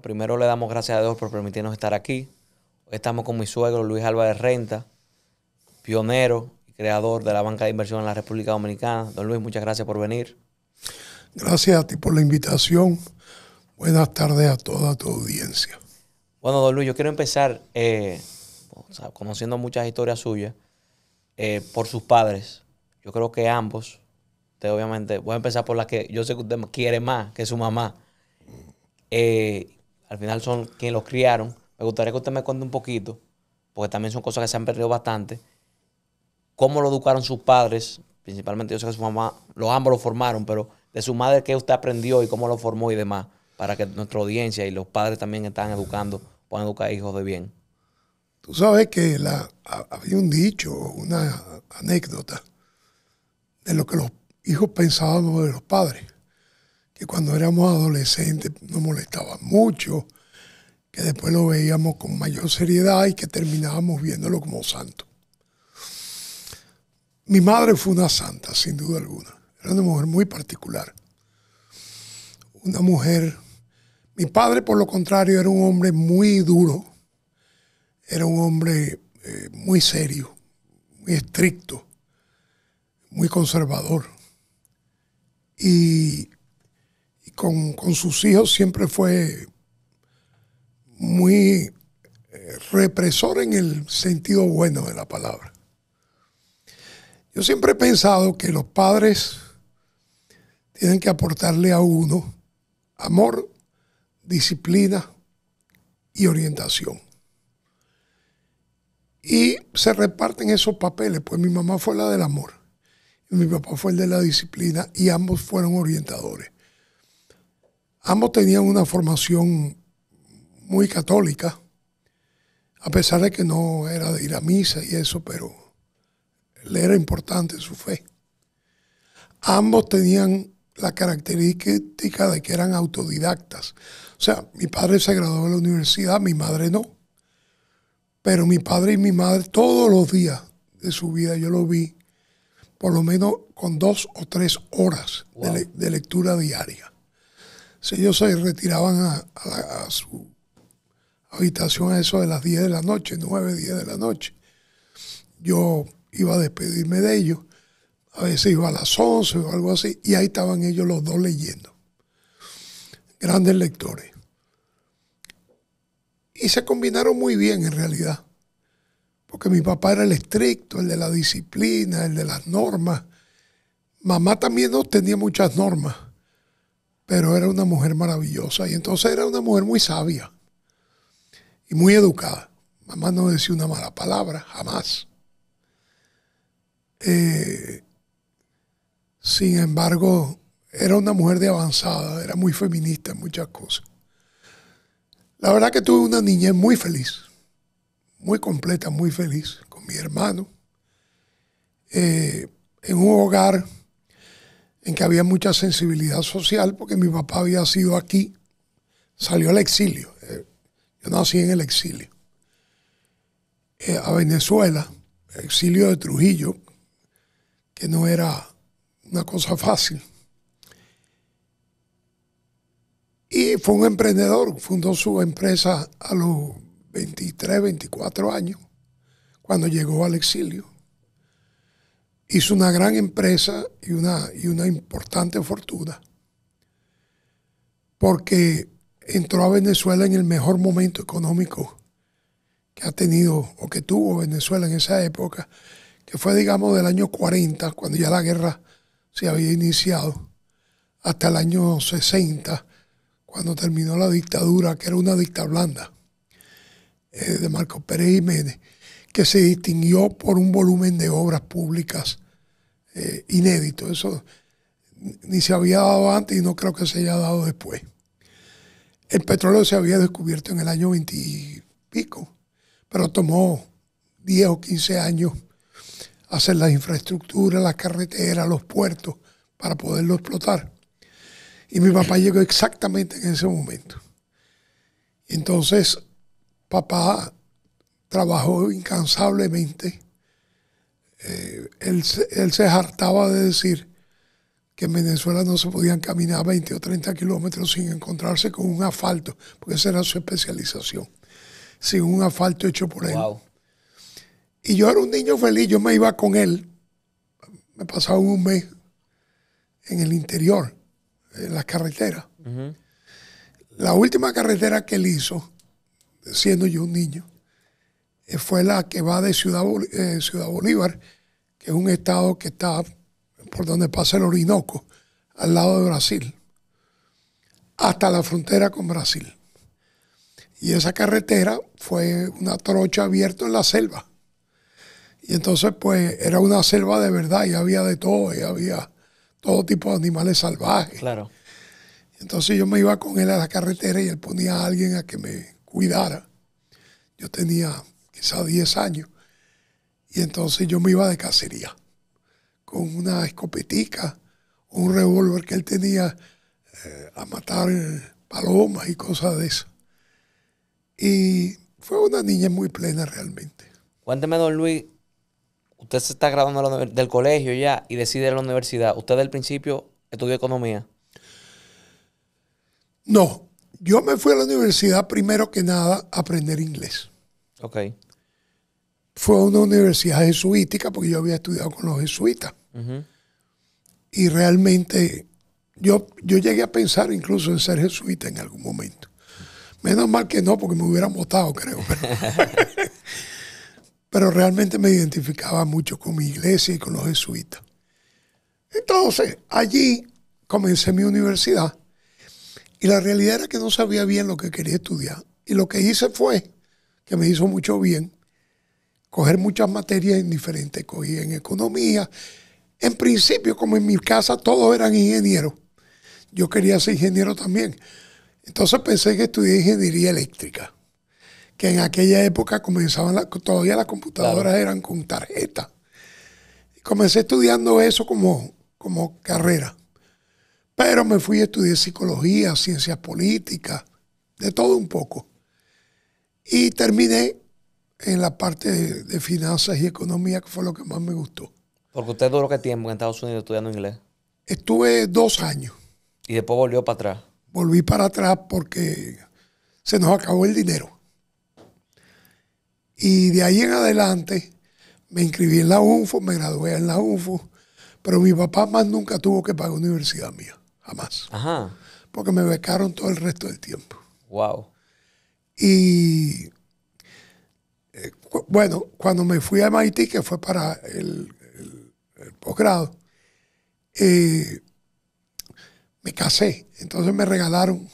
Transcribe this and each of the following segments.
primero le damos gracias a Dios por permitirnos estar aquí. Hoy estamos con mi suegro Luis Álvarez Renta, pionero y creador de la banca de inversión en la República Dominicana. Don Luis, muchas gracias por venir. Gracias a ti por la invitación. Buenas tardes a toda tu audiencia. Bueno, don Luis, yo quiero empezar eh, conociendo muchas historias suyas eh, por sus padres. Yo creo que ambos, obviamente, voy a empezar por la que yo sé que usted quiere más, que su mamá. Eh, al final son quienes los criaron. Me gustaría que usted me cuente un poquito, porque también son cosas que se han perdido bastante. ¿Cómo lo educaron sus padres? Principalmente yo sé que su mamá, los ambos lo formaron, pero de su madre, ¿qué usted aprendió y cómo lo formó y demás? Para que nuestra audiencia y los padres también están educando, puedan educar hijos de bien. Tú sabes que la, había un dicho, una anécdota de lo que los hijos pensaban de los padres que cuando éramos adolescentes nos molestaba mucho, que después lo veíamos con mayor seriedad y que terminábamos viéndolo como santo. Mi madre fue una santa, sin duda alguna. Era una mujer muy particular. Una mujer... Mi padre, por lo contrario, era un hombre muy duro. Era un hombre eh, muy serio, muy estricto, muy conservador. Y con, con sus hijos siempre fue muy eh, represor en el sentido bueno de la palabra. Yo siempre he pensado que los padres tienen que aportarle a uno amor, disciplina y orientación. Y se reparten esos papeles, pues mi mamá fue la del amor, y mi papá fue el de la disciplina y ambos fueron orientadores. Ambos tenían una formación muy católica, a pesar de que no era de ir a misa y eso, pero le era importante su fe. Ambos tenían la característica de que eran autodidactas. O sea, mi padre se graduó de la universidad, mi madre no. Pero mi padre y mi madre todos los días de su vida yo lo vi por lo menos con dos o tres horas de lectura diaria si ellos se retiraban a, a, su habitación a eso de las 10 de la noche, 9, 10 de la noche. Yo iba a despedirme de ellos, a veces iba a las 11 o algo así, y ahí estaban ellos los dos leyendo. Grandes lectores. Y se combinaron muy bien en realidad, porque mi papá era el estricto, el de la disciplina, el de las normas. Mamá también no tenía muchas normas pero era una mujer maravillosa. Y entonces era una mujer muy sabia y muy educada. Mamá no decía una mala palabra, jamás. Eh, sin embargo, era una mujer de avanzada, era muy feminista en muchas cosas. La verdad que tuve una niñez muy feliz, muy completa, muy feliz, con mi hermano, eh, en un hogar en que había mucha sensibilidad social, porque mi papá había sido aquí, salió al exilio. Eh, yo nací en el exilio. Eh, a Venezuela, exilio de Trujillo, que no era una cosa fácil. Y fue un emprendedor, fundó su empresa a los 23, 24 años, cuando llegó al exilio hizo una gran empresa y una, y una importante fortuna, porque entró a Venezuela en el mejor momento económico que ha tenido o que tuvo Venezuela en esa época, que fue digamos del año 40, cuando ya la guerra se había iniciado, hasta el año 60, cuando terminó la dictadura, que era una dicta blanda, eh, de Marcos Pérez Jiménez, que se distinguió por un volumen de obras públicas eh, inédito. Eso ni se había dado antes y no creo que se haya dado después. El petróleo se había descubierto en el año 20 pico, pero tomó 10 o 15 años hacer las infraestructuras, las carreteras, los puertos para poderlo explotar. Y mi papá llegó exactamente en ese momento. Entonces, papá trabajó incansablemente eh, él, se hartaba de decir que en Venezuela no se podían caminar 20 o 30 kilómetros sin encontrarse con un asfalto, porque esa era su especialización, sin un asfalto hecho por él. Y yo era un niño feliz, yo me iba con él, me pasaba un mes en el interior, en las carreteras. La última carretera que él hizo, siendo yo un niño, eh, fue la que va de eh, Ciudad, Bolívar, que es un estado que está por donde pasa el Orinoco, al lado de Brasil, hasta la frontera con Brasil. Y esa carretera fue una trocha abierta en la selva. Y entonces, pues, era una selva de verdad y había de todo, y había todo tipo de animales salvajes. Claro. Entonces yo me iba con él a la carretera y él ponía a alguien a que me cuidara. Yo tenía a 10 años. Y entonces yo me iba de cacería con una escopetica, un revólver que él tenía eh, a matar palomas y cosas de eso. Y fue una niña muy plena realmente. Cuénteme, don Luis, usted se está graduando del colegio ya y decide la universidad. ¿Usted al principio estudió economía? No, yo me fui a la universidad primero que nada a aprender inglés. Ok fue a una universidad jesuítica, porque yo había estudiado con los jesuitas. Y realmente yo, yo llegué a pensar incluso en ser jesuita en algún momento. Menos mal que no, porque me hubieran votado, creo. pero realmente me identificaba mucho con mi iglesia y con los jesuitas. Entonces, allí comencé mi universidad y la realidad era que no sabía bien lo que quería estudiar. Y lo que hice fue, que me hizo mucho bien, coger muchas materias diferentes Cogí en economía. En principio, como en mi casa todos eran ingenieros, yo quería ser ingeniero también. Entonces pensé que estudié ingeniería eléctrica, que en aquella época comenzaban, todavía las computadoras eran con tarjeta. Y comencé estudiando eso como, como carrera. Pero me fui a estudiar psicología, ciencias políticas, de todo un poco. Y terminé en la parte de, finanzas y economía, que fue lo que más me gustó. Porque usted duró que tiempo en Estados Unidos estudiando inglés. Estuve dos años. Y después volvió para atrás. Volví para atrás porque se nos acabó el dinero. Y de ahí en adelante me inscribí en la UNFO, me gradué en la UNFO, pero mi papá más nunca tuvo que pagar universidad mía, jamás. Ajá. Porque me becaron todo el resto del tiempo. Wow. Y eh, bueno, cuando me fui a MIT, que fue para el, posgrado, eh, me casé. Entonces me regalaron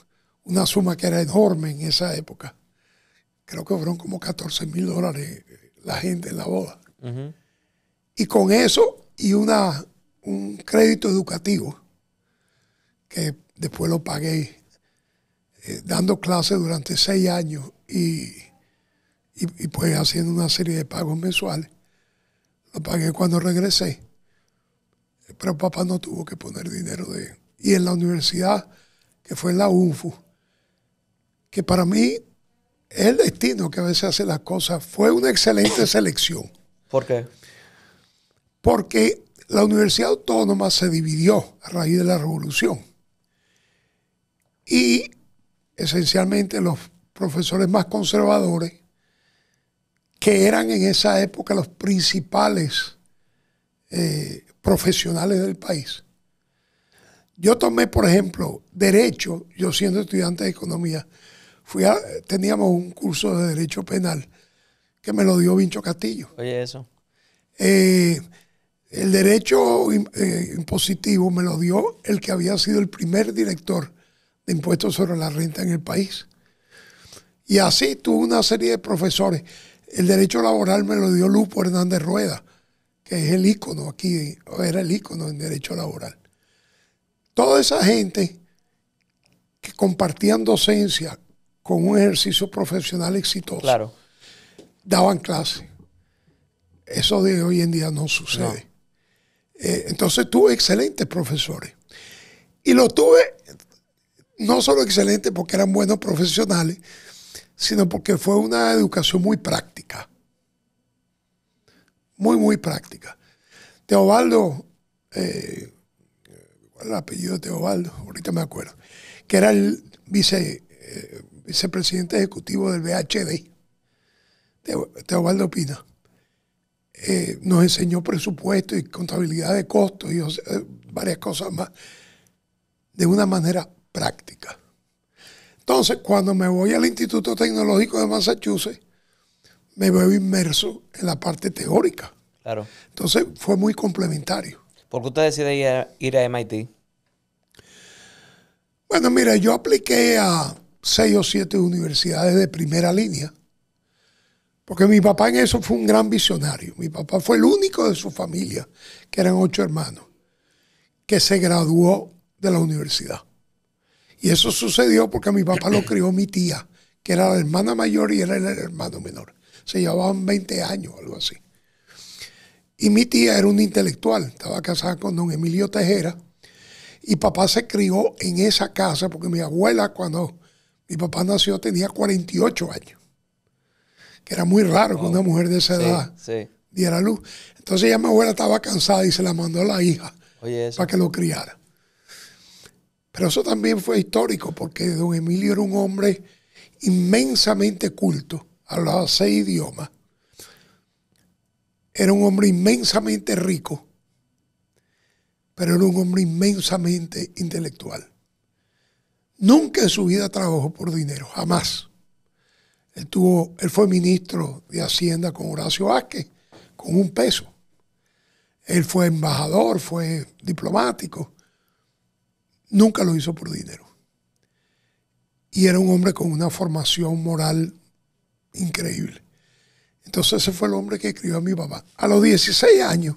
una suma que era enorme en esa época. Creo que fueron como 14 mil dólares eh, la gente en la boda. Y con eso y una, un crédito educativo, que después lo pagué dando clases durante seis años y y, pues haciendo una serie de pagos mensuales. Lo pagué cuando regresé. Pero papá no tuvo que poner dinero de... Y en la universidad, que fue la UNFU, que para mí es el destino que a veces hace las cosas, fue una excelente selección. ¿Por qué? Porque la Universidad Autónoma se dividió a raíz de la revolución. Y esencialmente los profesores más conservadores que eran en esa época los principales eh, profesionales del país. Yo tomé, por ejemplo, derecho, yo siendo estudiante de economía, fui teníamos un curso de derecho penal que me lo dio Vincho Castillo. Oye, eso. Eh, el derecho eh, impositivo me lo dio el que había sido el primer director de impuestos sobre la renta en el país. Y así tuve una serie de profesores. El derecho laboral me lo dio Lupo Hernández Rueda, que es el ícono aquí, era el ícono en derecho laboral. Toda esa gente que compartían docencia con un ejercicio profesional exitoso, claro. daban clase. Eso de hoy en día no sucede. Eh, entonces tuve excelentes profesores. Y lo tuve no solo excelentes porque eran buenos profesionales, sino porque fue una educación muy práctica. Muy, muy práctica. Teobaldo, eh, ¿cuál era el apellido de Teobaldo? Ahorita me acuerdo. Que era el eh, vicepresidente ejecutivo del BHD. Teobaldo Pina. Eh, nos enseñó presupuesto y contabilidad de costos y varias cosas más de una manera práctica. Entonces, cuando me voy al Instituto Tecnológico de Massachusetts, me veo inmerso en la parte teórica. Claro. Entonces, fue muy complementario. ¿Por qué usted decide ir a, ir a MIT? Bueno, mira, yo apliqué a seis o siete universidades de primera línea, porque mi papá en eso fue un gran visionario. Mi papá fue el único de su familia, que eran ocho hermanos, que se graduó de la universidad. Y eso sucedió porque mi papá lo crió mi tía, que era la hermana mayor y él era el hermano menor. Se llevaban 20 años, algo así. Y mi tía era una intelectual, estaba casada con don Emilio Tejera. Y papá se crió en esa casa porque mi abuela, cuando mi papá nació, tenía 48 años. Que era muy raro que una mujer de esa edad diera luz. Entonces ya mi abuela estaba cansada y se la mandó a la hija para que lo criara. Pero eso también fue histórico, porque don Emilio era un hombre inmensamente culto, hablaba seis idiomas, era un hombre inmensamente rico, pero era un hombre inmensamente intelectual. Nunca en su vida trabajó por dinero, jamás. Él, él fue ministro de Hacienda con Horacio Vázquez, con un peso. Él fue embajador, fue diplomático. Nunca lo hizo por dinero. Y era un hombre con una formación moral increíble. Entonces ese fue el hombre que escribió a mi papá. A los 16 años,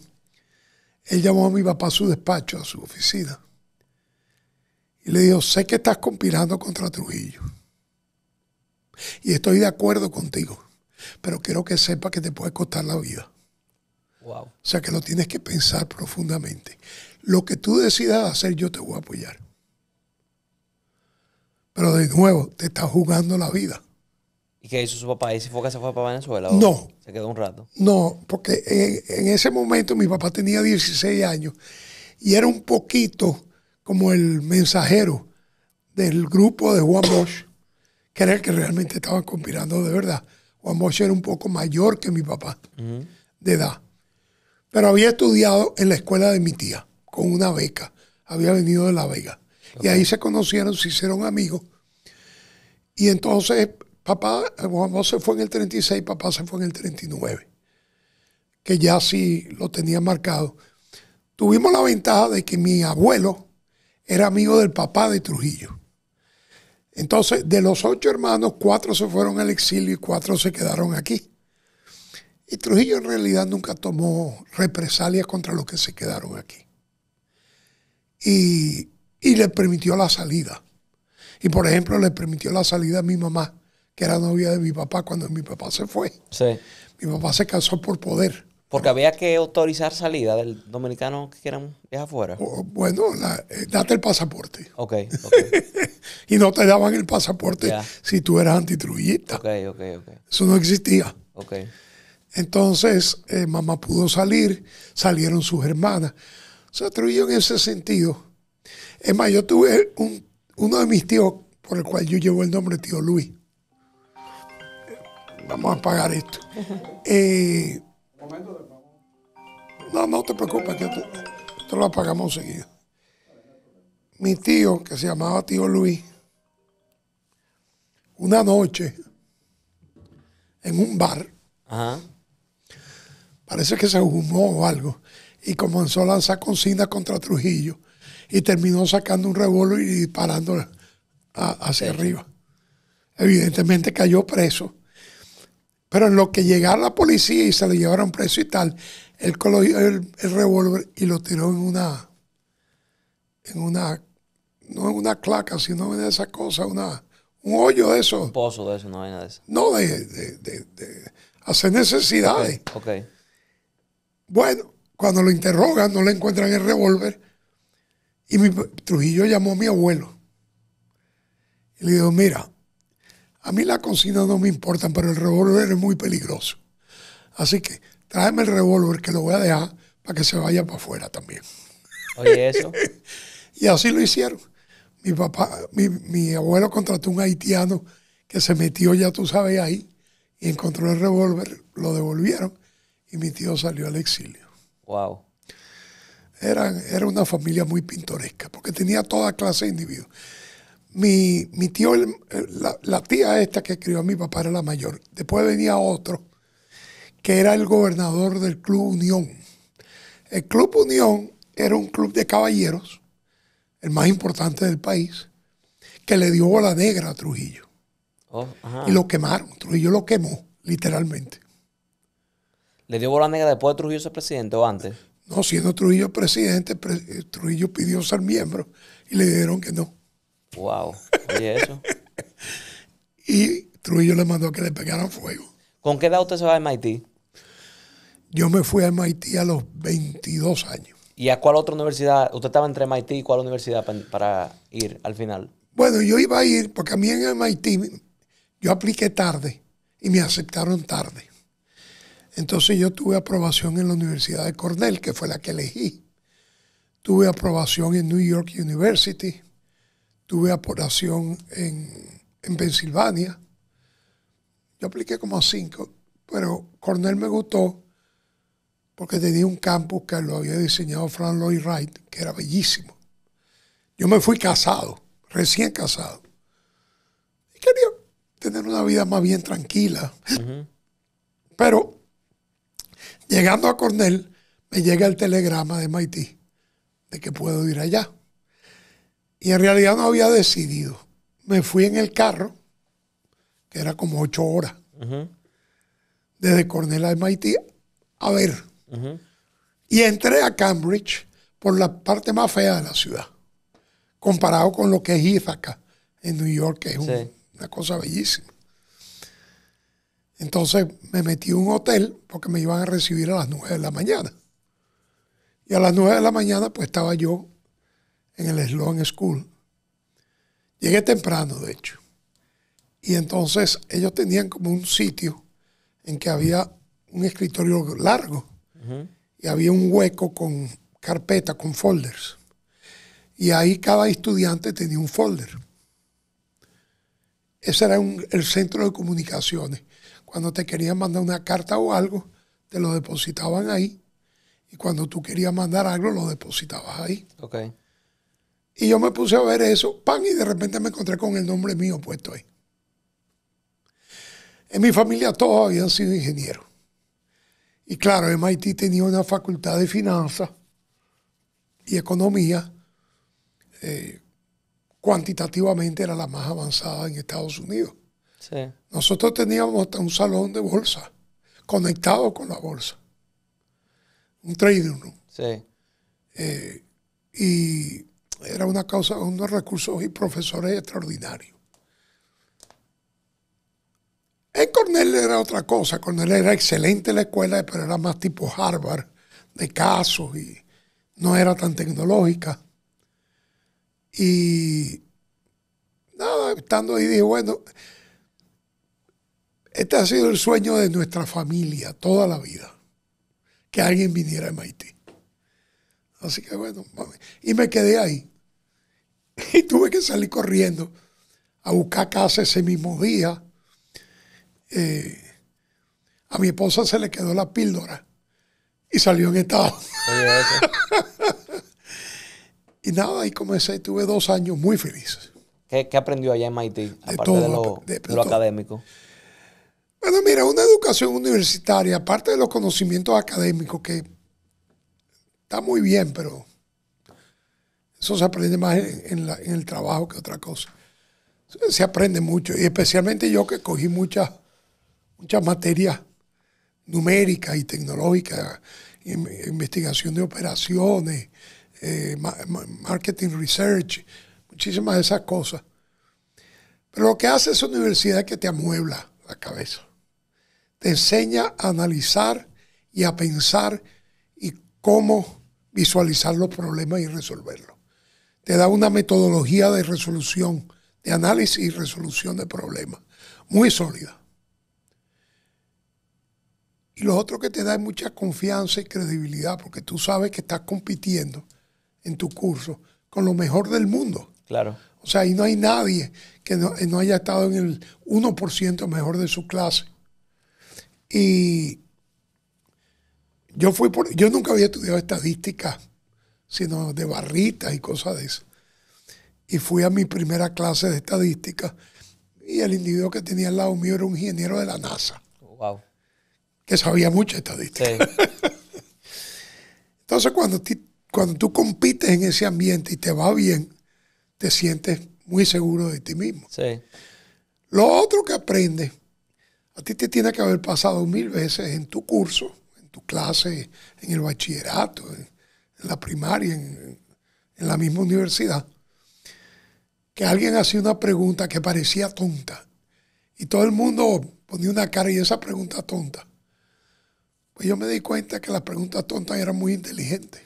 él llamó a mi papá a su despacho, a su oficina. Y le dijo, sé que estás conspirando contra Trujillo. Y estoy de acuerdo contigo, pero quiero que sepas que te puede costar la vida. O sea que lo tienes que pensar profundamente. Lo que tú decidas hacer, yo te voy a apoyar. Pero de nuevo, te está jugando la vida. ¿Y qué hizo su papá? ¿Y fue que se fue para Venezuela? ¿o? No. Se quedó un rato. No, porque en, ese momento mi papá tenía 16 años y era un poquito como el mensajero del grupo de Juan Bosch, que era el que realmente estaba conspirando de verdad. Juan Bosch era un poco mayor que mi papá de edad, pero había estudiado en la escuela de mi tía con una beca. Había venido de La Vega. Y ahí se conocieron, se hicieron amigos. Y entonces papá, se fue en el 36, papá se fue en el 39, que ya sí lo tenía marcado. Tuvimos la ventaja de que mi abuelo era amigo del papá de Trujillo. Entonces, de los ocho hermanos, cuatro se fueron al exilio y cuatro se quedaron aquí. Y Trujillo en realidad nunca tomó represalias contra los que se quedaron aquí y, y le permitió la salida. Y por ejemplo, le permitió la salida a mi mamá, que era novia de mi papá cuando mi papá se fue. Mi papá se casó por poder. Porque había que autorizar salida del dominicano que quieran viajar afuera. bueno, eh, date el pasaporte. Ok, ok. y no te daban el pasaporte si tú eras antitrujillista. Ok, ok, ok. Eso no existía. Entonces, eh, mamá pudo salir, salieron sus hermanas se atribuyó en ese sentido. Es más, yo tuve uno de mis tíos, por el cual yo llevo el nombre tío Luis. Vamos a pagar esto. Eh, no, no te preocupes, que te, lo apagamos seguido. Mi tío, que se llamaba tío Luis, una noche, en un bar, parece que se ahumó o algo, y comenzó a lanzar consignas contra Trujillo y terminó sacando un revólver y disparando hacia arriba. Evidentemente cayó preso. Pero en lo que llegara la policía y se lo llevaron preso y tal, él cogió el, revólver y lo tiró en una, en una, no en una claca, sino en esa cosa, una, un hoyo de eso. Un pozo de eso, no hay de eso. No, de, hacer necesidades. Ok. Bueno, cuando lo interrogan, no le encuentran el revólver. Y Trujillo llamó a mi abuelo. Y le dijo, mira, a mí la cocina no me importa, pero el revólver es muy peligroso. Así que tráeme el revólver que lo voy a dejar para que se vaya para afuera también. Oye, eso. y así lo hicieron. Mi papá, mi abuelo contrató un haitiano que se metió, ya tú sabes, ahí y encontró el revólver, lo devolvieron y mi tío salió al exilio era una familia muy pintoresca, porque tenía toda clase de individuos. Mi, tío, la, tía esta que crió a mi papá era la mayor. Después venía otro, que era el gobernador del Club Unión. El Club Unión era un club de caballeros, el más importante del país, que le dio bola negra a Trujillo. Oh, y lo quemaron, Trujillo lo quemó, literalmente. ¿Le dio bola negra después de Trujillo ser presidente o antes? No, siendo Trujillo presidente, eh, Trujillo pidió ser miembro y le dijeron que no. Wow, y eso. y Trujillo le mandó a que le pegaran fuego. ¿Con qué edad usted se va a MIT? Yo me fui a MIT a los 22 años. ¿Y a cuál otra universidad? ¿Usted estaba entre MIT y cuál universidad para ir al final? Bueno, yo iba a ir porque a mí en MIT yo apliqué tarde y me aceptaron tarde. Entonces yo tuve aprobación en la Universidad de Cornell, que fue la que elegí. Tuve aprobación en New York University. Tuve aprobación en, en Pensilvania. Yo apliqué como a cinco, pero Cornell me gustó porque tenía un campus que lo había diseñado Frank Lloyd Wright, que era bellísimo. Yo me fui casado, recién casado. Y quería tener una vida más bien tranquila. Pero Llegando a Cornell, me llega el telegrama de MIT de que puedo ir allá. Y en realidad no había decidido. Me fui en el carro, que era como ocho horas, desde Cornell a MIT, a ver. Y entré a Cambridge por la parte más fea de la ciudad, comparado con lo que es Ithaca en New York, que es una cosa bellísima. Entonces me metí en un hotel porque me iban a recibir a las 9 de la mañana. Y a las 9 de la mañana pues estaba yo en el Sloan School. Llegué temprano, de hecho. Y entonces ellos tenían como un sitio en que había un escritorio largo y había un hueco con carpeta, con folders. Y ahí cada estudiante tenía un folder. Ese era el centro de comunicaciones. Cuando te querían mandar una carta o algo, te lo depositaban ahí. Y cuando tú querías mandar algo, lo depositabas ahí. Ok. Y yo me puse a ver eso, pan, y de repente me encontré con el nombre mío puesto ahí. En mi familia todos habían sido ingenieros. Y claro, MIT tenía una facultad de finanzas y economía. Eh, cuantitativamente era la más avanzada en Estados Unidos. Nosotros teníamos hasta un salón de bolsa, conectado con la bolsa. Un trading room. Sí. Eh, y era una causa, unos recursos y profesores extraordinarios. En Cornell era otra cosa. Cornell era excelente la escuela, pero era más tipo Harvard, de casos, y no era tan tecnológica. Y nada, estando ahí dije, bueno, este ha sido el sueño de nuestra familia toda la vida, que alguien viniera a Haití. Así que bueno, y me quedé ahí. Y tuve que salir corriendo a buscar casa ese mismo día. Eh, a mi esposa se le quedó la píldora y salió en estado. y nada, ahí comencé, tuve dos años muy felices. ¿Qué, aprendió allá en Haití? Aparte de, todo, lo, lo académico. Bueno, mira, una educación universitaria, aparte de los conocimientos académicos, que está muy bien, pero eso se aprende más en, el trabajo que otra cosa. Se, aprende mucho, y especialmente yo que cogí muchas materias numéricas y tecnológicas, investigación de operaciones, eh, marketing research, muchísimas de esas cosas. Pero lo que hace esa universidad es que te amuebla la cabeza te enseña a analizar y a pensar y cómo visualizar los problemas y resolverlos. Te da una metodología de resolución, de análisis y resolución de problemas, muy sólida. Y lo otro que te da es mucha confianza y credibilidad, porque tú sabes que estás compitiendo en tu curso con lo mejor del mundo. Claro. O sea, y no hay nadie que no eh, haya estado en el 1% mejor de su clase y yo fui por, yo nunca había estudiado estadística, sino de barritas y cosas de eso. Y fui a mi primera clase de estadística y el individuo que tenía al lado mío era un ingeniero de la NASA. Wow. Que sabía mucho estadística. Entonces cuando, cuando tú compites en ese ambiente y te va bien, te sientes muy seguro de ti mismo. Sí. Lo otro que aprendes a ti te tiene que haber pasado mil veces en tu curso, en tu clase, en el bachillerato, en, la primaria, en, en la misma universidad, que alguien hacía una pregunta que parecía tonta y todo el mundo ponía una cara y esa pregunta tonta. Pues yo me di cuenta que las preguntas tontas eran muy inteligentes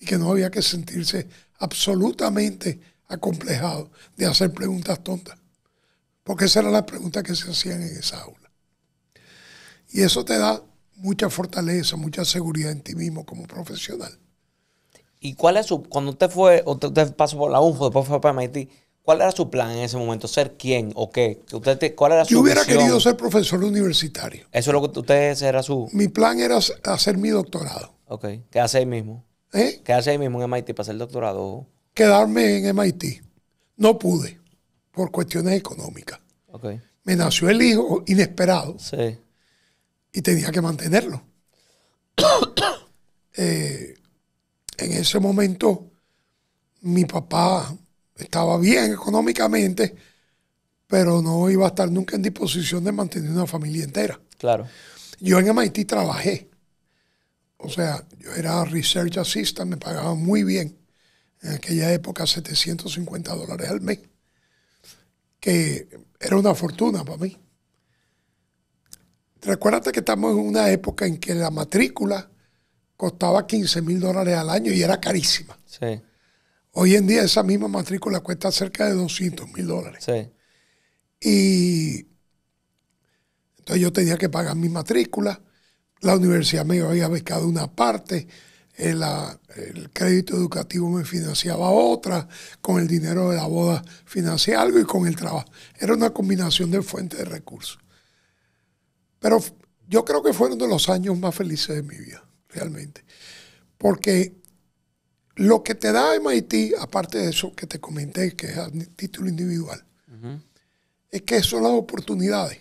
y que no había que sentirse absolutamente acomplejado de hacer preguntas tontas, porque esas eran las preguntas que se hacían en esa aula. Y eso te da mucha fortaleza, mucha seguridad en ti mismo como profesional. ¿Y cuál es su, cuando usted fue, usted pasó por la UNFO, después fue para MIT, cuál era su plan en ese momento? ¿Ser quién o qué? Usted ¿Cuál era su Yo hubiera querido ser profesor universitario. Eso es lo que usted era su... Mi plan era hacer mi doctorado. Ok, quedarse ahí mismo. ¿Eh? Quedarse ahí mismo en MIT para hacer el doctorado. Quedarme en MIT. No pude, por cuestiones económicas. Okay. Me nació el hijo inesperado. Sí y tenía que mantenerlo. Eh, en ese momento mi papá estaba bien económicamente, pero no iba a estar nunca en disposición de mantener una familia entera. Claro. Yo en MIT trabajé. O sea, yo era research assistant, me pagaban muy bien. En aquella época, 750 dólares al mes. Que era una fortuna para mí. Recuérdate que estamos en una época en que la matrícula costaba 15 mil dólares al año y era carísima. Hoy en día esa misma matrícula cuesta cerca de 200 mil dólares. Y entonces yo tenía que pagar mi matrícula. La universidad me había pescado una parte. El, eh, el, crédito educativo me financiaba otra, con el dinero de la boda financiaba algo y con el trabajo. Era una combinación de fuentes de recursos. Pero yo creo que fueron de los años más felices de mi vida, realmente. Porque lo que te da MIT, aparte de eso que te comenté, que es a título individual, es que son las oportunidades.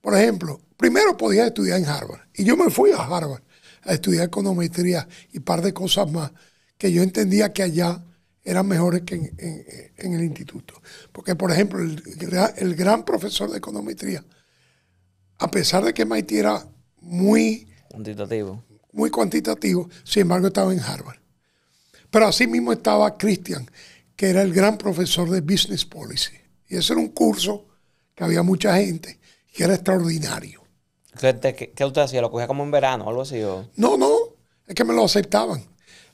Por ejemplo, primero podía estudiar en Harvard. Y yo me fui a Harvard a estudiar econometría y un par de cosas más que yo entendía que allá eran mejores que en, el instituto. Porque, por ejemplo, el gran profesor de econometría a pesar de que MIT era muy cuantitativo, muy cuantitativo sin embargo estaba en Harvard. Pero así mismo estaba Christian, que era el gran profesor de Business Policy. Y ese era un curso que había mucha gente, que era extraordinario. ¿Qué, usted hacía? ¿Lo cogía como en verano o algo así? No, no, es que me lo aceptaban.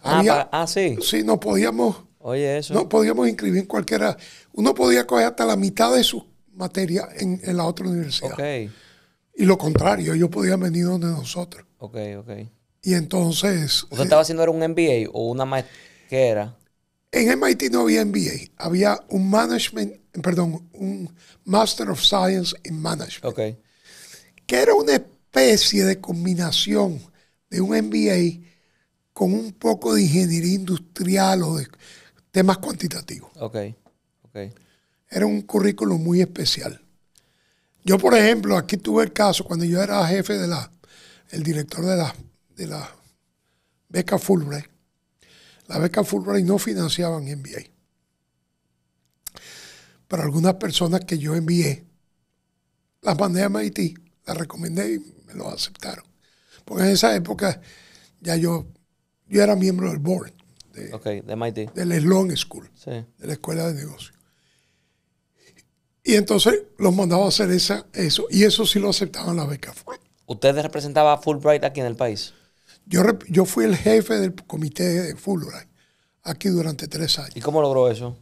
Ah, ah, sí. Sí, no podíamos. Oye, eso. No podíamos inscribir en cualquiera. Uno podía coger hasta la mitad de su materia en, la otra universidad. ok y lo contrario, ellos podían venir donde nosotros. Ok, ok. Y entonces... ¿Usted estaba haciendo era un MBA o una maestría? ¿Qué era? En MIT no había MBA, había un management, perdón, un Master of Science in Management. Okay. Que era una especie de combinación de un MBA con un poco de ingeniería industrial o de temas cuantitativos. Ok, ok. Era un currículo muy especial. Yo, por ejemplo, aquí tuve el caso cuando yo era jefe de la, el director de la, de la beca Fulbright. La beca Fulbright no financiaban MBA. Pero algunas personas que yo envié, las mandé a MIT, las recomendé y me lo aceptaron. Porque en esa época ya yo, yo era miembro del board de, okay, de MIT. del Sloan School, de la Escuela de Negocios. Y entonces los mandaba a hacer eso. Y eso sí lo aceptaban las becas. ¿Ustedes representaba a Fulbright aquí en el país? Yo, yo fui el jefe del comité de Fulbright aquí durante tres años. ¿Y cómo logró eso?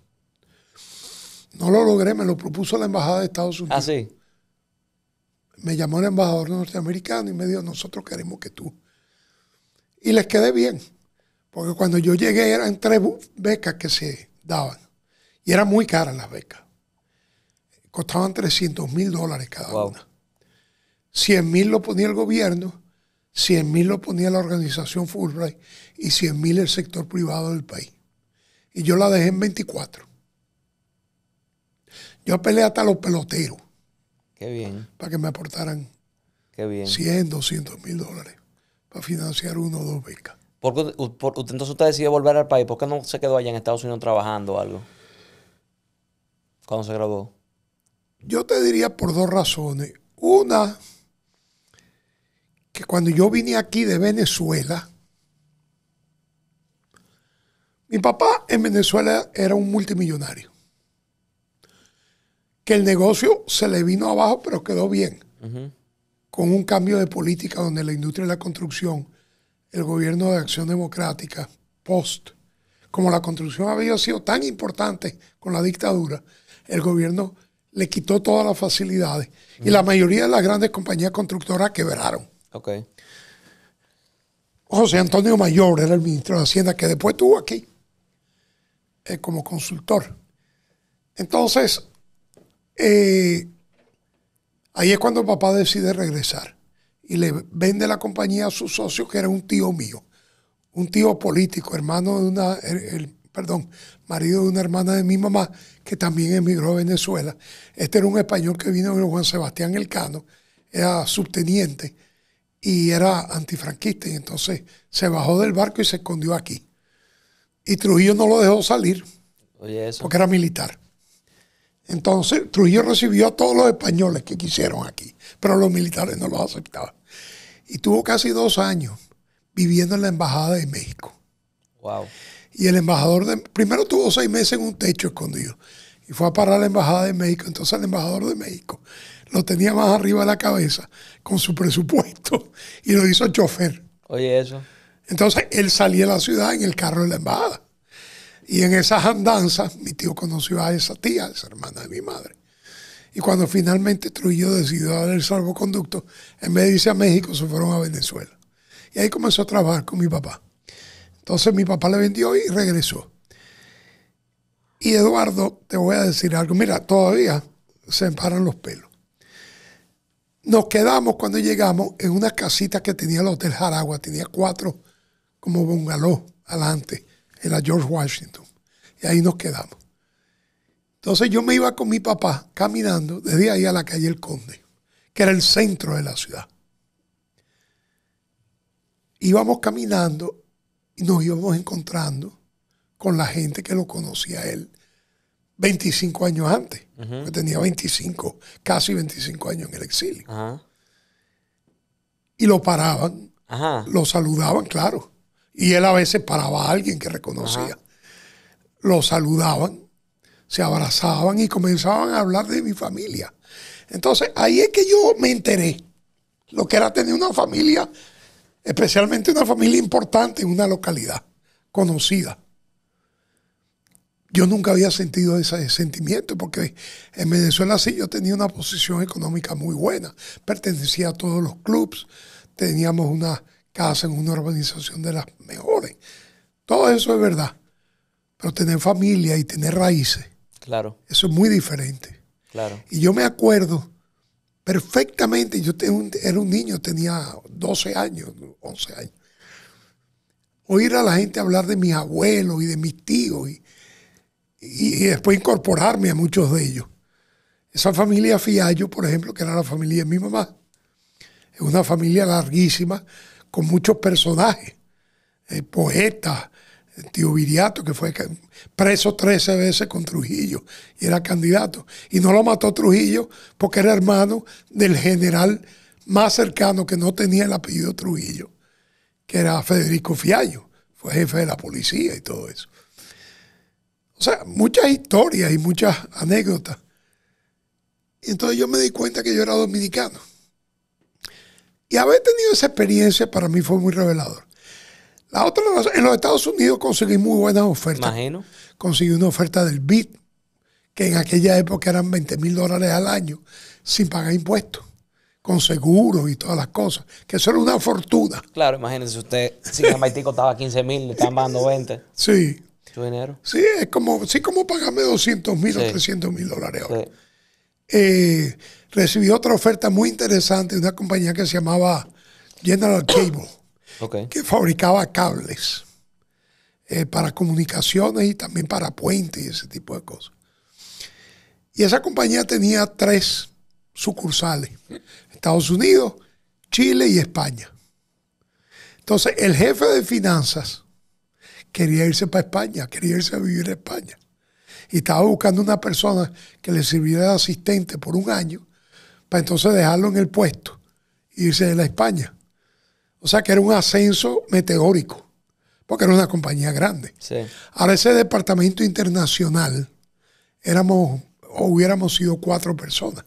No lo logré, me lo propuso la embajada de Estados Unidos. Ah, sí. Me llamó el embajador norteamericano y me dijo, nosotros queremos que tú. Y les quedé bien, porque cuando yo llegué eran tres becas que se daban. Y eran muy caras las becas costaban 300 mil dólares cada una. 100 mil lo ponía el gobierno, 100 mil lo ponía la organización Fulbright y 100 mil el sector privado del país. Y yo la dejé en 24. Yo apelé hasta los peloteros. Qué bien. Para que me aportaran bien. 100, 200 mil dólares para financiar uno o dos becas. entonces usted decidió volver al país. ¿Por qué no se quedó allá en Estados Unidos trabajando o algo? ¿Cuándo se graduó? Yo te diría por dos razones. Una, que cuando yo vine aquí de Venezuela, mi papá en Venezuela era un multimillonario. Que el negocio se le vino abajo, pero quedó bien. Con un cambio de política donde la industria de la construcción, el gobierno de Acción Democrática, post, como la construcción había sido tan importante con la dictadura, el gobierno le quitó todas las facilidades. Y la mayoría de las grandes compañías constructoras quebraron. José Antonio Mayor era el ministro de Hacienda que después tuvo aquí eh, como consultor. Entonces, eh, ahí es cuando papá decide regresar y le vende la compañía a su socio, que era un tío mío, un tío político, hermano de una, perdón, marido de una hermana de mi mamá, que también emigró a Venezuela. Este era un español que vino de Juan Sebastián Elcano, era subteniente y era antifranquista, y entonces se bajó del barco y se escondió aquí. Y Trujillo no lo dejó salir, porque era militar. Entonces Trujillo recibió a todos los españoles que quisieron aquí, pero los militares no los aceptaban. Y tuvo casi dos años viviendo en la Embajada de México. Wow. Y el embajador de, primero tuvo seis meses en un techo escondido y fue a parar a la embajada de México. Entonces el embajador de México lo tenía más arriba de la cabeza con su presupuesto y lo hizo chofer. Oye, eso. Entonces él salía a la ciudad en el carro de la embajada. Y en esas andanzas, mi tío conoció a esa tía, esa hermana de mi madre. Y cuando finalmente Trujillo decidió dar el salvoconducto, en vez de irse a México, se fueron a Venezuela. Y ahí comenzó a trabajar con mi papá. Entonces mi papá le vendió y regresó. Y Eduardo, te voy a decir algo. Mira, todavía se emparan los pelos. Nos quedamos cuando llegamos en una casita que tenía el Hotel Jaragua. Tenía cuatro como bungalow adelante. Era George Washington. Y ahí nos quedamos. Entonces yo me iba con mi papá caminando desde ahí a la calle El Conde, que era el centro de la ciudad. Íbamos caminando y nos íbamos encontrando con la gente que lo conocía él 25 años antes, que pues tenía 25, casi 25 años en el exilio. Y lo paraban, lo saludaban, claro. Y él a veces paraba a alguien que reconocía. Lo saludaban, se abrazaban y comenzaban a hablar de mi familia. Entonces ahí es que yo me enteré lo que era tener una familia especialmente una familia importante en una localidad conocida. Yo nunca había sentido ese sentimiento porque en Venezuela sí yo tenía una posición económica muy buena, pertenecía a todos los clubes, teníamos una casa en una organización de las mejores. Todo eso es verdad, pero tener familia y tener raíces, claro, eso es muy diferente. Claro. Y yo me acuerdo perfectamente, yo era un niño, tenía 12 años, 11 años, oír a la gente hablar de mis abuelos y de mis tíos y, después incorporarme a muchos de ellos. Esa familia Fiallo, por ejemplo, que era la familia de mi mamá, es una familia larguísima con muchos personajes, eh, poetas, el tío Viriato, que fue preso 13 veces con Trujillo y era candidato. Y no lo mató Trujillo porque era hermano del general más cercano que no tenía el apellido Trujillo, que era Federico Fiallo, fue jefe de la policía y todo eso. O sea, muchas historias y muchas anécdotas. Y entonces yo me di cuenta que yo era dominicano. Y haber tenido esa experiencia para mí fue muy revelador en los Estados Unidos conseguí muy buenas ofertas. Imagino. Conseguí una oferta del Bit que en aquella época eran 20 mil dólares al año, sin pagar impuestos, con seguros y todas las cosas, que eso era una fortuna. Claro, imagínese usted, si en Haití estaba 15 mil, le están dando 20. Sí. Su dinero? Sí, es como, sí, como pagarme 200 mil o 300 mil dólares ahora. Eh, recibí otra oferta muy interesante de una compañía que se llamaba General Cable que fabricaba cables eh, para comunicaciones y también para puentes y ese tipo de cosas. Y esa compañía tenía tres sucursales, Estados Unidos, Chile y España. Entonces, el jefe de finanzas quería irse para España, quería irse a vivir a España. Y estaba buscando una persona que le sirviera de asistente por un año, para entonces dejarlo en el puesto e irse a la España. O sea que era un ascenso meteórico, porque era una compañía grande. Ahora ese departamento internacional éramos o hubiéramos sido cuatro personas.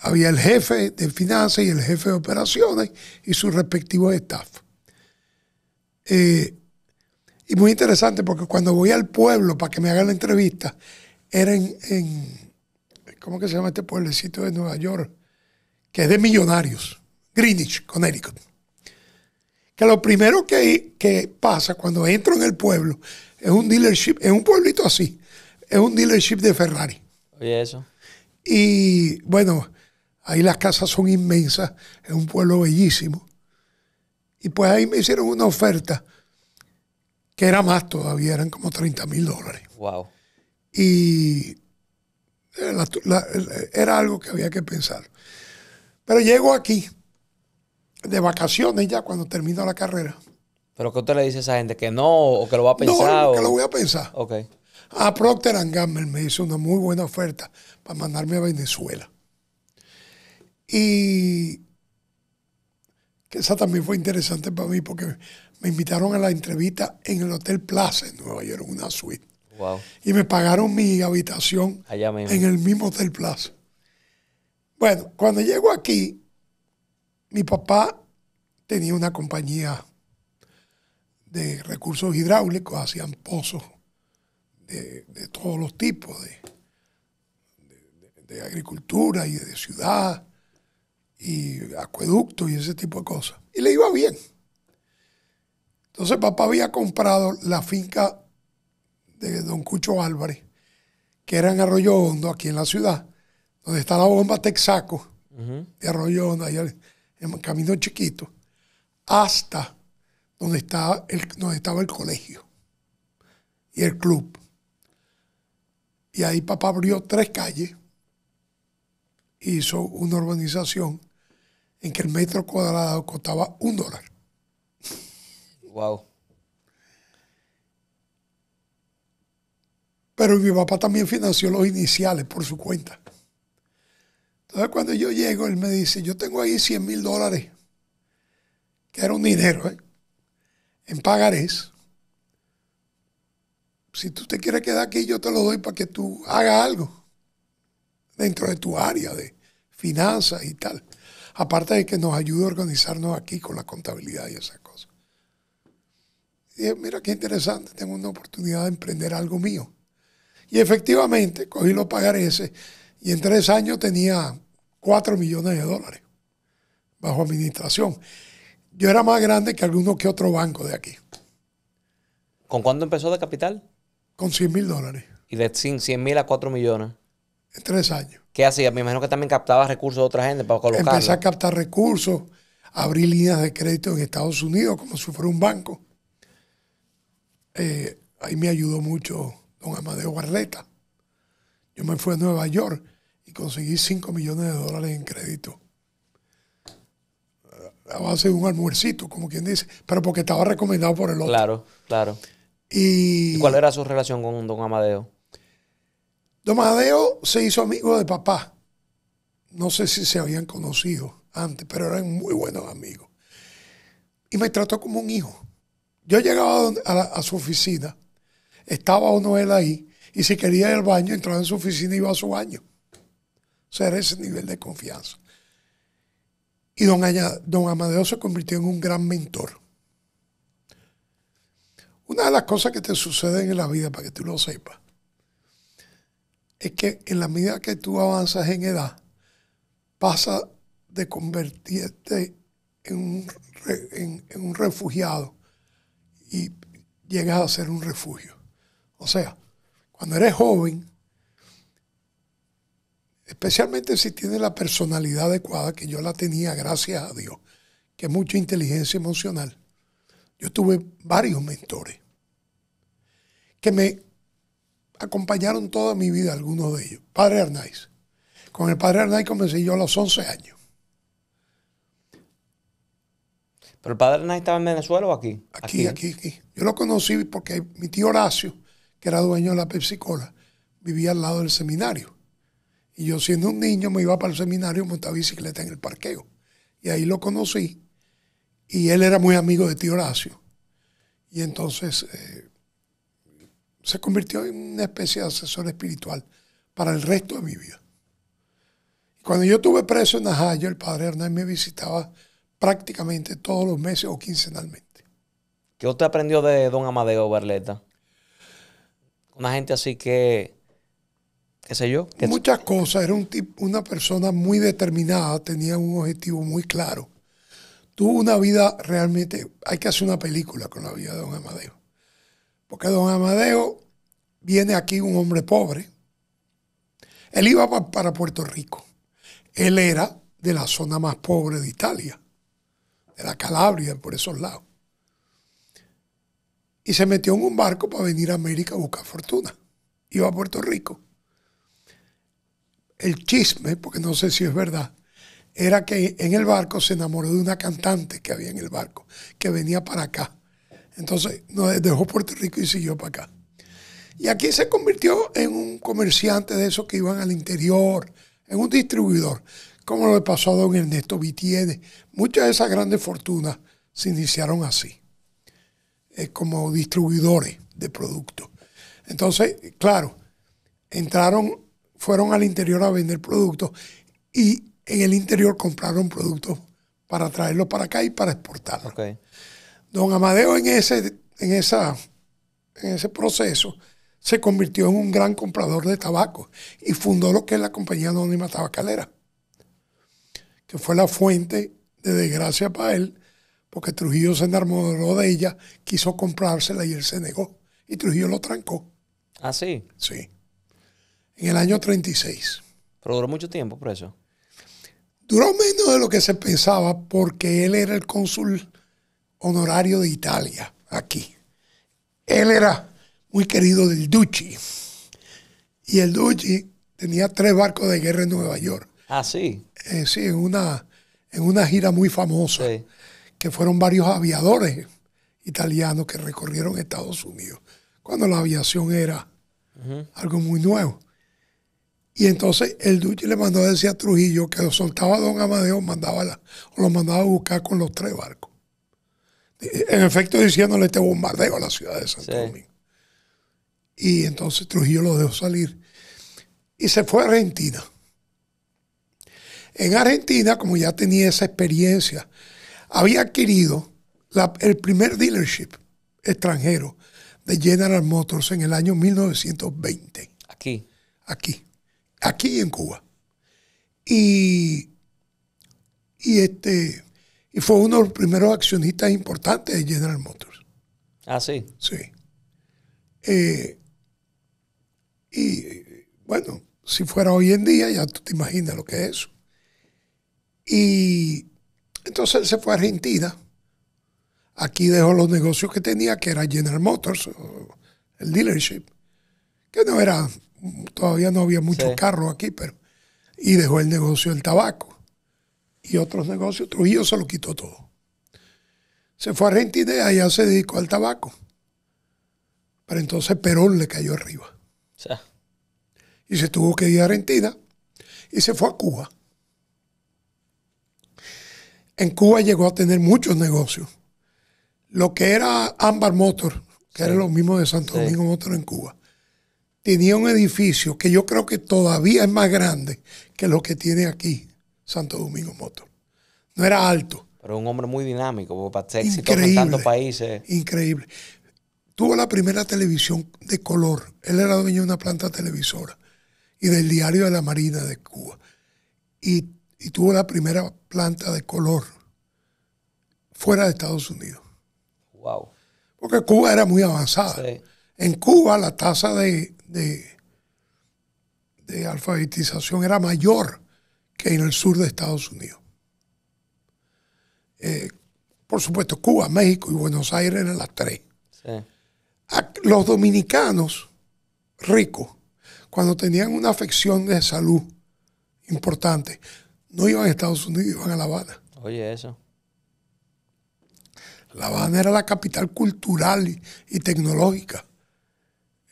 Había el jefe de finanzas y el jefe de operaciones y sus respectivos staff. Eh, y muy interesante porque cuando voy al pueblo para que me hagan la entrevista, era en, en ¿cómo que se llama este pueblecito de Nueva York? Que es de millonarios. Greenwich, Connecticut. Que lo primero que, pasa cuando entro en el pueblo es un dealership, es un pueblito así, es un dealership de Ferrari. Oye, eso. Y bueno, ahí las casas son inmensas, es un pueblo bellísimo. Y pues ahí me hicieron una oferta que era más todavía, eran como 30 mil dólares. Wow. Y eh, era algo que había que pensar. Pero llego aquí de vacaciones ya cuando termino la carrera. ¿Pero qué usted le dice a esa gente? ¿Que no o que lo va a pensar? No, que lo voy a pensar. Ok. A Procter Gamble me hizo una muy buena oferta para mandarme a Venezuela. Y que esa también fue interesante para mí porque me invitaron a la entrevista en el Hotel Plaza en Nueva York, una suite. Wow. Y me pagaron mi habitación en el mismo Hotel Plaza. Bueno, cuando llego aquí, mi papá tenía una compañía de recursos hidráulicos, hacían pozos de, todos los tipos, de, de, agricultura y de ciudad, y acueductos y ese tipo de cosas. Y le iba bien. Entonces papá había comprado la finca de don Cucho Álvarez, que era en Arroyo Hondo, aquí en la ciudad, donde está la bomba Texaco de Arroyo Hondo en camino chiquito, hasta donde estaba el, estaba el colegio y el club. Y ahí papá abrió tres calles, hizo una urbanización en que el metro cuadrado costaba un dólar. Wow. Pero mi papá también financió los iniciales por su cuenta. Entonces cuando yo llego, él me dice, yo tengo ahí 100 mil dólares, que era un dinero, ¿eh? en pagarés. Si tú te quieres quedar aquí, yo te lo doy para que tú hagas algo dentro de tu área de finanzas y tal. Aparte de que nos ayude a organizarnos aquí con la contabilidad y esas cosas. dije, mira qué interesante, tengo una oportunidad de emprender algo mío. Y efectivamente, cogí los pagarés eh, y en tres años tenía 4 millones de dólares bajo administración. Yo era más grande que alguno que otro banco de aquí. ¿Con cuánto empezó de capital? Con 100 mil dólares. ¿Y de 100 mil a 4 millones? En tres años. ¿Qué hacía? Me imagino que también captaba recursos de otra gente para colocar. Empecé a captar recursos, abrí líneas de crédito en Estados Unidos como si fuera un banco. Eh, ahí me ayudó mucho don Amadeo Barleta. Yo me fui a Nueva York conseguí 5 millones de dólares en crédito. A base de un almuercito, como quien dice, pero porque estaba recomendado por el otro. Claro, claro. ¿Y, cuál era su relación con don Amadeo? Don Amadeo se hizo amigo de papá. No sé si se habían conocido antes, pero eran muy buenos amigos. Y me trató como un hijo. Yo llegaba a, a su oficina, estaba uno él ahí, y si quería ir al baño, entraba en su oficina y iba a su baño ser ese nivel de confianza. Y don, Amadeo se convirtió en un gran mentor. Una de las cosas que te suceden en la vida, para que tú lo sepas, es que en la medida que tú avanzas en edad, pasa de convertirte en un refugiado y llegas a ser un refugio. O sea, cuando eres joven, especialmente si tiene la personalidad adecuada, que yo la tenía gracias a Dios, que es mucha inteligencia emocional. Yo tuve varios mentores que me acompañaron toda mi vida, algunos de ellos. Padre Arnaiz. Con el padre Arnaiz comencé yo a los 11 años. ¿Pero el padre Arnaiz estaba en Venezuela o aquí? Aquí, aquí, aquí. Yo lo conocí porque mi tío Horacio, que era dueño de la Pepsi Cola, vivía al lado del seminario. Y yo siendo un niño me iba para el seminario montaba bicicleta en el parqueo. Y ahí lo conocí. Y él era muy amigo de tío Horacio. Y entonces eh, se convirtió en una especie de asesor espiritual para el resto de mi vida. Cuando yo estuve preso en Ajayo, el padre Hernán me visitaba prácticamente todos los meses o quincenalmente. ¿Qué usted aprendió de don Amadeo Barleta? Una gente así que yo. Muchas cosas, era un una persona muy determinada, tenía un objetivo muy claro. Tuvo una vida realmente, hay que hacer una película con la vida de don Amadeo. Porque don Amadeo viene aquí un hombre pobre. Él iba para Puerto Rico. Él era de la zona más pobre de Italia, de la Calabria, por esos lados. Y se metió en un barco para venir a América a buscar fortuna. Iba a Puerto Rico el chisme, porque no sé si es verdad, era que en el barco se enamoró de una cantante que había en el barco, que venía para acá. Entonces dejó Puerto Rico y siguió para acá. Y aquí se convirtió en un comerciante de esos que iban al interior, en un distribuidor, como le pasó a don Ernesto Vitiene. Muchas de esas grandes fortunas se iniciaron así, eh, como distribuidores de productos. Entonces, claro, entraron fueron al interior a vender productos y en el interior compraron productos para traerlos para acá y para exportarlos. Don Amadeo en ese, en, esa, en ese proceso se convirtió en un gran comprador de tabaco y fundó lo que es la Compañía Anónima Tabacalera, que fue la fuente de desgracia para él, porque Trujillo se enamoró de ella, quiso comprársela y él se negó. Y Trujillo lo trancó. ¿Ah, sí? Sí en el año 36. Pero duró mucho tiempo por eso Duró menos de lo que se pensaba porque él era el cónsul honorario de Italia aquí. Él era muy querido del Ducci. Y el Ducci tenía tres barcos de guerra en Nueva York. Ah, sí. Eh, sí, en una, en una gira muy famosa, que fueron varios aviadores italianos que recorrieron Estados Unidos, cuando la aviación era algo muy nuevo. Y entonces el duque le mandó a decir a Trujillo que lo soltaba a don Amadeo, mandaba o lo mandaba a buscar con los tres barcos. En efecto, diciéndole este bombardeo a la ciudad de Santo Domingo. Y entonces Trujillo lo dejó salir. Y se fue a Argentina. En Argentina, como ya tenía esa experiencia, había adquirido el primer dealership extranjero de General Motors en el año 1920. Aquí. Aquí aquí en Cuba. Y, y, este, y fue uno de los primeros accionistas importantes de General Motors. Ah, sí. Sí. Eh, y bueno, si fuera hoy en día, ya tú te imaginas lo que es eso. Y entonces él se fue a Argentina. Aquí dejó los negocios que tenía, que era General Motors, el dealership, que no era todavía no había muchos carro carros aquí, pero. Y dejó el negocio del tabaco. Y otros negocios, Trujillo se lo quitó todo. Se fue a Argentina y allá se dedicó al tabaco. Pero entonces Perón le cayó arriba. Y se tuvo que ir a Argentina y se fue a Cuba. En Cuba llegó a tener muchos negocios. Lo que era Ambar Motor, que era lo mismo de Santo Domingo Motor en Cuba, tenía un edificio que yo creo que todavía es más grande que lo que tiene aquí Santo Domingo Motor. No era alto. Pero un hombre muy dinámico, para ser increíble, países. Increíble. Tuvo la primera televisión de color. Él era dueño de una planta televisora y del diario de la Marina de Cuba. Y, tuvo la primera planta de color fuera de Estados Unidos. Wow. Porque Cuba era muy avanzada. En Cuba la tasa de, de, alfabetización era mayor que en el sur de Estados Unidos. Eh, por supuesto, Cuba, México y Buenos Aires eran las tres. Los dominicanos ricos, cuando tenían una afección de salud importante, no iban a Estados Unidos, iban a La Habana. Oye, eso. La Habana era la capital cultural y tecnológica.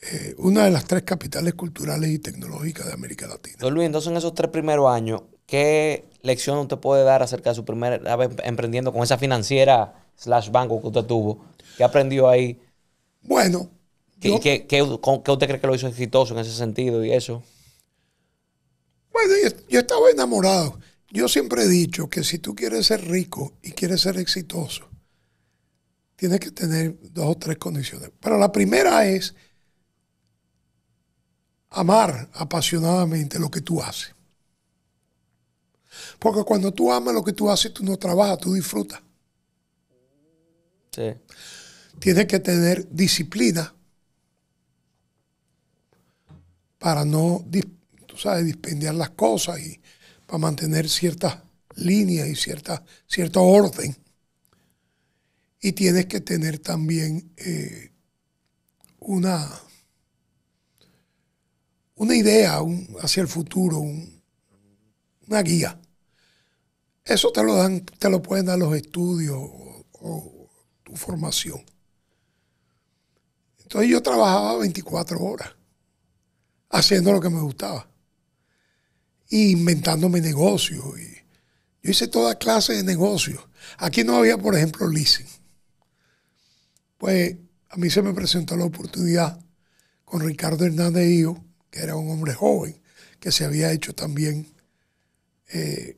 Eh, una de las tres capitales culturales y tecnológicas de América Latina. Don Luis, entonces en esos tres primeros años, ¿qué lección usted puede dar acerca de su primera vez em-, emprendiendo con esa financiera slash banco que usted tuvo? ¿Qué aprendió ahí? Bueno. ¿Qué, qué, usted cree que lo hizo exitoso en ese sentido y eso? Bueno, yo, yo estaba enamorado. Yo siempre he dicho que si tú quieres ser rico y quieres ser exitoso, tienes que tener dos o tres condiciones. Pero la primera es amar apasionadamente lo que tú haces. Porque cuando tú amas lo que tú haces, tú no trabajas, tú disfrutas. Sí. Tienes que tener disciplina para no, tú sabes, dispendiar las cosas y para mantener ciertas líneas y cierta, cierto orden. Y tienes que tener también eh, una una idea hacia el futuro, una guía. Eso te lo dan, te lo pueden dar los estudios o, tu formación. Entonces yo trabajaba 24 horas haciendo lo que me gustaba. Y inventándome negocios. yo hice toda clase de negocios. Aquí no había, por ejemplo, leasing. Pues a mí se me presentó la oportunidad con Ricardo Hernández y yo que era un hombre joven, que se había hecho también eh,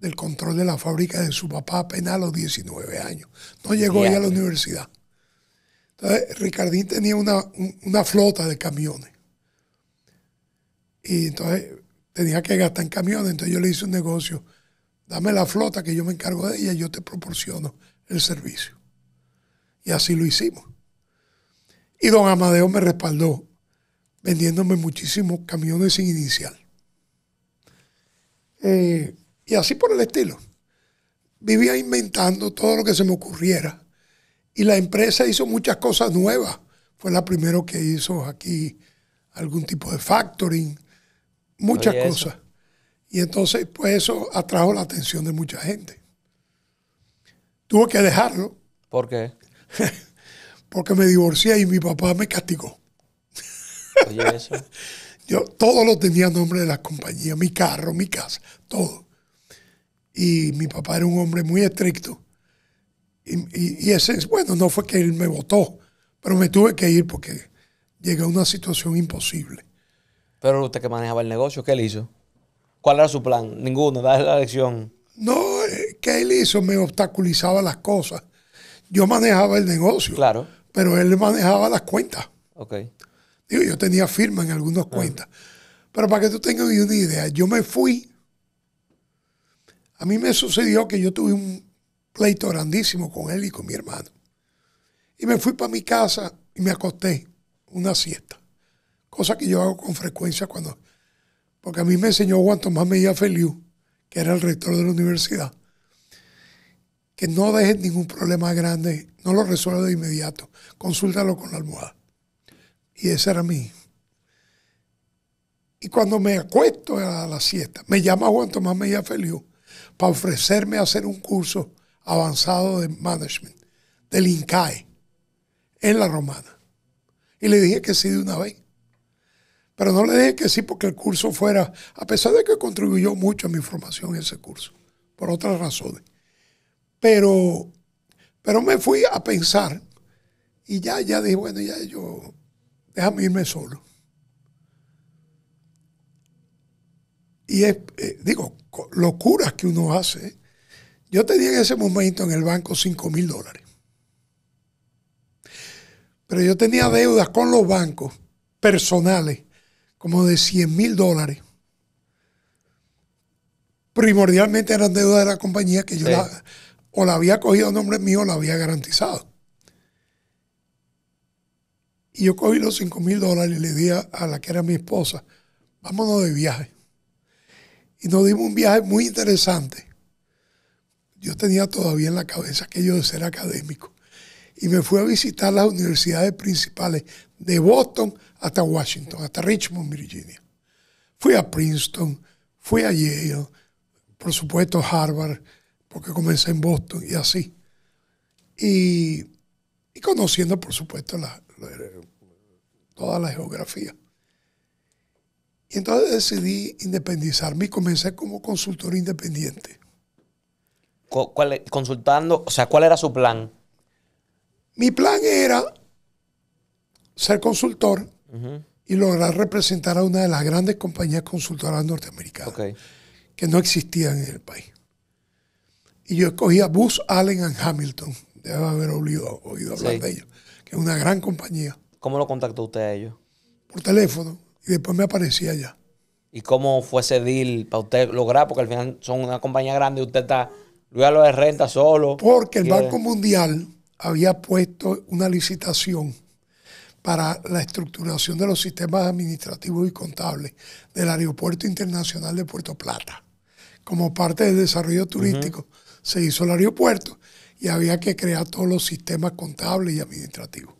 del control de la fábrica de su papá apenas a los 19 años. No llegó a la universidad. Entonces, Ricardín tenía una, una flota de camiones. Y entonces tenía que gastar en camiones. Entonces yo le hice un negocio. Dame la flota que yo me encargo de ella y yo te proporciono el servicio. Y así lo hicimos. Y don Amadeo me respaldó vendiéndome muchísimos camiones sin inicial. Eh, y así por el estilo. Vivía inventando todo lo que se me ocurriera. Y la empresa hizo muchas cosas nuevas. Fue la primera que hizo aquí algún tipo de factoring, muchas cosas. Y entonces, pues eso atrajo la atención de mucha gente. tuvo que dejarlo. ¿Por qué? porque me divorcié y mi papá me castigó. Oye, eso. Yo todo lo tenía a nombre de la compañía, mi carro, mi casa, todo. Y mi papá era un hombre muy estricto. Y, y, ese, bueno, no fue que él me votó, pero me tuve que ir porque llegué a una situación imposible. Pero usted que manejaba el negocio, ¿qué él hizo? ¿Cuál era su plan? Ninguno, da la lección. No, eh, ¿qué él hizo? Me obstaculizaba las cosas. Yo manejaba el negocio. Claro. Pero él manejaba las cuentas. Ok yo tenía firma en algunas ah. cuentas. Pero para que tú tengas una idea, yo me fui. A mí me sucedió que yo tuve un pleito grandísimo con él y con mi hermano. Y me fui para mi casa y me acosté una siesta. Cosa que yo hago con frecuencia cuando... Porque a mí me enseñó Juan Tomás Mejía Feliu, que era el rector de la universidad, que no dejes ningún problema grande, no lo resuelve de inmediato, consúltalo con la almohada. Y ese era mí. Y cuando me acuesto a la siesta, me llama Juan Tomás Mejía Feliu para ofrecerme a hacer un curso avanzado de management del INCAE en la Romana. Y le dije que sí de una vez. Pero no le dije que sí porque el curso fuera, a pesar de que contribuyó mucho a mi formación ese curso, por otras razones. Pero, pero me fui a pensar y ya, ya dije, bueno, ya yo déjame irme solo. Y es, eh, digo, locuras que uno hace. Yo tenía en ese momento en el banco 5 mil dólares. Pero yo tenía deudas con los bancos personales, como de 100 mil dólares. Primordialmente eran deudas de la compañía que yo o la había cogido a nombre mío o la había garantizado. Y yo cogí los 5 mil dólares y le di a, la que era mi esposa, vámonos de viaje. Y nos dimos un viaje muy interesante. Yo tenía todavía en la cabeza aquello de ser académico. Y me fui a visitar las universidades principales de Boston hasta Washington, hasta Richmond, Virginia. Fui a Princeton, fui a Yale, por supuesto Harvard, porque comencé en Boston y así. y conociendo, por supuesto, la, toda la geografía. Y entonces decidí independizarme y comencé como consultor independiente. ¿Cuál, consultando, o sea, ¿cuál era su plan? Mi plan era ser consultor y lograr representar a una de las grandes compañías consultoras norteamericanas que no existían en el país. Y yo escogía Bus Allen and Hamilton. Debe haber oído, oído hablar de ellos es una gran compañía. ¿Cómo lo contactó usted a ellos? Por teléfono y después me aparecía allá. ¿Y cómo fue ese deal para usted lograr? Porque al final son una compañía grande y usted está, luego lo de renta solo. Porque el Banco Mundial había puesto una licitación para la estructuración de los sistemas administrativos y contables del Aeropuerto Internacional de Puerto Plata. Como parte del desarrollo turístico, se hizo el aeropuerto y había que crear todos los sistemas contables y administrativos.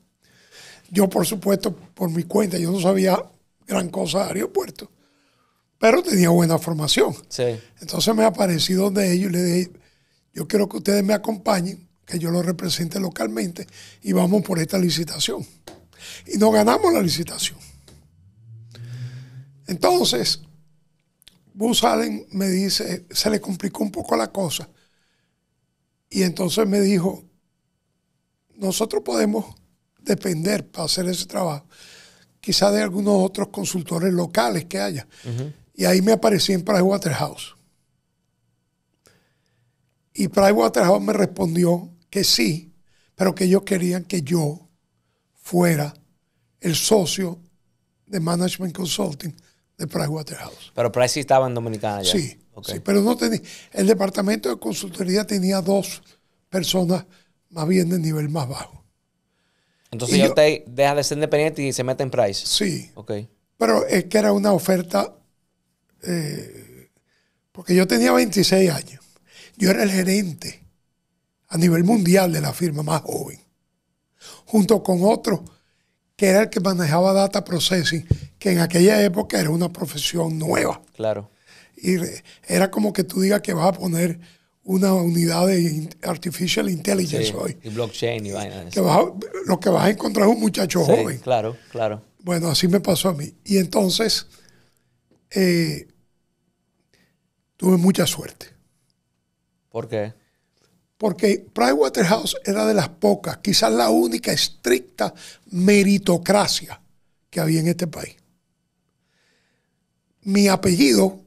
Yo, por supuesto, por mi cuenta, yo no sabía gran cosa de aeropuerto. pero tenía buena formación. Entonces me aparecí donde ellos y le dije, yo quiero que ustedes me acompañen, que yo lo represente localmente y vamos por esta licitación. Y nos ganamos la licitación. Entonces, bus Allen me dice, se le complicó un poco la cosa y entonces me dijo, nosotros podemos depender para hacer ese trabajo, quizá de algunos otros consultores locales que haya. Y ahí me aparecí en Pricewaterhouse. Y Pricewaterhouse me respondió que sí, pero que ellos querían que yo fuera el socio de Management Consulting de Pricewaterhouse. Pero Price estaba en Dominicana ya. Sí. Sí, pero no tenía. El departamento de consultoría tenía dos personas más bien de nivel más bajo. Entonces ya usted deja de ser independiente y se mete en Price. Sí. Pero es que era una oferta. Eh, porque yo tenía 26 años. Yo era el gerente a nivel mundial de la firma más joven. Junto con otro que era el que manejaba data processing, que en aquella época era una profesión nueva. Claro y era como que tú digas que vas a poner una unidad de artificial intelligence hoy. Y blockchain y vainas. lo que vas a encontrar es un muchacho joven. Claro, claro. Bueno, así me pasó a mí. Y entonces eh, tuve mucha suerte. ¿Por qué? Porque Pricewaterhouse era de las pocas, quizás la única estricta meritocracia que había en este país. Mi apellido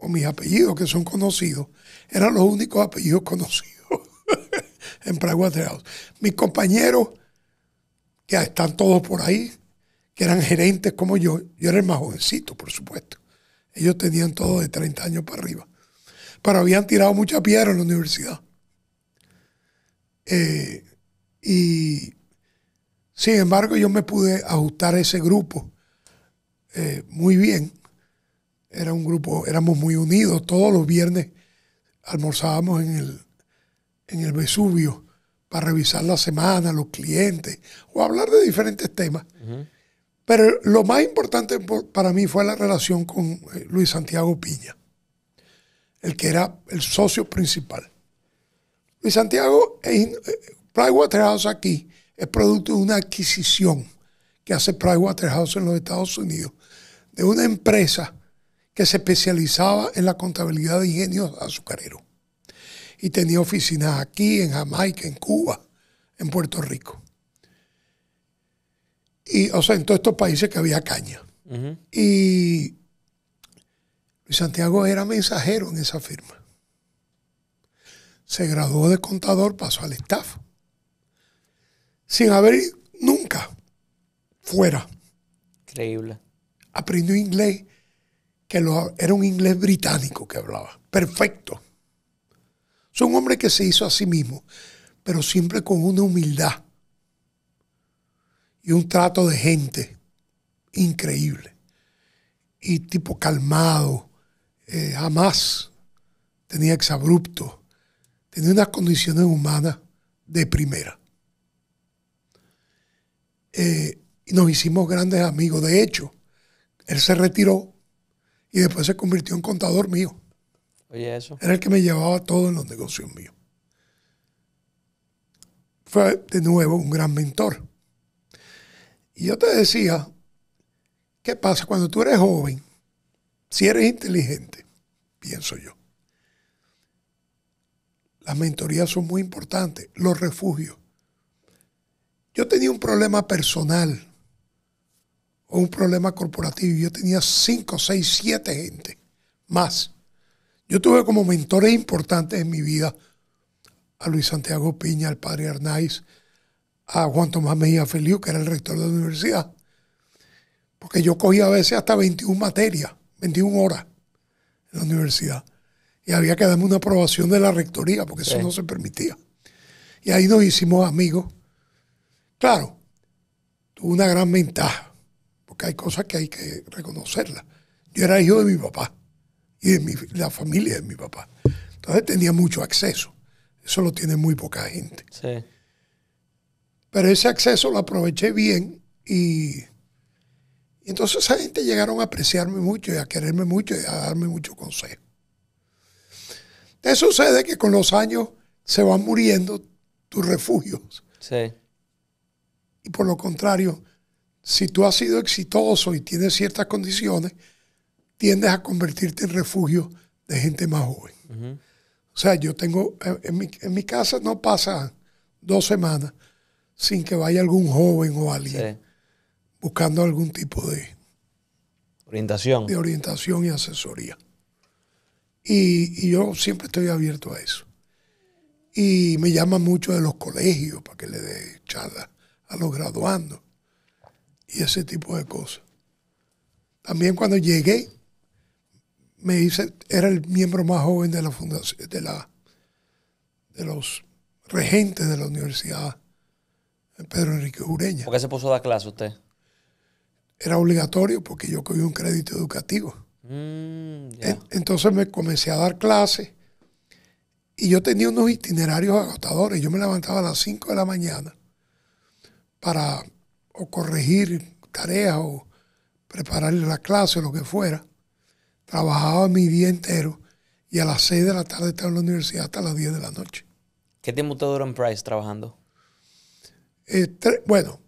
o mis apellidos que son conocidos, eran los únicos apellidos conocidos en deados Mis compañeros, que están todos por ahí, que eran gerentes como yo, yo era el más jovencito, por supuesto. Ellos tenían todos de 30 años para arriba. Pero habían tirado mucha piedra en la universidad. Eh, y sin embargo, yo me pude ajustar a ese grupo eh, muy bien era un grupo, éramos muy unidos. Todos los viernes almorzábamos en el, en el Vesubio para revisar la semana, los clientes, o hablar de diferentes temas. Pero lo más importante para mí fue la relación con eh, Luis Santiago Piña, el que era el socio principal. Luis Santiago, eh, Pridewaterhouse aquí es producto de una adquisición que hace Pridewaterhouse en los Estados Unidos, de una empresa que se especializaba en la contabilidad de ingenios azucareros. Y tenía oficinas aquí, en Jamaica, en Cuba, en Puerto Rico. Y, o sea, en todos estos países que había caña. Y Luis Santiago era mensajero en esa firma. Se graduó de contador, pasó al staff. Sin haber nunca fuera. Increíble. Aprendió inglés que era un inglés británico que hablaba, perfecto. Es un hombre que se hizo a sí mismo, pero siempre con una humildad y un trato de gente increíble. Y tipo calmado, eh, jamás tenía exabrupto, tenía unas condiciones humanas de primera. Eh, y nos hicimos grandes amigos. De hecho, él se retiró y después se convirtió en contador mío. Oye, eso. Era el que me llevaba todo en los negocios míos. Fue de nuevo un gran mentor. Y yo te decía, ¿qué pasa cuando tú eres joven? Si eres inteligente, pienso yo. Las mentorías son muy importantes, los refugios. Yo tenía un problema personal o un problema corporativo. y Yo tenía 5, 6, 7 gente más. Yo tuve como mentores importantes en mi vida a Luis Santiago Piña, al padre Arnaiz, a Juan Tomás Mejía Feliu, que era el rector de la universidad. Porque yo cogía a veces hasta 21 materias, 21 horas en la universidad. Y había que darme una aprobación de la rectoría, porque eso no se permitía. Y ahí nos hicimos amigos. Claro, tuve una gran ventaja que hay cosas que hay que reconocerlas. Yo era hijo de mi papá y de la familia de mi papá. Entonces tenía mucho acceso. Eso lo tiene muy poca gente. Pero ese acceso lo aproveché bien y, entonces esa gente llegaron a apreciarme mucho y a quererme mucho y a darme mucho consejo. Te sucede que con los años se van muriendo tus refugios. Y por lo contrario, si tú has sido exitoso y tienes ciertas condiciones, tiendes a convertirte en refugio de gente más joven. O sea, yo tengo, eh, en mi, casa no pasa dos semanas sin que vaya algún joven o alguien buscando algún tipo de orientación. De orientación y asesoría. Y, yo siempre estoy abierto a eso. Y me llaman mucho de los colegios para que le dé charla a los graduandos y ese tipo de cosas. También cuando llegué, me hice, era el miembro más joven de la fundación, de la de los regentes de la universidad, Pedro Enrique Ureña. ¿Por qué se puso a dar clase usted? Era obligatorio porque yo cogí un crédito educativo. Mm, entonces me comencé a dar clases y yo tenía unos itinerarios agotadores. Yo me levantaba a las 5 de la mañana para o corregir tareas o preparar la clase o lo que fuera. Trabajaba mi día entero y a las 6 de la tarde estaba en la universidad hasta las 10 de la noche. ¿Qué tiempo te duró en Price trabajando? Eh, bueno,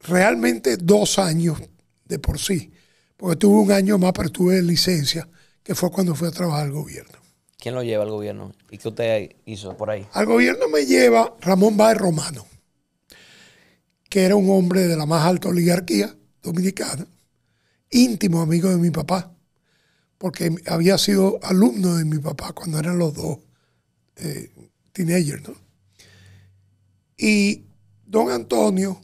realmente dos años de por sí, porque tuve un año más, pero tuve licencia, que fue cuando fui a trabajar al gobierno. ¿Quién lo lleva al gobierno? ¿Y qué usted hizo por ahí? Al gobierno me lleva Ramón Báez Romano que era un hombre de la más alta oligarquía dominicana, íntimo amigo de mi papá, porque había sido alumno de mi papá cuando eran los dos eh, teenagers, ¿no? Y don Antonio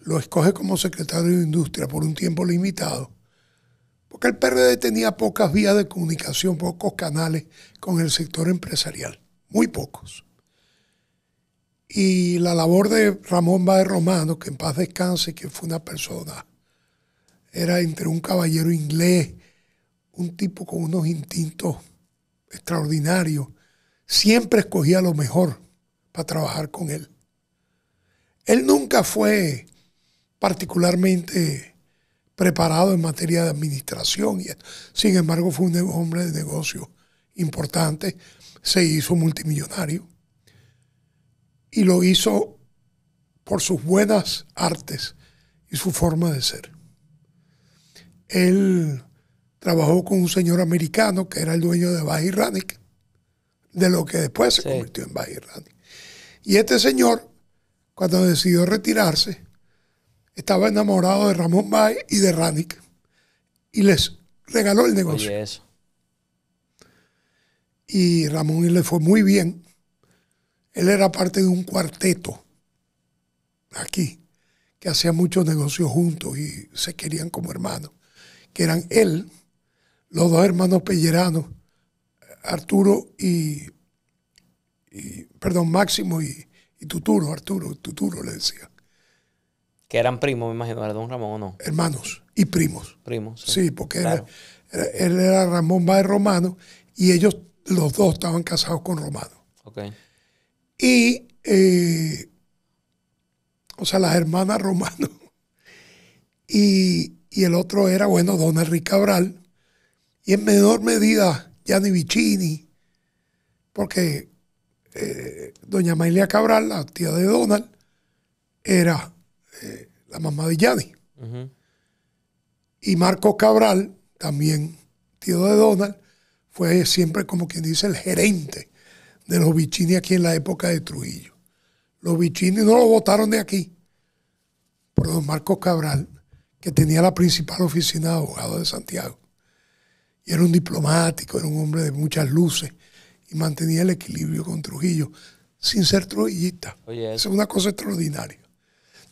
lo escoge como secretario de Industria por un tiempo limitado, porque el PRD tenía pocas vías de comunicación, pocos canales con el sector empresarial, muy pocos. Y la labor de Ramón Baez Romano, que en paz descanse, que fue una persona, era entre un caballero inglés, un tipo con unos instintos extraordinarios, siempre escogía lo mejor para trabajar con él. Él nunca fue particularmente preparado en materia de administración, sin embargo fue un hombre de negocio importante, se hizo multimillonario y lo hizo por sus buenas artes y su forma de ser. Él trabajó con un señor americano que era el dueño de Baji Rannick, de lo que después se convirtió en Baji Y este señor, cuando decidió retirarse, estaba enamorado de Ramón Bay y de Rannick y les regaló el negocio. Y Ramón le fue muy bien él era parte de un cuarteto aquí, que hacía muchos negocios juntos y se querían como hermanos, que eran él, los dos hermanos Pellerano, Arturo y, perdón, Máximo y, Tuturo, Arturo, Tuturo le decía. Que eran primos, me imagino, era don Ramón o no. Hermanos y primos. Primos. Sí, porque él era Ramón Valle Romano y ellos, los dos, estaban casados con Romano. Okay. Y, eh, o sea, las hermanas Romano. Y, el otro era, bueno, don Enrique Cabral. Y en menor medida, Gianni Vicini, porque eh, doña Mailia Cabral, la tía de Donald, era eh, la mamá de Gianni. Y Marco Cabral, también tío de Donald, fue siempre como quien dice el gerente de los bichini aquí en la época de Trujillo. Los bichini no lo votaron de aquí, por don Marcos Cabral, que tenía la principal oficina de abogados de Santiago. Y era un diplomático, era un hombre de muchas luces y mantenía el equilibrio con Trujillo, sin ser trujillista. Esa es una cosa extraordinaria.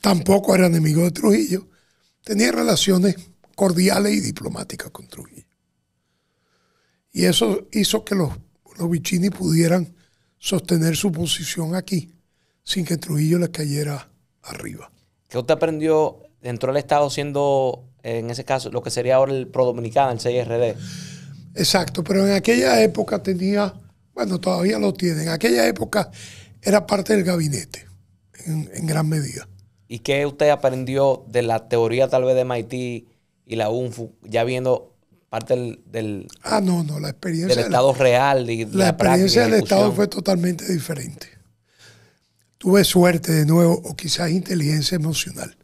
Tampoco era enemigo de Trujillo, tenía relaciones cordiales y diplomáticas con Trujillo. Y eso hizo que los, los pudieran sostener su posición aquí sin que Trujillo le cayera arriba. ¿Qué usted aprendió? dentro del Estado siendo, en ese caso, lo que sería ahora el Pro dominicano el CIRD. Exacto, pero en aquella época tenía, bueno, todavía lo tiene, en aquella época era parte del gabinete, en, gran medida. ¿Y qué usted aprendió de la teoría tal vez de MIT y la UNFU, ya viendo parte del, ah, no, la experiencia del estado real. la, la, experiencia del estado fue totalmente diferente. Tuve suerte de nuevo, o quizás inteligencia emocional,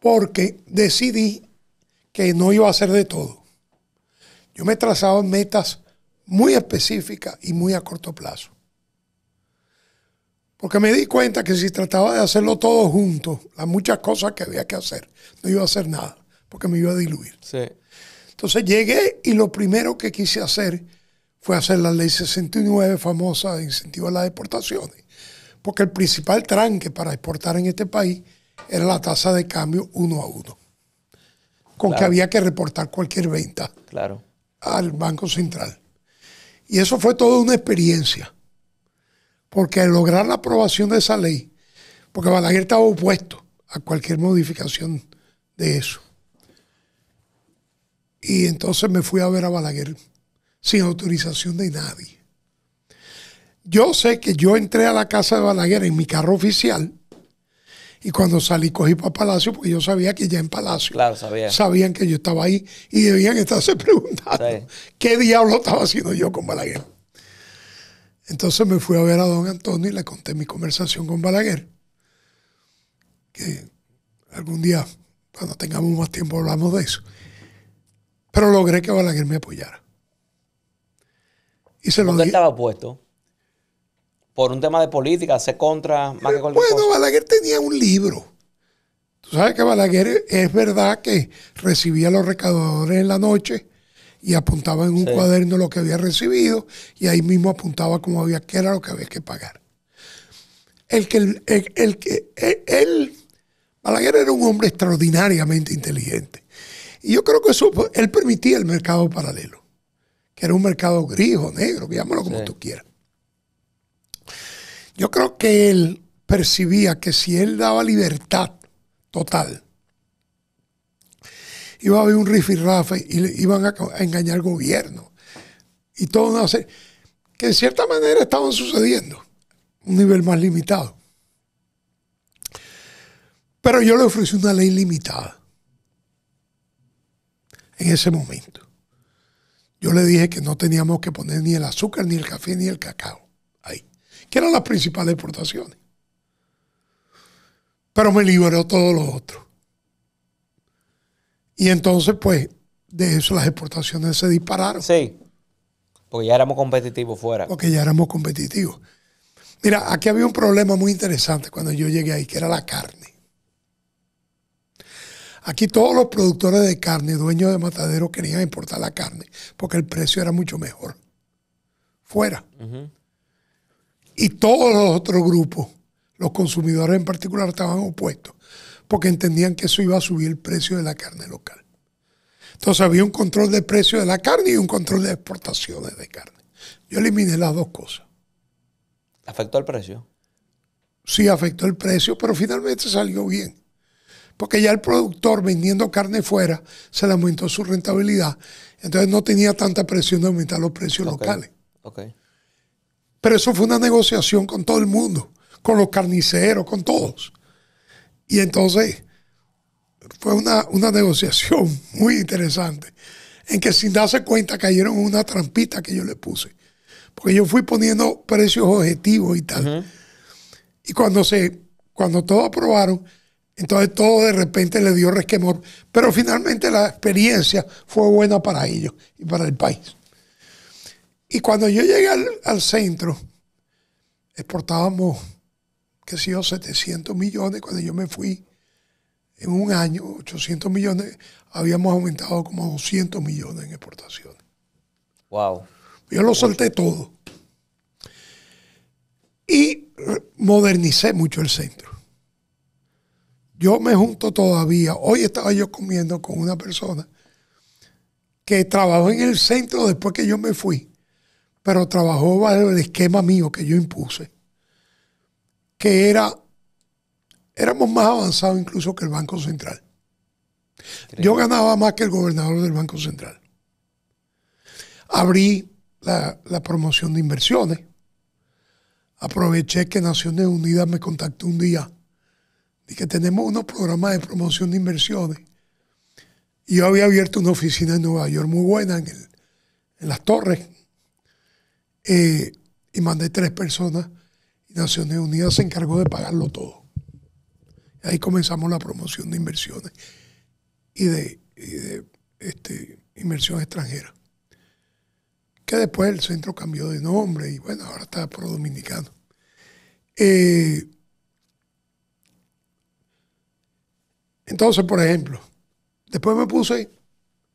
porque decidí que no iba a hacer de todo. Yo me trazaba metas muy específicas y muy a corto plazo. Porque me di cuenta que si trataba de hacerlo todo junto, las muchas cosas que había que hacer, no iba a hacer nada, porque me iba a diluir. Sí. Entonces llegué y lo primero que quise hacer fue hacer la ley 69 famosa de incentivo a las exportaciones, porque el principal tranque para exportar en este país era la tasa de cambio uno a uno, con que había que reportar cualquier venta al Banco Central. Y eso fue toda una experiencia, porque al lograr la aprobación de esa ley, porque Balaguer estaba opuesto a cualquier modificación de eso. Y entonces me fui a ver a Balaguer sin autorización de nadie. Yo sé que yo entré a la casa de Balaguer en mi carro oficial y cuando salí cogí para Palacio porque yo sabía que ya en Palacio claro, sabían que yo estaba ahí y debían estarse preguntando qué diablo estaba haciendo yo con Balaguer. Entonces me fui a ver a don Antonio y le conté mi conversación con Balaguer. Que algún día, cuando tengamos más tiempo, hablamos de eso. Pero logré que Balaguer me apoyara. Y se lo estaba puesto Por un tema de política, se contra más que Bueno, Balaguer tenía un libro. Tú sabes que Balaguer es verdad que recibía los recaudadores en la noche y apuntaba en un cuaderno lo que había recibido y ahí mismo apuntaba cómo había que era lo que había que pagar. El que el, Balaguer era un hombre extraordinariamente inteligente. Y yo creo que eso, él permitía el mercado paralelo, que era un mercado gris o negro, llámalo como tú quieras. Yo creo que él percibía que si él daba libertad total, iba a haber un rifirrafe y le iban a, engañar al gobierno. Y todo una que en cierta manera estaban sucediendo, un nivel más limitado. Pero yo le ofrecí una ley limitada en ese momento. Yo le dije que no teníamos que poner ni el azúcar, ni el café, ni el cacao ahí, que eran las principales exportaciones. Pero me liberó todos los otros. Y entonces, pues, de eso las exportaciones se dispararon. Sí, porque ya éramos competitivos fuera. Porque ya éramos competitivos. Mira, aquí había un problema muy interesante cuando yo llegué ahí, que era la carne. Aquí todos los productores de carne, dueños de matadero, querían importar la carne porque el precio era mucho mejor. Fuera. Y todos los otros grupos, los consumidores en particular, estaban opuestos porque entendían que eso iba a subir el precio de la carne local. Entonces había un control de precio de la carne y un control de exportaciones de carne. Yo eliminé las dos cosas. ¿Afectó el precio? Sí, afectó el precio, pero finalmente salió bien porque ya el productor vendiendo carne fuera se le aumentó su rentabilidad. Entonces no tenía tanta presión de aumentar los precios locales. Pero eso fue una negociación con todo el mundo, con los carniceros, con todos. Y entonces fue una, negociación muy interesante, en que sin darse cuenta cayeron en una trampita que yo le puse. Porque yo fui poniendo precios objetivos y tal. Y cuando se, cuando todos aprobaron, entonces todo de repente le dio resquemor. Pero finalmente la experiencia fue buena para ellos y para el país. Y cuando yo llegué al, centro, exportábamos, qué sé yo, 700 millones. Cuando yo me fui, en un año, 800 millones, habíamos aumentado como 200 millones en exportaciones. Wow. Yo lo solté todo. Y modernicé mucho el centro. Yo me junto todavía. Hoy estaba yo comiendo con una persona que trabajó en el centro después que yo me fui, pero trabajó bajo el esquema mío que yo impuse, que era, éramos más avanzados incluso que el Banco Central. Yo ganaba más que el gobernador del Banco Central. Abrí la promoción de inversiones. Aproveché que Naciones Unidas me contactó un día y que tenemos unos programas de promoción de inversiones. yo había abierto una oficina en Nueva York muy buena, en, las torres, eh, y mandé tres personas y Naciones Unidas se encargó de pagarlo todo. ahí comenzamos la promoción de inversiones y de, este, inversión extranjera. Que después el centro cambió de nombre y bueno, ahora está pro dominicano. Eh, Entonces, por ejemplo, después me puse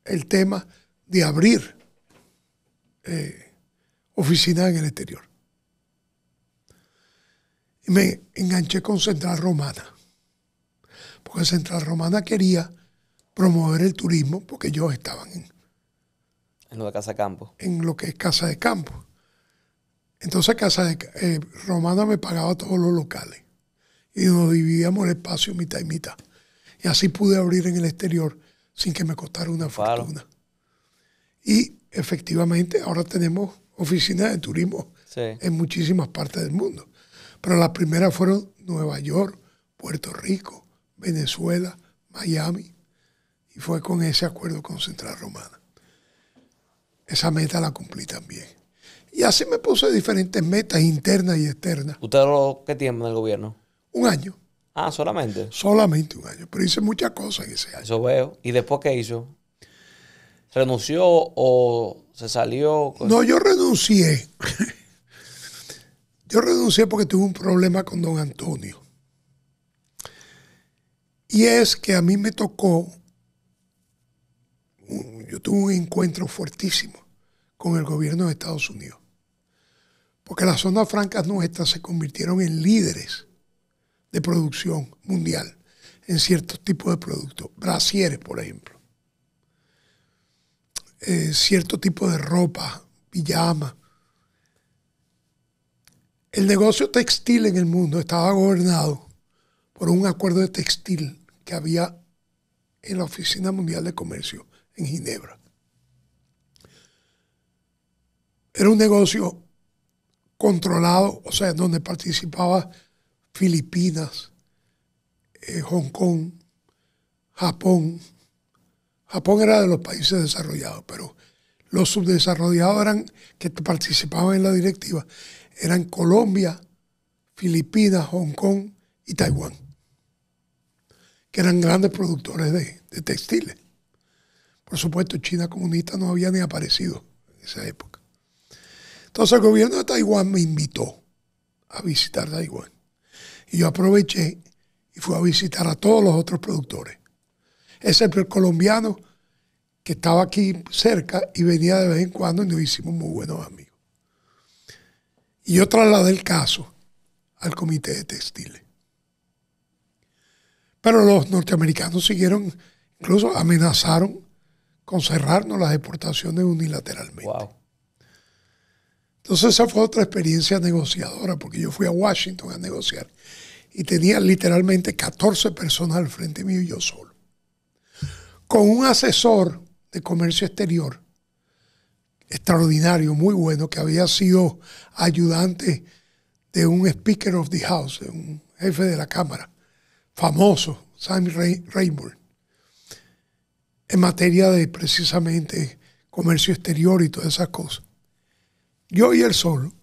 el tema de abrir eh, oficinas en el exterior. Y me enganché con Central Romana, porque Central Romana quería promover el turismo, porque ellos estaban en, en lo de Casa Campo. En lo que es Casa de Campo. Entonces Casa de eh, Romana me pagaba todos los locales y nos dividíamos el espacio mitad y mitad. Y así pude abrir en el exterior sin que me costara una fortuna. Y efectivamente ahora tenemos oficinas de turismo en muchísimas partes del mundo. Pero las primeras fueron Nueva York, Puerto Rico, Venezuela, Miami. Y fue con ese acuerdo con Central Romana. Esa meta la cumplí también. Y así me puse diferentes metas internas y externas. ¿Usted lo que tiene en el gobierno? Un año. Ah, solamente. Solamente un año. Pero hice muchas cosas en ese año. Eso veo. ¿Y después qué hizo? ¿Renunció o se salió? No, yo renuncié. yo renuncié porque tuve un problema con don Antonio. Y es que a mí me tocó, yo tuve un encuentro fuertísimo con el gobierno de Estados Unidos. Porque las zonas francas nuestras se convirtieron en líderes de producción mundial en ciertos tipos de productos, brasieres, por ejemplo, eh, cierto tipo de ropa, pijama. El negocio textil en el mundo estaba gobernado por un acuerdo de textil que había en la Oficina Mundial de Comercio en Ginebra. Era un negocio controlado, o sea, donde participaba Filipinas, eh, Hong Kong, Japón. Japón era de los países desarrollados, pero los subdesarrollados eran que participaban en la directiva eran Colombia, Filipinas, Hong Kong y Taiwán, que eran grandes productores de, de textiles. Por supuesto, China comunista no había ni aparecido en esa época. Entonces el gobierno de Taiwán me invitó a visitar Taiwán. Y yo aproveché y fui a visitar a todos los otros productores, excepto el colombiano que estaba aquí cerca y venía de vez en cuando y nos hicimos muy buenos amigos. Y yo trasladé el caso al comité de textiles. Pero los norteamericanos siguieron, incluso amenazaron con cerrarnos las exportaciones unilateralmente. Entonces esa fue otra experiencia negociadora, porque yo fui a Washington a negociar y tenía literalmente 14 personas al frente mío y yo solo. Con un asesor de comercio exterior extraordinario, muy bueno, que había sido ayudante de un Speaker of the House, un jefe de la Cámara, famoso, Sam Rayburn, en materia de precisamente comercio exterior y todas esas cosas yo y él solo.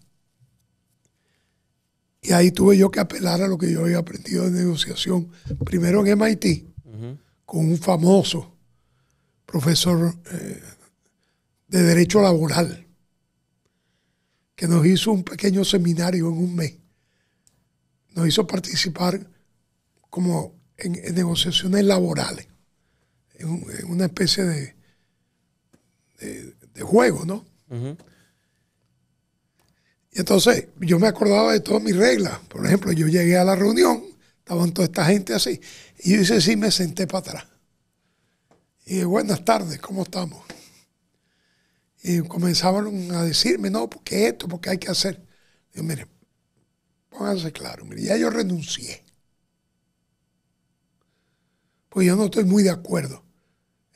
Y ahí tuve yo que apelar a lo que yo había aprendido de negociación, primero en MIT, con un famoso profesor eh, de Derecho Laboral, que nos hizo un pequeño seminario en un mes. Nos hizo participar como en, negociaciones laborales, en, una especie de, de, juego, ¿no? Y entonces yo me acordaba de todas mis reglas. Por ejemplo, yo llegué a la reunión, estaban toda esta gente así. Y yo hice sí, me senté para atrás. Y dije, buenas tardes, ¿cómo estamos? Y comenzaban a decirme, no, porque esto, porque hay que hacer. Digo, mire, pónganse claro, mire, ya yo renuncié. Pues yo no estoy muy de acuerdo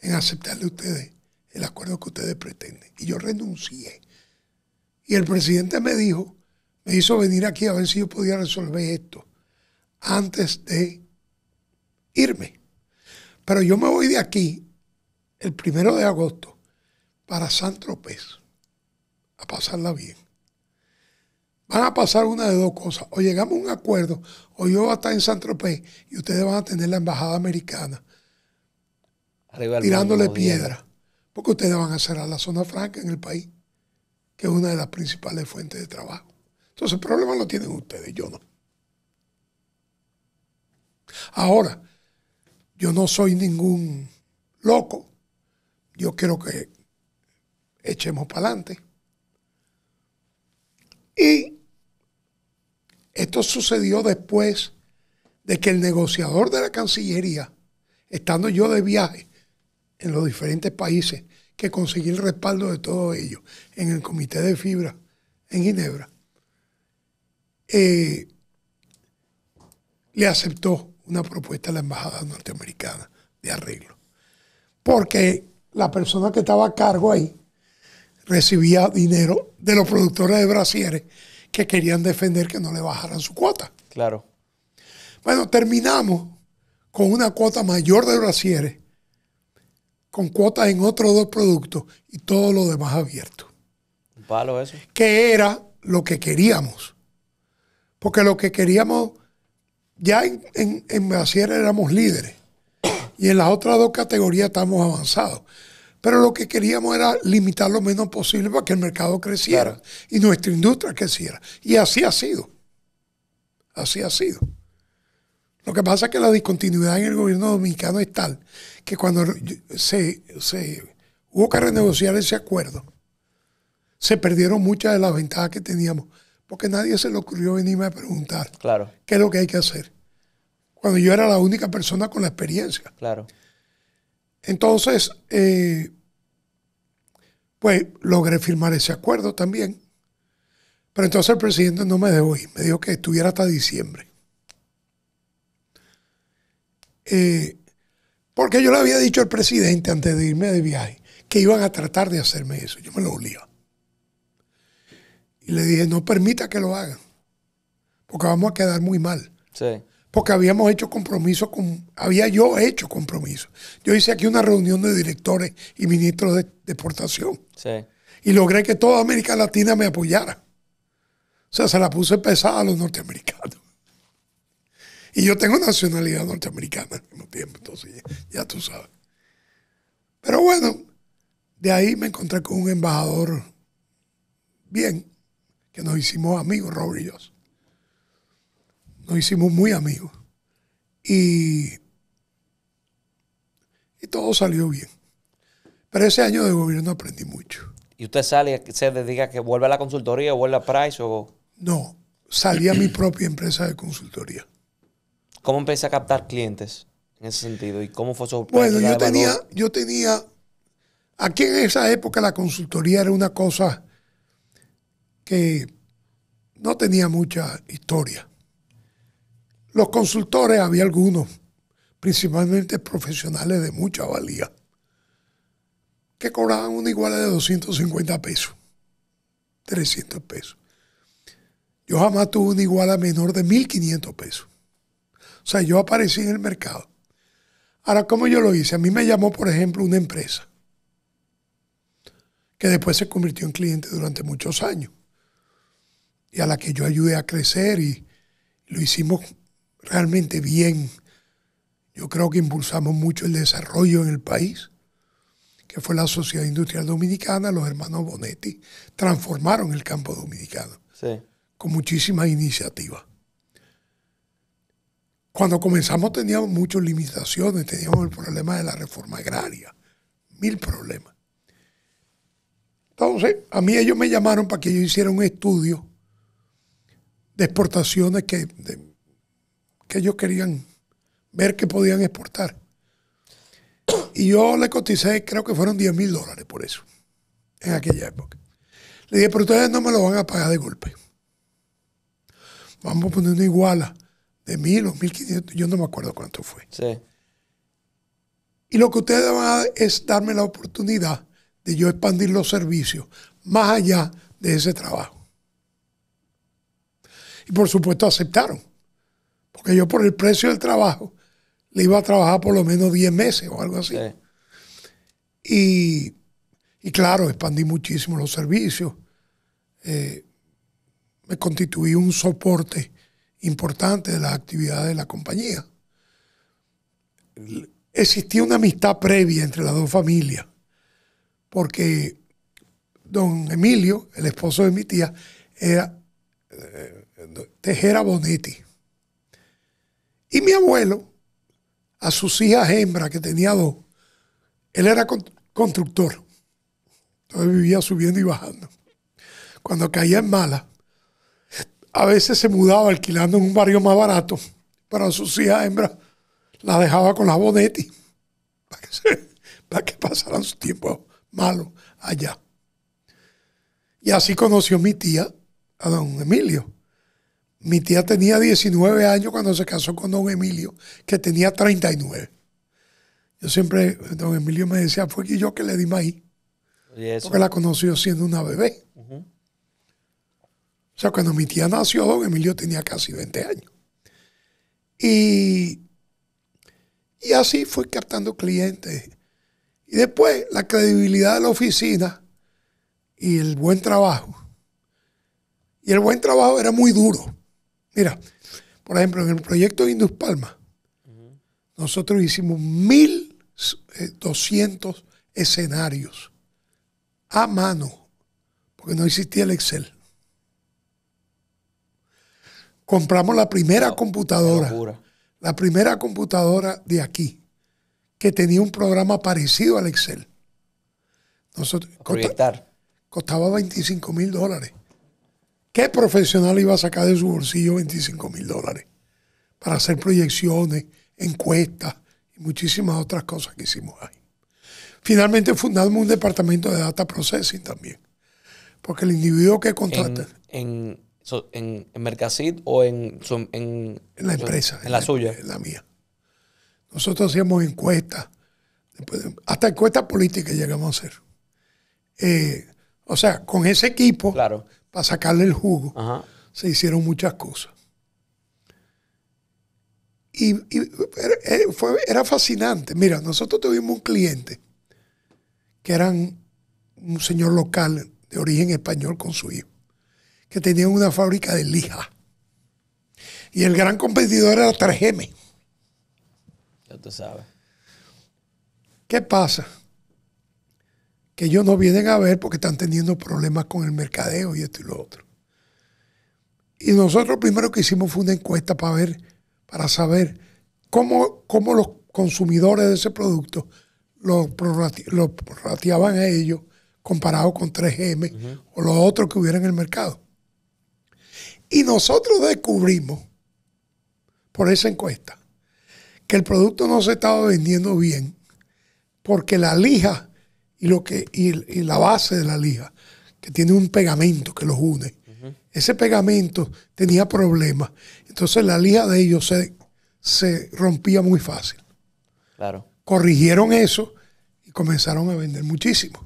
en aceptarle a ustedes el acuerdo que ustedes pretenden. Y yo renuncié. Y el presidente me dijo, me hizo venir aquí a ver si yo podía resolver esto antes de irme. Pero yo me voy de aquí el primero de agosto para San Tropez a pasarla bien. Van a pasar una de dos cosas. O llegamos a un acuerdo, o yo voy a estar en San Tropez y ustedes van a tener la embajada americana tirándole piedra. Porque ustedes van a cerrar la zona franca en el país que es una de las principales fuentes de trabajo. Entonces el problema lo tienen ustedes, yo no. Ahora, yo no soy ningún loco. Yo quiero que echemos para adelante. Y esto sucedió después de que el negociador de la Cancillería, estando yo de viaje en los diferentes países, que conseguí el respaldo de todos ellos en el Comité de Fibra en Ginebra. Eh, le aceptó una propuesta a la Embajada Norteamericana de arreglo. Porque la persona que estaba a cargo ahí recibía dinero de los productores de brasieres que querían defender que no le bajaran su cuota. Claro. Bueno, terminamos con una cuota mayor de brasieres con cuotas en otros dos productos y todo lo demás abierto. eso. Que era lo que queríamos. Porque lo que queríamos, ya en, en, éramos líderes y en las otras dos categorías estamos avanzados. Pero lo que queríamos era limitar lo menos posible para que el mercado creciera y nuestra industria creciera. Y así ha sido. Así ha sido. Lo que pasa es que la discontinuidad en el gobierno dominicano es tal que cuando se, hubo que renegociar ese acuerdo, se perdieron muchas de las ventajas que teníamos, porque nadie se le ocurrió venirme a preguntar claro. qué es lo que hay que hacer. Cuando yo era la única persona con la experiencia. Claro. Entonces, eh, pues logré firmar ese acuerdo también. Pero entonces el presidente no me dejó ir, me dijo que estuviera hasta diciembre. Eh, porque yo le había dicho al presidente antes de irme de viaje que iban a tratar de hacerme eso. Yo me lo olía. Y le dije, no permita que lo hagan, porque vamos a quedar muy mal. Porque habíamos hecho compromiso, con, había yo hecho compromiso. Yo hice aquí una reunión de directores y ministros de deportación. Y logré que toda América Latina me apoyara. O sea, se la puse pesada a los norteamericanos. Y yo tengo nacionalidad norteamericana al mismo tiempo, entonces ya, tú sabes. Pero bueno, de ahí me encontré con un embajador bien, que nos hicimos amigos, Robert y yo. Nos hicimos muy amigos. Y, y todo salió bien. Pero ese año de gobierno aprendí mucho. ¿Y usted sale, se dedica que vuelve a la consultoría, o vuelve a Price o...? No, salí a mi propia empresa de consultoría. ¿Cómo empecé a captar clientes en ese sentido? ¿Y cómo fue su Bueno, yo tenía, yo tenía. Aquí en esa época la consultoría era una cosa que no tenía mucha historia. Los consultores había algunos, principalmente profesionales de mucha valía, que cobraban una iguala de 250 pesos, 300 pesos. Yo jamás tuve una iguala menor de 1.500 pesos. O sea, yo aparecí en el mercado. Ahora, ¿cómo yo lo hice? A mí me llamó, por ejemplo, una empresa que después se convirtió en cliente durante muchos años y a la que yo ayudé a crecer y lo hicimos realmente bien. Yo creo que impulsamos mucho el desarrollo en el país, que fue la Sociedad Industrial Dominicana, los hermanos Bonetti transformaron el campo dominicano con muchísimas iniciativas. Cuando comenzamos teníamos muchas limitaciones, teníamos el problema de la reforma agraria, mil problemas. Entonces, a mí ellos me llamaron para que yo hiciera un estudio de exportaciones que, que ellos querían ver que podían exportar. Y yo le coticé, creo que fueron 10 mil dólares por eso, en aquella época. Le dije, pero ustedes no me lo van a pagar de golpe. Vamos a poner una iguala de mil o 1500, yo no me acuerdo cuánto fue. Sí. Y lo que ustedes van a dar es darme la oportunidad de yo expandir los servicios más allá de ese trabajo. Y por supuesto aceptaron, porque yo por el precio del trabajo le iba a trabajar por lo menos 10 meses o algo así. Sí. Y, claro, expandí muchísimo los servicios. Eh, me constituí un soporte importante de las actividades de la compañía. Existía una amistad previa entre las dos familias, porque don Emilio, el esposo de mi tía, era eh, Tejera Bonetti. Y mi abuelo, a sus hijas hembras, que tenía dos, él era constructor. Entonces vivía subiendo y bajando. Cuando caía en mala, a veces se mudaba alquilando en un barrio más barato, pero a sus hijas hembras las dejaba con las bonetti para que, para que pasaran su tiempo malo allá. Y así conoció mi tía a don Emilio. Mi tía tenía 19 años cuando se casó con don Emilio, que tenía 39. Yo siempre, don Emilio me decía, fue yo que le di maíz. Porque la conoció siendo una bebé. O sea, cuando mi tía nació, don Emilio tenía casi 20 años. Y, así fue captando clientes. Y después la credibilidad de la oficina y el buen trabajo. Y el buen trabajo era muy duro. Mira, por ejemplo, en el proyecto de Indus Palma, nosotros hicimos 1.200 eh, escenarios a mano, porque no existía el Excel compramos la primera computadora. La primera computadora de aquí, que tenía un programa parecido al Excel. Nosotros, Proyectar. Costaba, 25 mil dólares. ¿Qué profesional iba a sacar de su bolsillo 25 mil dólares? Para hacer proyecciones, encuestas y muchísimas otras cosas que hicimos ahí. Finalmente fundamos un departamento de data processing también. Porque el individuo que contrata. en en, Mercacid o en, la empresa. En, la, suya. En la mía. Nosotros hacíamos encuestas, hasta encuestas políticas llegamos a hacer. Eh, o sea, con ese equipo, para sacarle el jugo, se hicieron muchas cosas. Y, eh, era fascinante. Mira, nosotros tuvimos un cliente que era un señor local de origen español con su hijo que tenían una fábrica de lija. Y el gran competidor era 3M. Ya tú sabes. ¿Qué pasa? Que ellos no vienen a ver porque están teniendo problemas con el mercadeo y esto y lo otro. Y nosotros primero que hicimos fue una encuesta para ver, para saber cómo, los consumidores de ese producto lo, prorrateaban a ellos comparado con 3M o los otros que hubiera en el mercado. Y nosotros descubrimos, por esa encuesta, que el producto no se estaba vendiendo bien, porque la lija y, lo que, la base de la lija, que tiene un pegamento que los une, ese pegamento tenía problemas. Entonces la lija de ellos se, se rompía muy fácil. Claro. Corrigieron eso y comenzaron a vender muchísimo.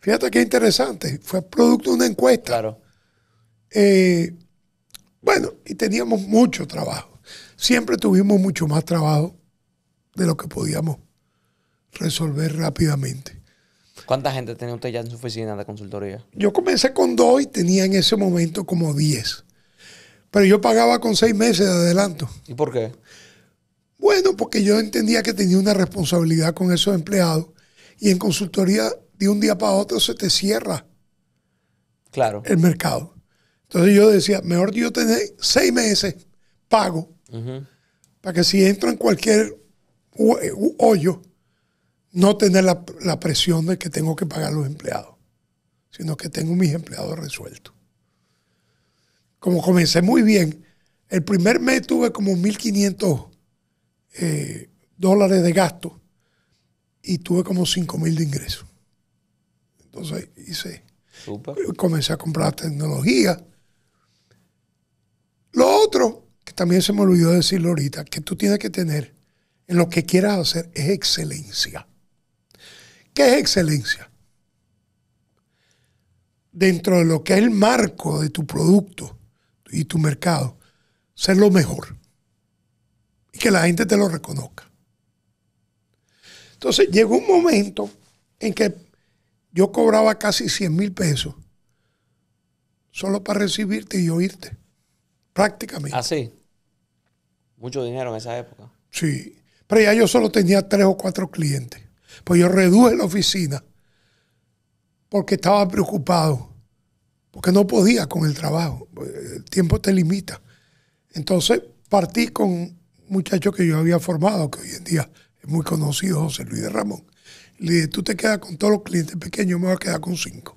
Fíjate qué interesante. Fue producto de una encuesta. Claro. Eh, bueno, y teníamos mucho trabajo. Siempre tuvimos mucho más trabajo de lo que podíamos resolver rápidamente. ¿Cuánta gente tenía usted ya en su oficina de consultoría? Yo comencé con dos y tenía en ese momento como diez. Pero yo pagaba con seis meses de adelanto. ¿Y por qué? Bueno, porque yo entendía que tenía una responsabilidad con esos empleados y en consultoría de un día para otro se te cierra claro. el mercado. Entonces yo decía, mejor yo tener seis meses pago para que si entro en cualquier eh, hoyo, no tener la, presión de que tengo que pagar los empleados, sino que tengo mis empleados resueltos. Como comencé muy bien, el primer mes tuve como 1.500 eh, dólares de gasto y tuve como 5.000 de ingresos. Entonces hice, comencé a comprar tecnología, lo otro, que también se me olvidó decirlo ahorita, que tú tienes que tener en lo que quieras hacer es excelencia. ¿Qué es excelencia? Dentro de lo que es el marco de tu producto y tu mercado, ser lo mejor y que la gente te lo reconozca. Entonces llegó un momento en que yo cobraba casi 100 mil pesos solo para recibirte y oírte prácticamente. Así. Ah, Mucho dinero en esa época. Sí. Pero ya yo solo tenía tres o cuatro clientes. Pues yo reduje la oficina porque estaba preocupado, porque no podía con el trabajo. El tiempo te limita. Entonces partí con un muchacho que yo había formado, que hoy en día es muy conocido, José Luis de Ramón. Le dije, tú te quedas con todos los clientes pequeños, me voy a quedar con cinco.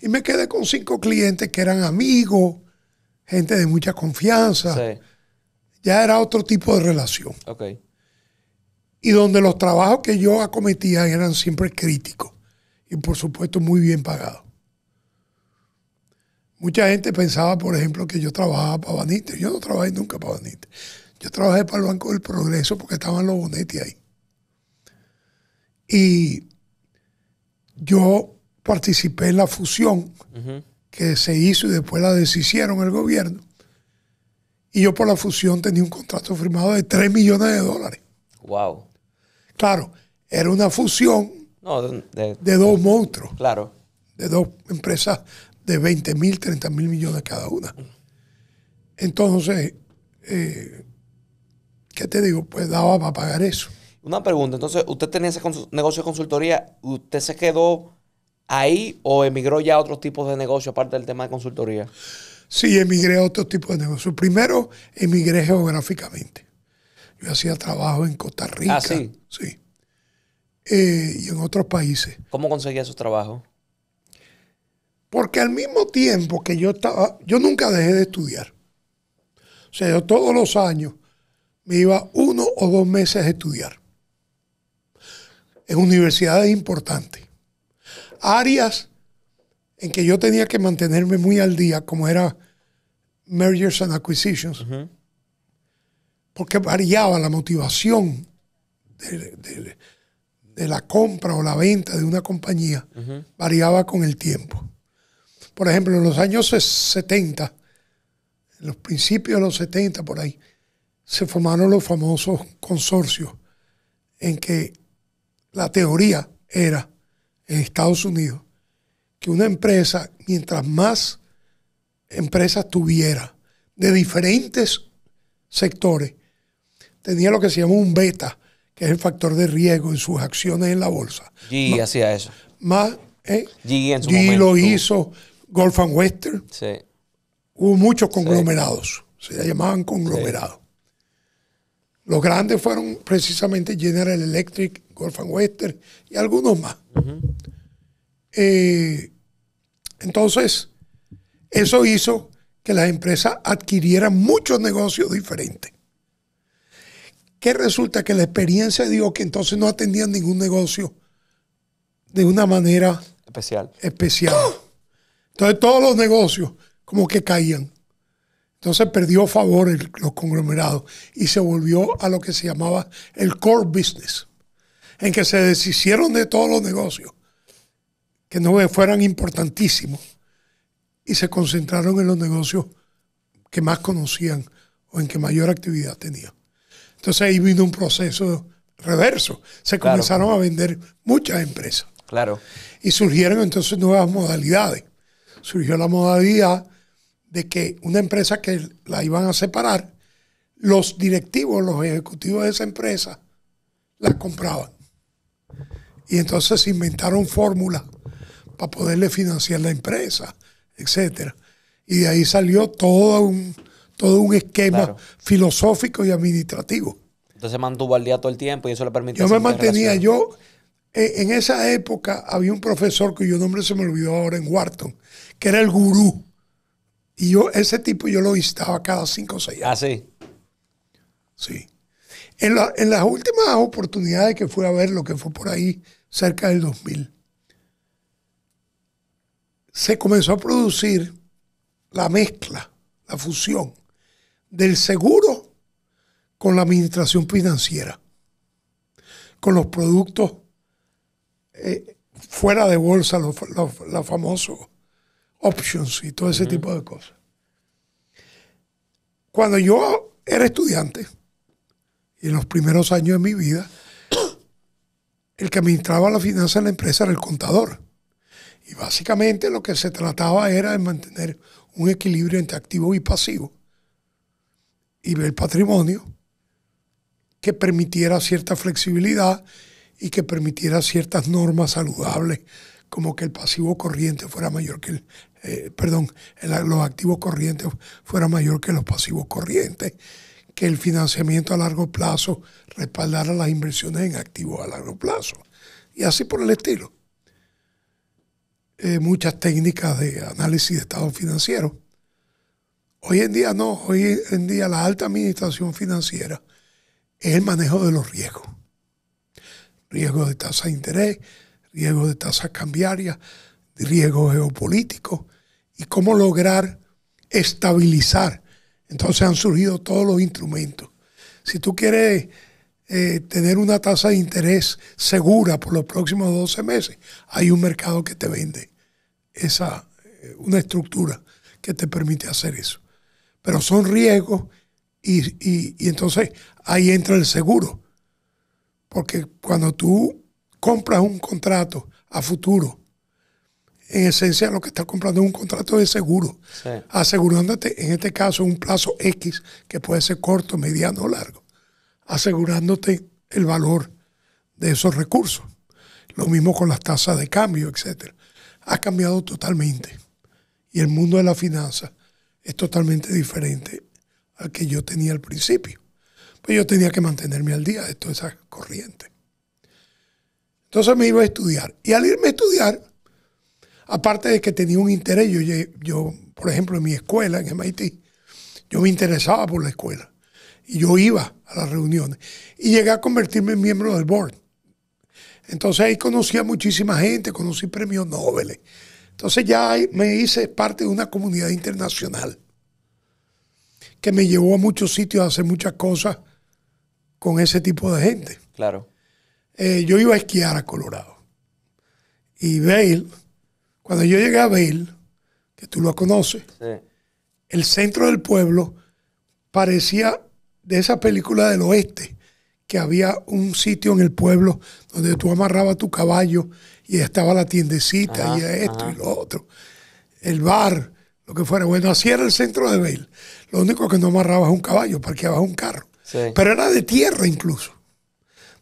Y me quedé con cinco clientes que eran amigos, gente de mucha confianza. Ya era otro tipo de relación. Y donde los trabajos que yo acometía eran siempre críticos y por supuesto muy bien pagados. Mucha gente pensaba, por ejemplo, que yo trabajaba para Vanite Yo no trabajé nunca para Vanite Yo trabajé para el Banco del Progreso porque estaban los bonetes ahí. Y yo participé en la fusión que se hizo y después la deshicieron el gobierno. Y yo por la fusión tenía un contrato firmado de 3 millones de dólares. Wow. Claro, era una fusión no, de, dos monstruos. Claro. De dos empresas de 20 mil, 30 mil millones cada una. Entonces, eh, ¿qué te digo? Pues daba para pagar eso. Una pregunta, entonces usted tenía ese negocio de consultoría, usted se quedó ahí o emigró ya a otros tipos de negocios aparte del tema de consultoría? Sí, emigré a otros tipos de negocios. Primero, emigré geográficamente. Yo hacía trabajo en Costa ah, Rica. Ah, sí. Sí. Eh, y en otros países. ¿Cómo conseguía esos trabajos? Porque al mismo tiempo que yo estaba, yo nunca dejé de estudiar. O sea, yo todos los años me iba uno o dos meses a estudiar. En universidades importantes áreas en que yo tenía que mantenerme muy al día, como era mergers and acquisitions, porque variaba la motivación de, la compra o la venta de una compañía, variaba con el tiempo. Por ejemplo, en los años 70, en los principios de los 70 por ahí, se formaron los famosos consorcios en que la teoría era en Estados Unidos que una empresa, mientras más empresas tuviera de diferentes sectores, tenía lo que se llama un beta, que es el factor de riesgo en sus acciones en la bolsa. y hacía eso. Más, ¿eh? lo hizo Golf and Western. Hubo muchos conglomerados, se llamaban conglomerados. Los grandes fueron precisamente General Electric, Golf and Western y algunos más. Eh, entonces, eso hizo que las empresas adquirieran muchos negocios diferentes. Que resulta que la experiencia dio que entonces no atendían ningún negocio de una manera especial. especial. Entonces todos los negocios como que caían. Entonces perdió favor los conglomerados y se volvió a lo que se llamaba el core business en que se deshicieron de todos los negocios que no fueran importantísimos y se concentraron en los negocios que más conocían o en que mayor actividad tenían. Entonces ahí vino un proceso reverso. Se comenzaron a vender muchas empresas. Claro. Y surgieron entonces nuevas modalidades. Surgió la modalidad de que una empresa que la iban a separar, los directivos, los ejecutivos de esa empresa, la compraban. Y entonces inventaron fórmulas para poderle financiar la empresa, etc. Y de ahí salió todo un, todo un esquema filosófico y administrativo. Entonces se mantuvo al día todo el tiempo y eso le permitió... Yo me mantenía, yo e, en esa época había un profesor cuyo nombre se me olvidó ahora en Wharton, que era el gurú. Y yo, ese tipo yo lo visitaba cada cinco o seis ah, años. Ah, sí. Sí. en las últimas oportunidades que fui a ver lo que fue por ahí cerca del 2000. Se comenzó a producir la mezcla, la fusión del seguro con la administración financiera, con los productos eh, fuera de bolsa, los, famosos options y todo ese tipo de cosas. Cuando yo era estudiante, y en los primeros años de mi vida, el que administraba la finanza de la empresa era el contador. Y básicamente lo que se trataba era de mantener un equilibrio entre activo y pasivo. y ver patrimonio que permitiera cierta flexibilidad y que permitiera ciertas normas saludables, como que el pasivo corriente fuera mayor que el, eh, perdón, los activos corrientes fuera mayor que los pasivos corrientes que el financiamiento a largo plazo respaldara las inversiones en activos a largo plazo. Y así por el estilo. Eh, muchas técnicas de análisis de estado financiero. Hoy en día no, hoy en día la alta administración financiera es el manejo de los riesgos. Riesgo de tasa de interés, riesgo de tasa cambiaria, riesgo geopolítico y cómo lograr estabilizar entonces han surgido todos los instrumentos. Si tú quieres eh, tener una tasa de interés segura por los próximos 12 meses, hay un mercado que te vende esa, eh, una estructura que te permite hacer eso. Pero son riesgos y entonces ahí entra el seguro. Porque cuando tú compras un contrato a futuro en esencia lo que estás comprando es un contrato de seguro, asegurándote, en este caso, un plazo X, que puede ser corto, mediano o largo, asegurándote el valor de esos recursos. Lo mismo con las tasas de cambio, etc. Ha cambiado totalmente. Y el mundo de la finanza es totalmente diferente al que yo tenía al principio. Pues yo tenía que mantenerme al día de toda esa corriente. Entonces me iba a estudiar. Y al irme a estudiar, Aparte de que tenía un interés, yo, por ejemplo, en mi escuela, en MIT, yo me interesaba por la escuela y yo iba a las reuniones y llegué a convertirme en miembro del board. Entonces ahí conocí a muchísima gente, conocí premios Nobel. Entonces ya me hice parte de una comunidad internacional que me llevó a muchos sitios a hacer muchas cosas con ese tipo de gente. Claro. Eh, yo iba a esquiar a Colorado. Y Bale, cuando yo llegué a Bale, que tú lo conoces, el centro del pueblo parecía de esa película del oeste, que había un sitio en el pueblo donde tú amarrabas tu caballo y estaba la tiendecita y esto y lo otro, el bar, lo que fuera. Bueno, así era el centro de Bale. Lo único que no amarrabas un caballo, parqueabas un carro. Pero era de tierra incluso,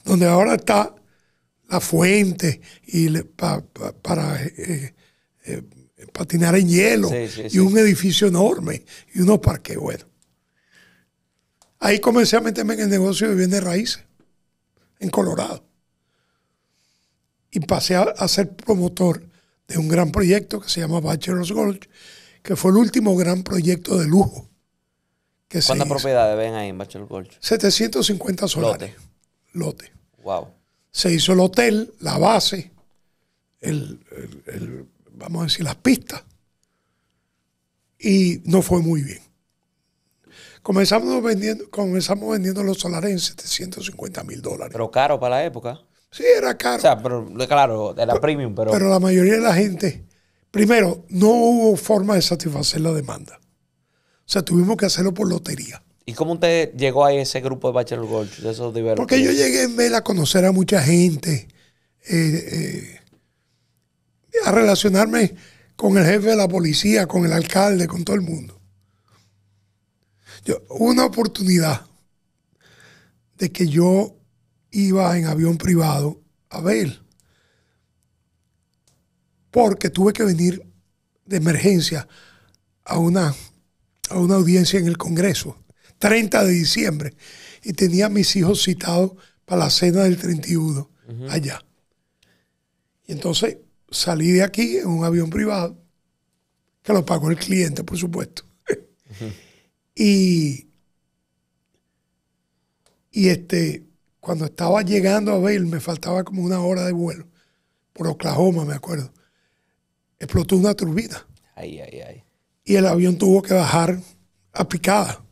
donde ahora está la fuente y para eh, eh, patinar en hielo y un edificio enorme y unos parques. Bueno, ahí comencé a meterme en el negocio de bienes raíces en Colorado y pasé a, ser promotor de un gran proyecto que se llama Bachelor's Gold que fue el último gran proyecto de lujo. Que ¿Cuántas propiedades ven ahí en Bachelor's Gold? 750 solares. Lote. Lote. Wow. Se hizo el hotel, la base, el vamos a decir, las pistas. Y no fue muy bien. Comenzamos vendiendo, vendiendo los solares en 750 mil dólares. Pero caro para la época. Sí, era caro. O sea, claro, era premium, pero. Pero la mayoría de la gente, primero, no hubo forma de satisfacer la demanda. O sea, tuvimos que hacerlo por lotería. ¿Y cómo usted llegó a ese grupo de Bachelor gold? esos Porque yo llegué en Mel a conocer a mucha gente. Eh, eh, a relacionarme con el jefe de la policía, con el alcalde, con todo el mundo. Yo, una oportunidad de que yo iba en avión privado a ver, porque tuve que venir de emergencia a una, a una audiencia en el Congreso, 30 de diciembre, y tenía a mis hijos citados para la cena del 31 allá. Y entonces salí de aquí en un avión privado, que lo pagó el cliente, por supuesto. y, y este, cuando estaba llegando a Bale, me faltaba como una hora de vuelo, por Oklahoma, me acuerdo, explotó una turbina. Ay, ay, ay. Y el avión tuvo que bajar a picada.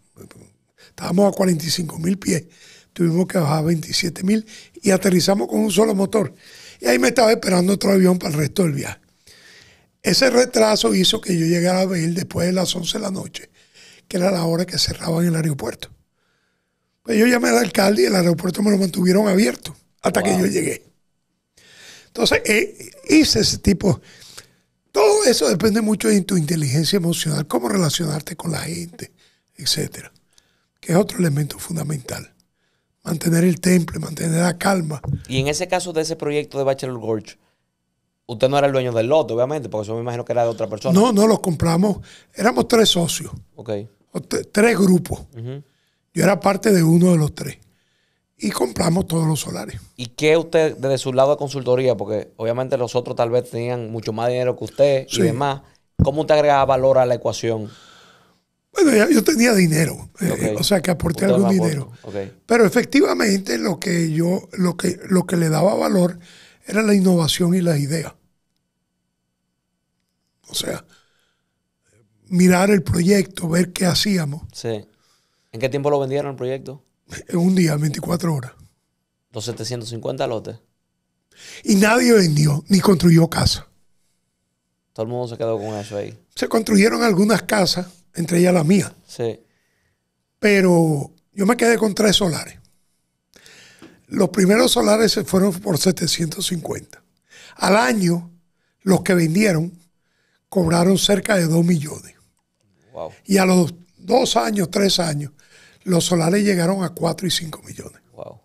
Estábamos a 45 mil pies, tuvimos que bajar a 27 mil y aterrizamos con un solo motor. Y ahí me estaba esperando otro avión para el resto del viaje. Ese retraso hizo que yo llegara a venir después de las 11 de la noche, que era la hora que cerraban el aeropuerto. Pues yo llamé al alcalde y el aeropuerto me lo mantuvieron abierto hasta que yo llegué. Entonces eh, hice ese tipo. Todo eso depende mucho de tu inteligencia emocional, cómo relacionarte con la gente, etcétera, que es otro elemento fundamental mantener el temple, mantener la calma. Y en ese caso de ese proyecto de Bachelor Gorge, usted no era el dueño del lote, obviamente, porque eso me imagino que era de otra persona. No, no, lo compramos. Éramos tres socios. Ok. Tres grupos. Yo era parte de uno de los tres. Y compramos todos los solares. ¿Y qué usted, desde su lado de consultoría, porque obviamente los otros tal vez tenían mucho más dinero que usted y demás, ¿cómo usted agregaba valor a la ecuación? Bueno, yo tenía dinero, eh, o sea que aporté algún dinero. Pero efectivamente lo que yo, lo que, lo que le daba valor era la innovación y las ideas. O sea, mirar el proyecto, ver qué hacíamos. Sí. ¿En qué tiempo lo vendieron el proyecto? En un día, 24 horas. Los 750 lotes. Y nadie vendió ni construyó casa. Todo el mundo se quedó con eso ahí. Se construyeron algunas casas entre ellas la mía. Sí. Pero yo me quedé con tres solares. Los primeros solares se fueron por 750. Al año, los que vendieron cobraron cerca de 2 millones. Wow. Y a los dos años, tres años, los solares llegaron a 4 y 5 millones. Wow. O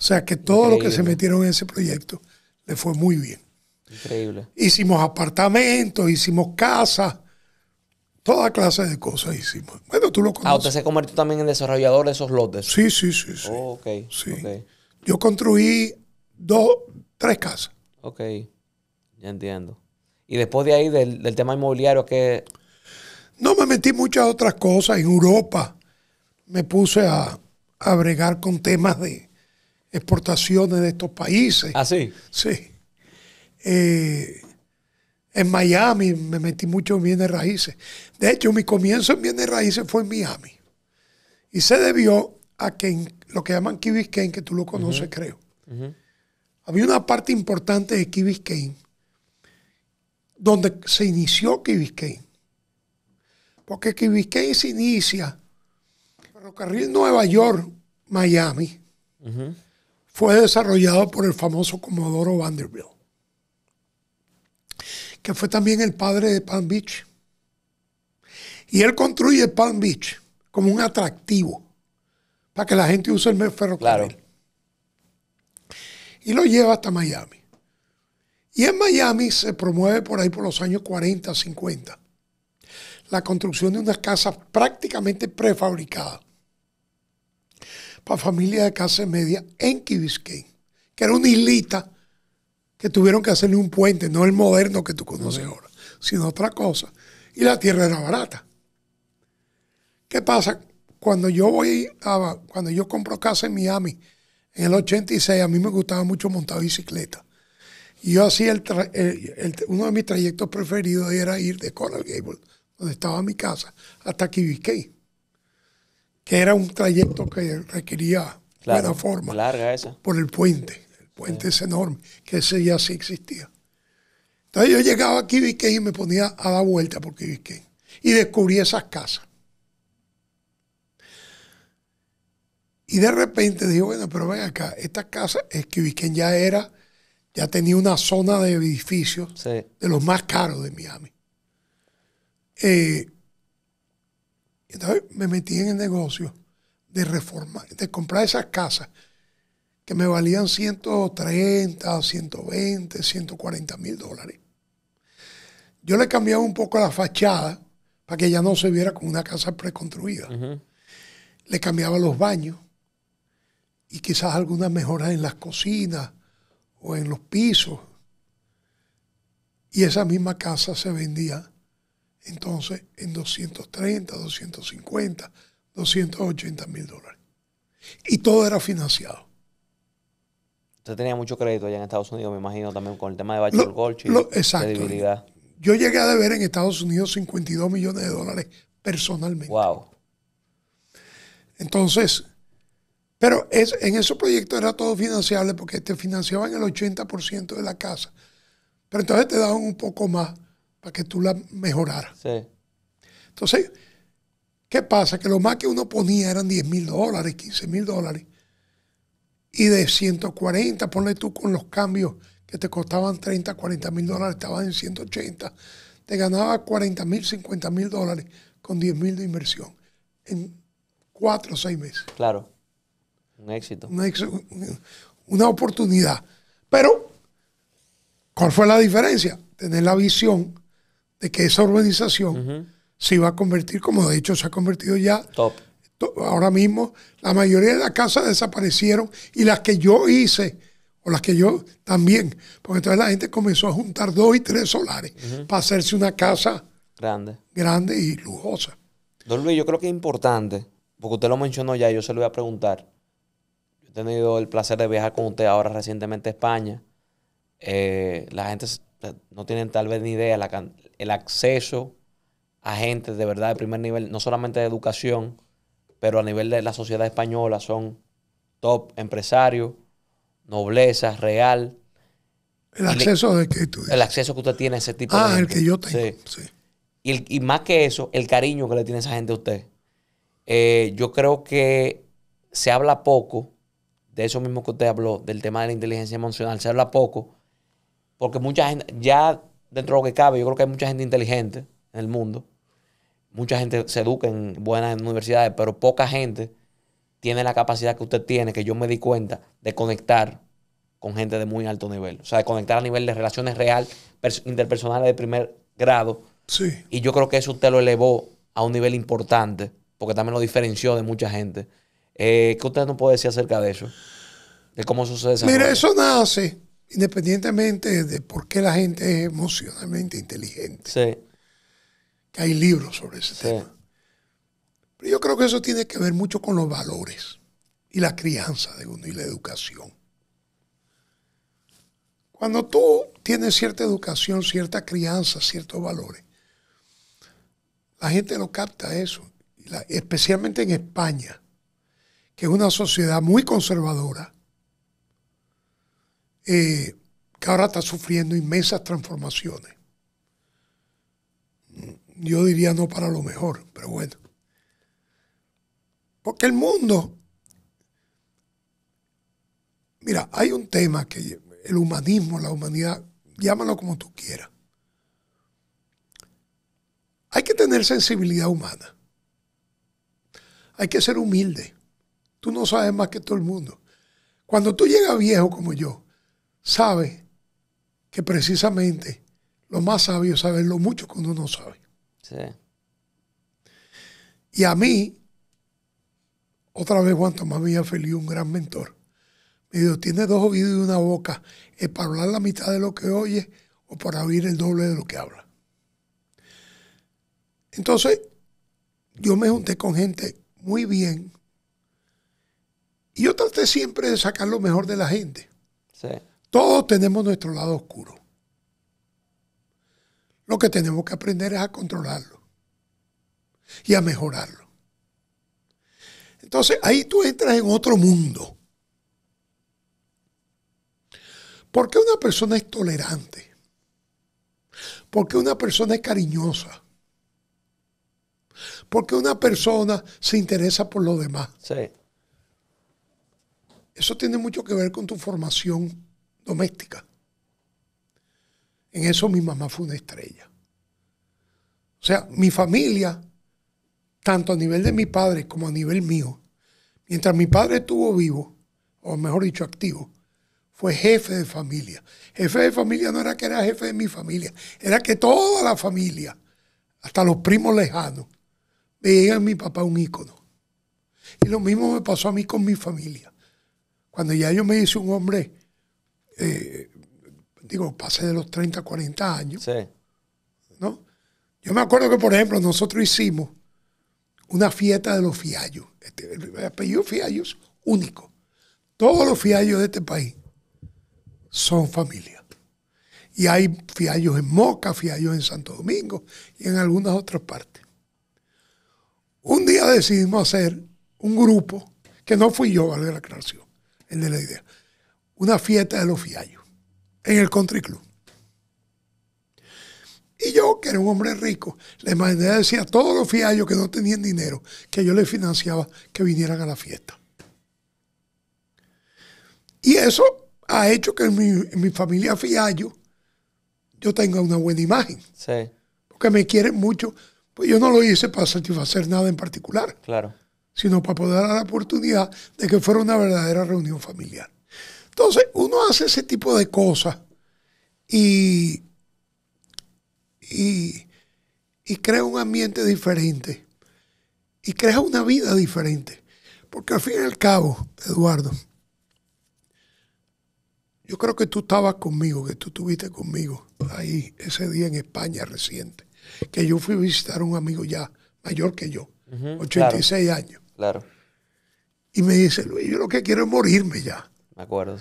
sea que todo lo que se metieron en ese proyecto le fue muy bien. Increíble. Hicimos apartamentos, hicimos casas, Toda clase de cosas hicimos. Bueno, tú lo ah, conoces. Ah, usted se convirtió también en desarrollador de esos lotes. Sí, sí, sí. sí. Oh, Yo construí dos, tres casas. Ok. Ya entiendo. Y después de ahí, del, tema inmobiliario, ¿qué…? No, me metí muchas otras cosas. En Europa me puse a, a bregar con temas de exportaciones de estos países. ¿Ah, sí? Sí. Eh, en Miami me metí mucho en bienes raíces. De hecho, mi comienzo en bienes raíces fue en Miami. Y se debió a que en lo que llaman Key Biscayne, que tú lo conoces, creo. Había una parte importante de Key Biscayne donde se inició Key Biscayne. Porque Key Biscayne se inicia ferrocarril Nueva York, Miami. Fue desarrollado por el famoso Comodoro Vanderbilt que fue también el padre de Palm Beach. Y él construye Palm Beach como un atractivo para que la gente use el ferrocarril. Claro. Y lo lleva hasta Miami. Y en Miami se promueve por ahí por los años 40, 50 la construcción de unas casas prácticamente prefabricadas para familias de clase media en Key que era una islita que tuvieron que hacerle un puente, no el moderno que tú conoces ahora, sino otra cosa. Y la tierra era barata. ¿Qué pasa? Cuando yo voy a, cuando yo compro casa en Miami, en el 86, a mí me gustaba mucho montar bicicleta. Y yo hacía el, uno de mis trayectos preferidos era ir de Coral Gable, donde estaba mi casa, hasta Key que era un trayecto que requería buena forma. Larga esa. Por el puente puentes enorme que ese ya sí existía. Entonces yo llegaba aquí que y me ponía a dar vuelta por que y descubrí esas casas. Y de repente dije, bueno, pero ven acá, esta casa es Quibisquén ya era, ya tenía una zona de edificios de los más caros de Miami. Eh, entonces me metí en el negocio de reformar, de comprar esas casas que me valían 130, 120, 140 mil dólares. Yo le cambiaba un poco la fachada para que ya no se viera como una casa preconstruida. Le cambiaba los baños y quizás algunas mejoras en las cocinas o en los pisos. Y esa misma casa se vendía entonces en 230, 250, 280 mil dólares. Y todo era financiado. Usted tenía mucho crédito allá en Estados Unidos, me imagino, también con el tema de Bachelor Gold. y exacto. Yo llegué a deber en Estados Unidos 52 millones de dólares personalmente. Wow. Entonces, pero es, en esos proyectos era todo financiable porque te financiaban el 80% de la casa. Pero entonces te daban un poco más para que tú la mejoraras. Sí. Entonces, ¿qué pasa? Que lo más que uno ponía eran 10 mil dólares, 15 mil dólares y de 140, ponle tú con los cambios que te costaban 30, 40 mil dólares, estabas en 180, te ganabas 40 mil, 50 mil dólares con 10 mil de inversión en 4 o 6 meses. Claro, un éxito. Una, oportunidad. Pero, ¿cuál fue la diferencia? Tener la visión de que esa urbanización se iba a convertir, como de hecho se ha convertido ya, Top ahora mismo, la mayoría de las casas desaparecieron y las que yo hice, o las que yo también, porque entonces la gente comenzó a juntar dos y tres solares para hacerse una casa grande. grande y lujosa. Don Luis, yo creo que es importante, porque usted lo mencionó ya, yo se lo voy a preguntar. Yo he tenido el placer de viajar con usted ahora recientemente a España. Eh, la gente eh, no tiene tal vez ni idea el acceso a gente de verdad de primer nivel, no solamente de educación, pero a nivel de la sociedad española son top empresarios, nobleza, real. El acceso de qué tú dices. El acceso que usted tiene a ese tipo ah, de Ah, el que yo tengo. Sí. Y, más que eso, el cariño que le tiene esa gente a usted. Eh, yo creo que se habla poco de eso mismo que usted habló, del tema de la inteligencia emocional. Se habla poco porque mucha gente, ya dentro de lo que cabe, yo creo que hay mucha gente inteligente en el mundo Mucha gente se educa en buenas universidades, pero poca gente tiene la capacidad que usted tiene, que yo me di cuenta, de conectar con gente de muy alto nivel. O sea, de conectar a nivel de relaciones real, interpersonales de primer grado. Sí. Y yo creo que eso usted lo elevó a un nivel importante, porque también lo diferenció de mucha gente. Eh, ¿Qué usted nos puede decir acerca de eso? De cómo sucede eso. Mira, eso nace independientemente de por qué la gente es emocionalmente inteligente. Sí. Hay libros sobre ese tema. Pero yo creo que eso tiene que ver mucho con los valores y la crianza de uno y la educación. Cuando tú tienes cierta educación, cierta crianza, ciertos valores, la gente lo capta eso, especialmente en España, que es una sociedad muy conservadora, eh, que ahora está sufriendo inmensas transformaciones yo diría no para lo mejor, pero bueno. Porque el mundo, mira, hay un tema que el humanismo, la humanidad, llámalo como tú quieras. Hay que tener sensibilidad humana. Hay que ser humilde. Tú no sabes más que todo el mundo. Cuando tú llegas viejo como yo, sabes que precisamente lo más sabio es saber lo mucho que uno no sabe. Y a mí, otra vez Juan Tomás feliz un gran mentor, me dijo, tiene dos oídos y una boca, es para hablar la mitad de lo que oye o para oír el doble de lo que habla. Entonces, yo me junté con gente muy bien. Y yo traté siempre de sacar lo mejor de la gente. Todos tenemos nuestro lado oscuro. Lo que tenemos que aprender es a controlarlo y a mejorarlo. Entonces ahí tú entras en otro mundo. ¿Por qué una persona es tolerante? ¿Por qué una persona es cariñosa? ¿Por qué una persona se interesa por lo demás? Sí. Eso tiene mucho que ver con tu formación doméstica. En eso mi mamá fue una estrella. O sea, mi familia, tanto a nivel de mi padre como a nivel mío, mientras mi padre estuvo vivo, o mejor dicho, activo, fue jefe de familia. Jefe de familia no era que era jefe de mi familia, era que toda la familia, hasta los primos lejanos, veían a mi papá un ícono. Y lo mismo me pasó a mí con mi familia. Cuando ya yo me hice un hombre eh, digo, pasé de los 30 a 40 años. Sí. ¿No? Yo me acuerdo que, por ejemplo, nosotros hicimos una fiesta de los fiallos. Este, el apellido fiallos único. Todos los fiallos de este país son familia. Y hay fiallos en Moca, fiallos en Santo Domingo y en algunas otras partes. Un día decidimos hacer un grupo, que no fui yo, vale la creación, el de la idea, una fiesta de los fiallos en el country club. Y yo, que era un hombre rico, le mandé a decir a todos los fiallos que no tenían dinero que yo les financiaba que vinieran a la fiesta. Y eso ha hecho que en mi, familia fiallo yo tenga una buena imagen. Porque me quieren mucho. Pues yo no lo hice para satisfacer nada en particular. Claro. Sino para poder dar la oportunidad de que fuera una verdadera reunión familiar. Entonces, uno hace ese tipo de cosas y, y, crea un ambiente diferente y crea una vida diferente. Porque al fin y al cabo, Eduardo, yo creo que tú estabas conmigo, que tú estuviste conmigo ahí ese día en España reciente, que yo fui a visitar a un amigo ya mayor que yo, 86 años. Claro. Y me dice, Luis, yo lo que quiero es morirme ya acuerdo,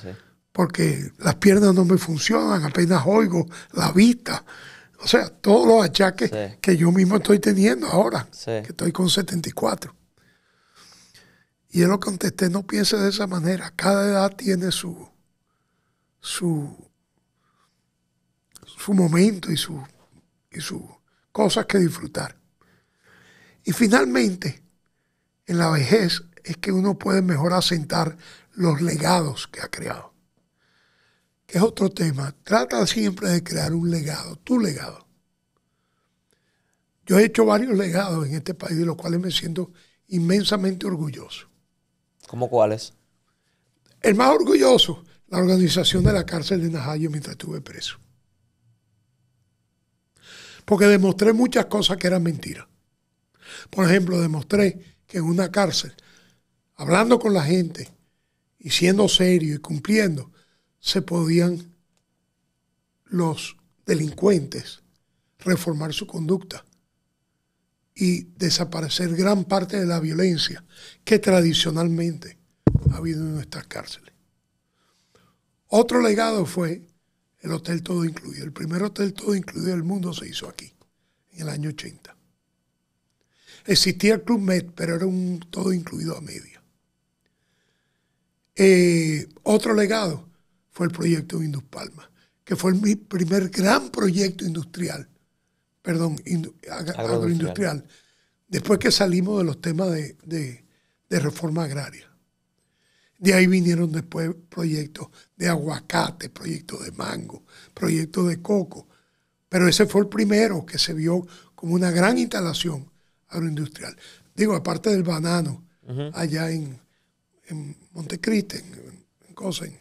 Porque las piernas no me funcionan, apenas oigo, la vista. O sea, todos los achaques que yo mismo estoy teniendo ahora, que estoy con 74. Y yo lo contesté, no piense de esa manera. Cada edad tiene su, su, su momento y sus y su cosas que disfrutar. Y finalmente, en la vejez es que uno puede mejor asentar los legados que ha creado, que es otro tema. Trata siempre de crear un legado, tu legado. Yo he hecho varios legados en este país de los cuales me siento inmensamente orgulloso. ¿Cómo cuáles? El más orgulloso, la organización de la cárcel de Najayo mientras estuve preso. Porque demostré muchas cosas que eran mentiras. Por ejemplo, demostré que en una cárcel, hablando con la gente, y siendo serio y cumpliendo, se podían los delincuentes reformar su conducta y desaparecer gran parte de la violencia que tradicionalmente ha habido en nuestras cárceles. Otro legado fue el Hotel Todo Incluido. El primer Hotel Todo Incluido del mundo se hizo aquí, en el año 80. Existía el Club Med, pero era un todo incluido a medio. Eh, otro legado fue el proyecto de Indus Palma, que fue mi primer gran proyecto industrial, perdón, agroindustrial, después que salimos de los temas de, reforma agraria. De ahí vinieron después proyectos de aguacate, proyectos de mango, proyectos de coco. Pero ese fue el primero que se vio como una gran instalación agroindustrial. Digo, aparte del banano, allá en, en Montecristi, en, Cosen,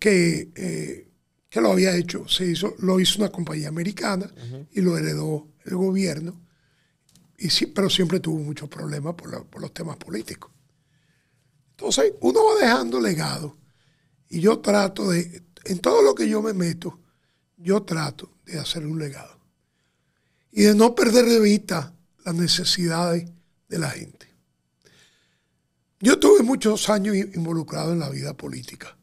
eh, que, lo había hecho, se hizo, lo hizo una compañía americana y lo heredó el gobierno, y sí, pero siempre tuvo muchos problemas por los temas políticos. Entonces, uno va dejando legado y yo trato de, en todo lo que yo me meto, yo trato de hacer un legado y de no perder de vista las necesidades de la gente. Yo tuve muchos años involucrado en la vida política,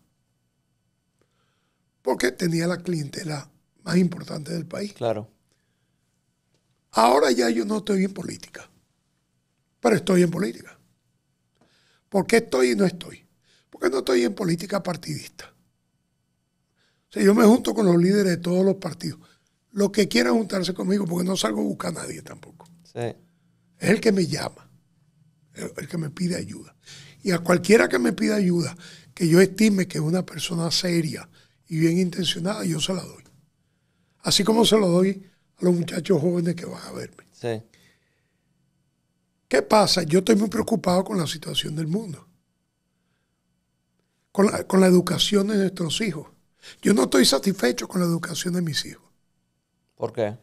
porque tenía la clientela más importante del país. Claro. Ahora ya yo no estoy en política, pero estoy en política. ¿Por qué estoy y no estoy? Porque no estoy en política partidista. O yo me junto con los líderes de todos los partidos. Los que quieran juntarse conmigo, porque no salgo a buscar a nadie tampoco. Sí. Es el que me llama el que me pide ayuda. Y a cualquiera que me pida ayuda, que yo estime que es una persona seria y bien intencionada, yo se la doy. Así como se lo doy a los muchachos jóvenes que van a verme. ¿Qué pasa? Yo estoy muy preocupado con la situación del mundo, con la, con la educación de nuestros hijos. Yo no estoy satisfecho con la educación de mis hijos. ¿Por qué?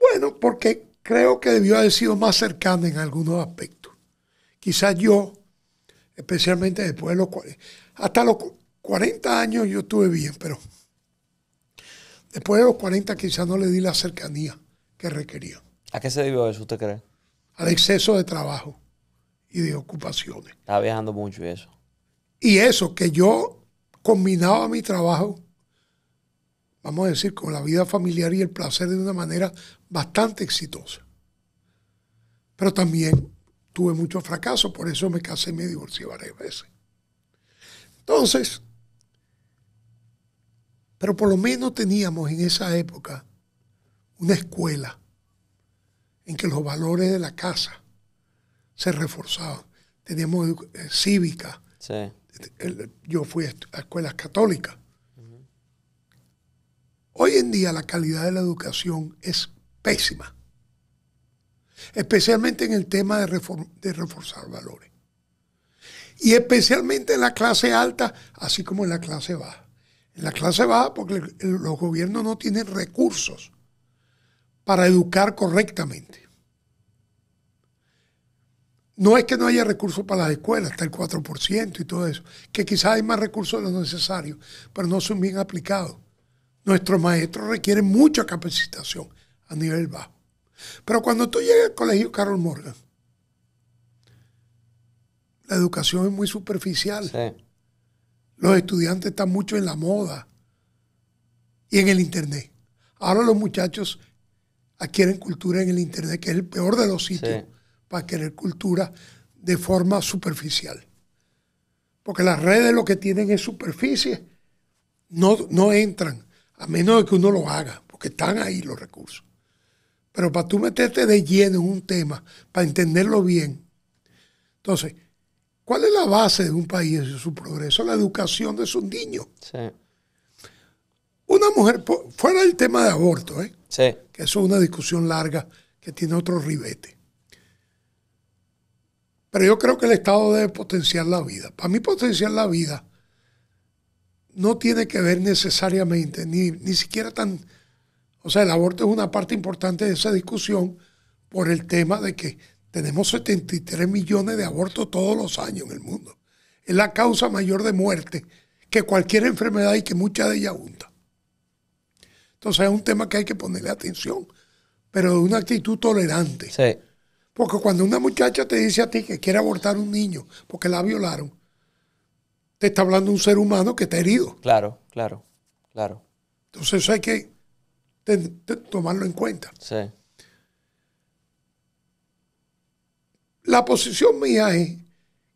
Bueno, porque creo que debió haber sido más cercana en algunos aspectos. Quizás yo, especialmente después de los 40, hasta los 40 años yo estuve bien, pero después de los 40 quizás no le di la cercanía que requería. ¿A qué se debió eso, usted cree? Al exceso de trabajo y de ocupaciones. Estaba viajando mucho y eso. Y eso, que yo combinaba mi trabajo, vamos a decir, con la vida familiar y el placer de una manera bastante exitosa. Pero también tuve muchos fracaso, por eso me casé y me divorcié varias veces. Entonces, pero por lo menos teníamos en esa época una escuela en que los valores de la casa se reforzaban. Teníamos eh, cívica. yo fui a escuelas católicas. Hoy en día la calidad de la educación es pésima especialmente en el tema de, de reforzar valores. Y especialmente en la clase alta, así como en la clase baja. En la clase baja porque los gobiernos no tienen recursos para educar correctamente. No es que no haya recursos para las escuelas, está el 4% y todo eso, que quizás hay más recursos de los necesario, pero no son bien aplicados. Nuestros maestros requieren mucha capacitación a nivel bajo. Pero cuando tú llegas al colegio Carol Morgan, la educación es muy superficial. Los estudiantes están mucho en la moda y en el Internet. Ahora los muchachos adquieren cultura en el Internet, que es el peor de los sitios para querer cultura de forma superficial. Porque las redes lo que tienen es superficie. No, no entran, a menos de que uno lo haga, porque están ahí los recursos. Pero para tú meterte de lleno en un tema, para entenderlo bien. Entonces, ¿cuál es la base de un país y su progreso? La educación de sus niños. Una mujer, fuera del tema de aborto, ¿eh? sí. que eso es una discusión larga que tiene otro ribete. Pero yo creo que el Estado debe potenciar la vida. Para mí potenciar la vida no tiene que ver necesariamente, ni, ni siquiera tan o sea, el aborto es una parte importante de esa discusión por el tema de que tenemos 73 millones de abortos todos los años en el mundo. Es la causa mayor de muerte que cualquier enfermedad y que mucha de ella abunda. Entonces es un tema que hay que ponerle atención, pero de una actitud tolerante. Sí. Porque cuando una muchacha te dice a ti que quiere abortar a un niño porque la violaron, te está hablando un ser humano que está herido. Claro, claro, claro. Entonces hay que tomarlo en cuenta. La posición mía es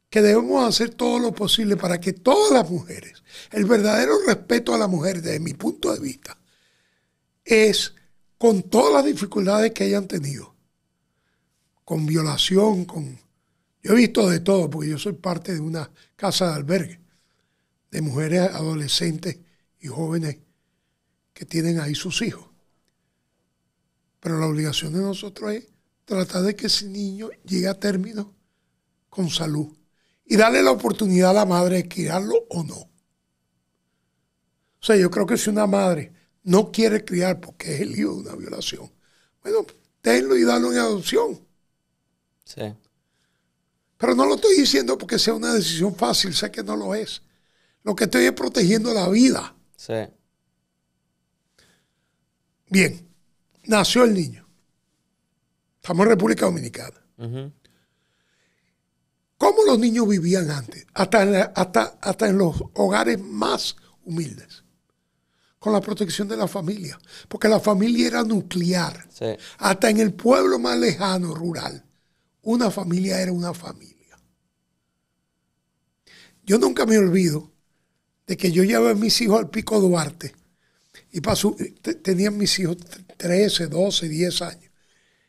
que debemos hacer todo lo posible para que todas las mujeres, el verdadero respeto a la mujer desde mi punto de vista, es con todas las dificultades que hayan tenido, con violación, con... Yo he visto de todo, porque yo soy parte de una casa de albergue de mujeres adolescentes y jóvenes que tienen ahí sus hijos. Pero la obligación de nosotros es tratar de que ese niño llegue a término con salud y darle la oportunidad a la madre de criarlo o no. O sea, yo creo que si una madre no quiere criar porque es el hijo de una violación, bueno, tenlo y dalo en adopción. Sí. Pero no lo estoy diciendo porque sea una decisión fácil, sé que no lo es. Lo que estoy es protegiendo la vida. Sí. Bien, nació el niño. Estamos en República Dominicana. ¿Cómo los niños vivían antes? Hasta en, hasta, hasta en los hogares más humildes. Con la protección de la familia. Porque la familia era nuclear. Hasta en el pueblo más lejano, rural. Una familia era una familia. Yo nunca me olvido de que yo llevé a mis hijos al Pico Duarte y pasó, tenían mis hijos 13, 12, 10 años.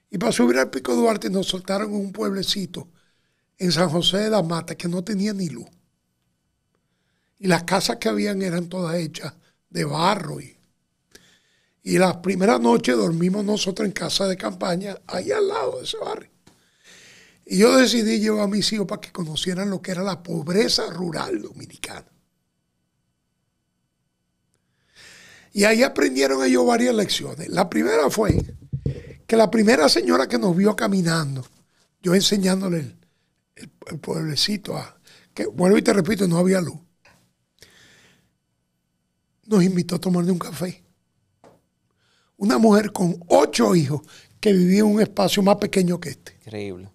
Y para subir al Pico Duarte nos soltaron en un pueblecito en San José de la Mata que no tenía ni luz. Y las casas que habían eran todas hechas de barro. Y, y la primera noche dormimos nosotros en casa de campaña, ahí al lado de ese barrio. Y yo decidí llevar a mis hijos para que conocieran lo que era la pobreza rural dominicana. Y ahí aprendieron ellos varias lecciones. La primera fue que la primera señora que nos vio caminando, yo enseñándole el, pueblecito a, que vuelvo y te repito, no había luz, nos invitó a tomarle un café. Una mujer con ocho hijos que vivía en un espacio más pequeño que este. Increíble.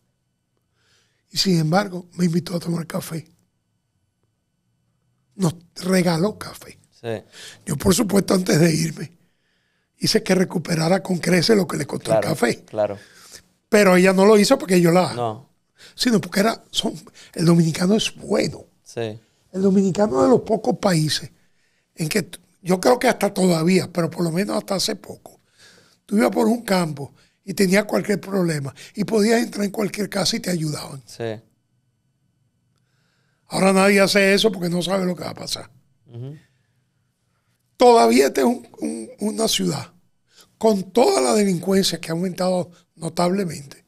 Y sin embargo, me invitó a tomar café. Nos regaló café. Yo, por supuesto, antes de irme, hice que recuperara con crece lo que le costó el café. Claro. Pero ella no lo hizo porque yo la. No. Sino porque era. Son, el dominicano es bueno. Sí. El dominicano es de los pocos países en que. Yo creo que hasta todavía, pero por lo menos hasta hace poco. Tú ibas por un campo y tenías cualquier problema y podías entrar en cualquier casa y te ayudaban. Sí. Ahora nadie hace eso porque no sabe lo que va a pasar. Ajá. Todavía esta es una ciudad con toda la delincuencia que ha aumentado notablemente,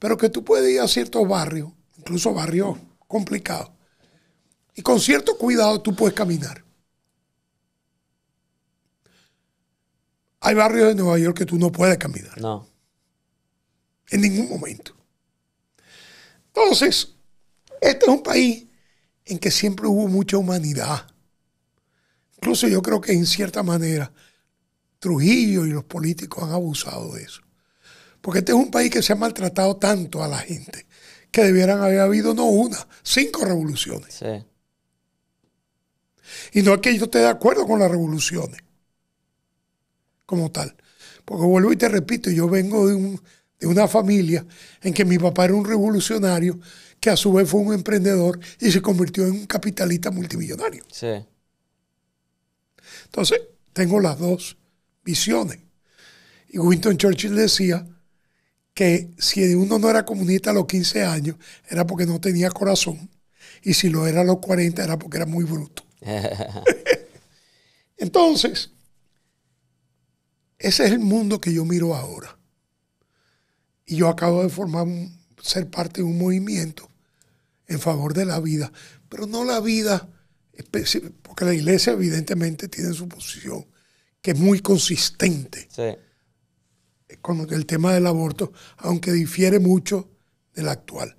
pero que tú puedes ir a ciertos barrios, incluso barrios complicados, y con cierto cuidado tú puedes caminar. Hay barrios de Nueva York que tú no puedes caminar. No. En ningún momento. Entonces, este es un país en que siempre hubo mucha humanidad. Incluso yo creo que en cierta manera Trujillo y los políticos han abusado de eso. Porque este es un país que se ha maltratado tanto a la gente que debieran haber habido no una, cinco revoluciones. Sí. Y no es que yo esté de acuerdo con las revoluciones como tal. Porque vuelvo y te repito, yo vengo de, una familia en que mi papá era un revolucionario que a su vez fue un emprendedor y se convirtió en un capitalista multimillonario. Sí. Entonces, tengo las dos visiones. Y Winston Churchill decía que si uno no era comunista a los 15 años, era porque no tenía corazón. Y si lo era a los 40, era porque era muy bruto. Entonces, ese es el mundo que yo miro ahora. Y yo acabo de formar, ser parte de un movimiento en favor de la vida, pero no la vida porque la iglesia evidentemente tiene su posición, que es muy consistente con el tema del aborto, aunque difiere mucho de la actual.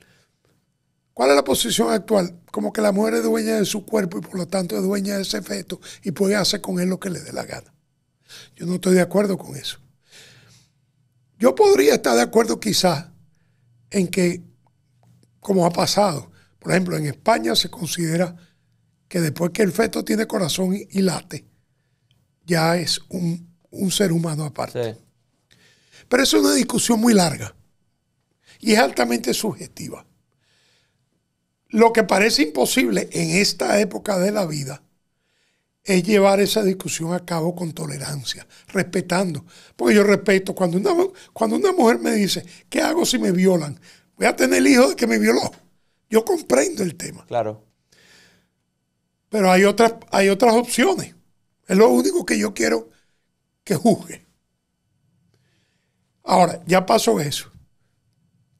¿Cuál es la posición actual? Como que la mujer es dueña de su cuerpo y por lo tanto es dueña de ese feto y puede hacer con él lo que le dé la gana. Yo no estoy de acuerdo con eso. Yo podría estar de acuerdo quizás en que, como ha pasado, por ejemplo, en España se considera que después que el feto tiene corazón y, late, ya es un, ser humano aparte. Pero es una discusión muy larga y es altamente subjetiva. Lo que parece imposible en esta época de la vida es llevar esa discusión a cabo con tolerancia, respetando. Porque yo respeto, cuando una, cuando una mujer me dice, ¿qué hago si me violan? Voy a tener el hijo de que me violó. Yo comprendo el tema. Claro. Pero hay otras, hay otras opciones. Es lo único que yo quiero que juzgue. Ahora, ya pasó eso.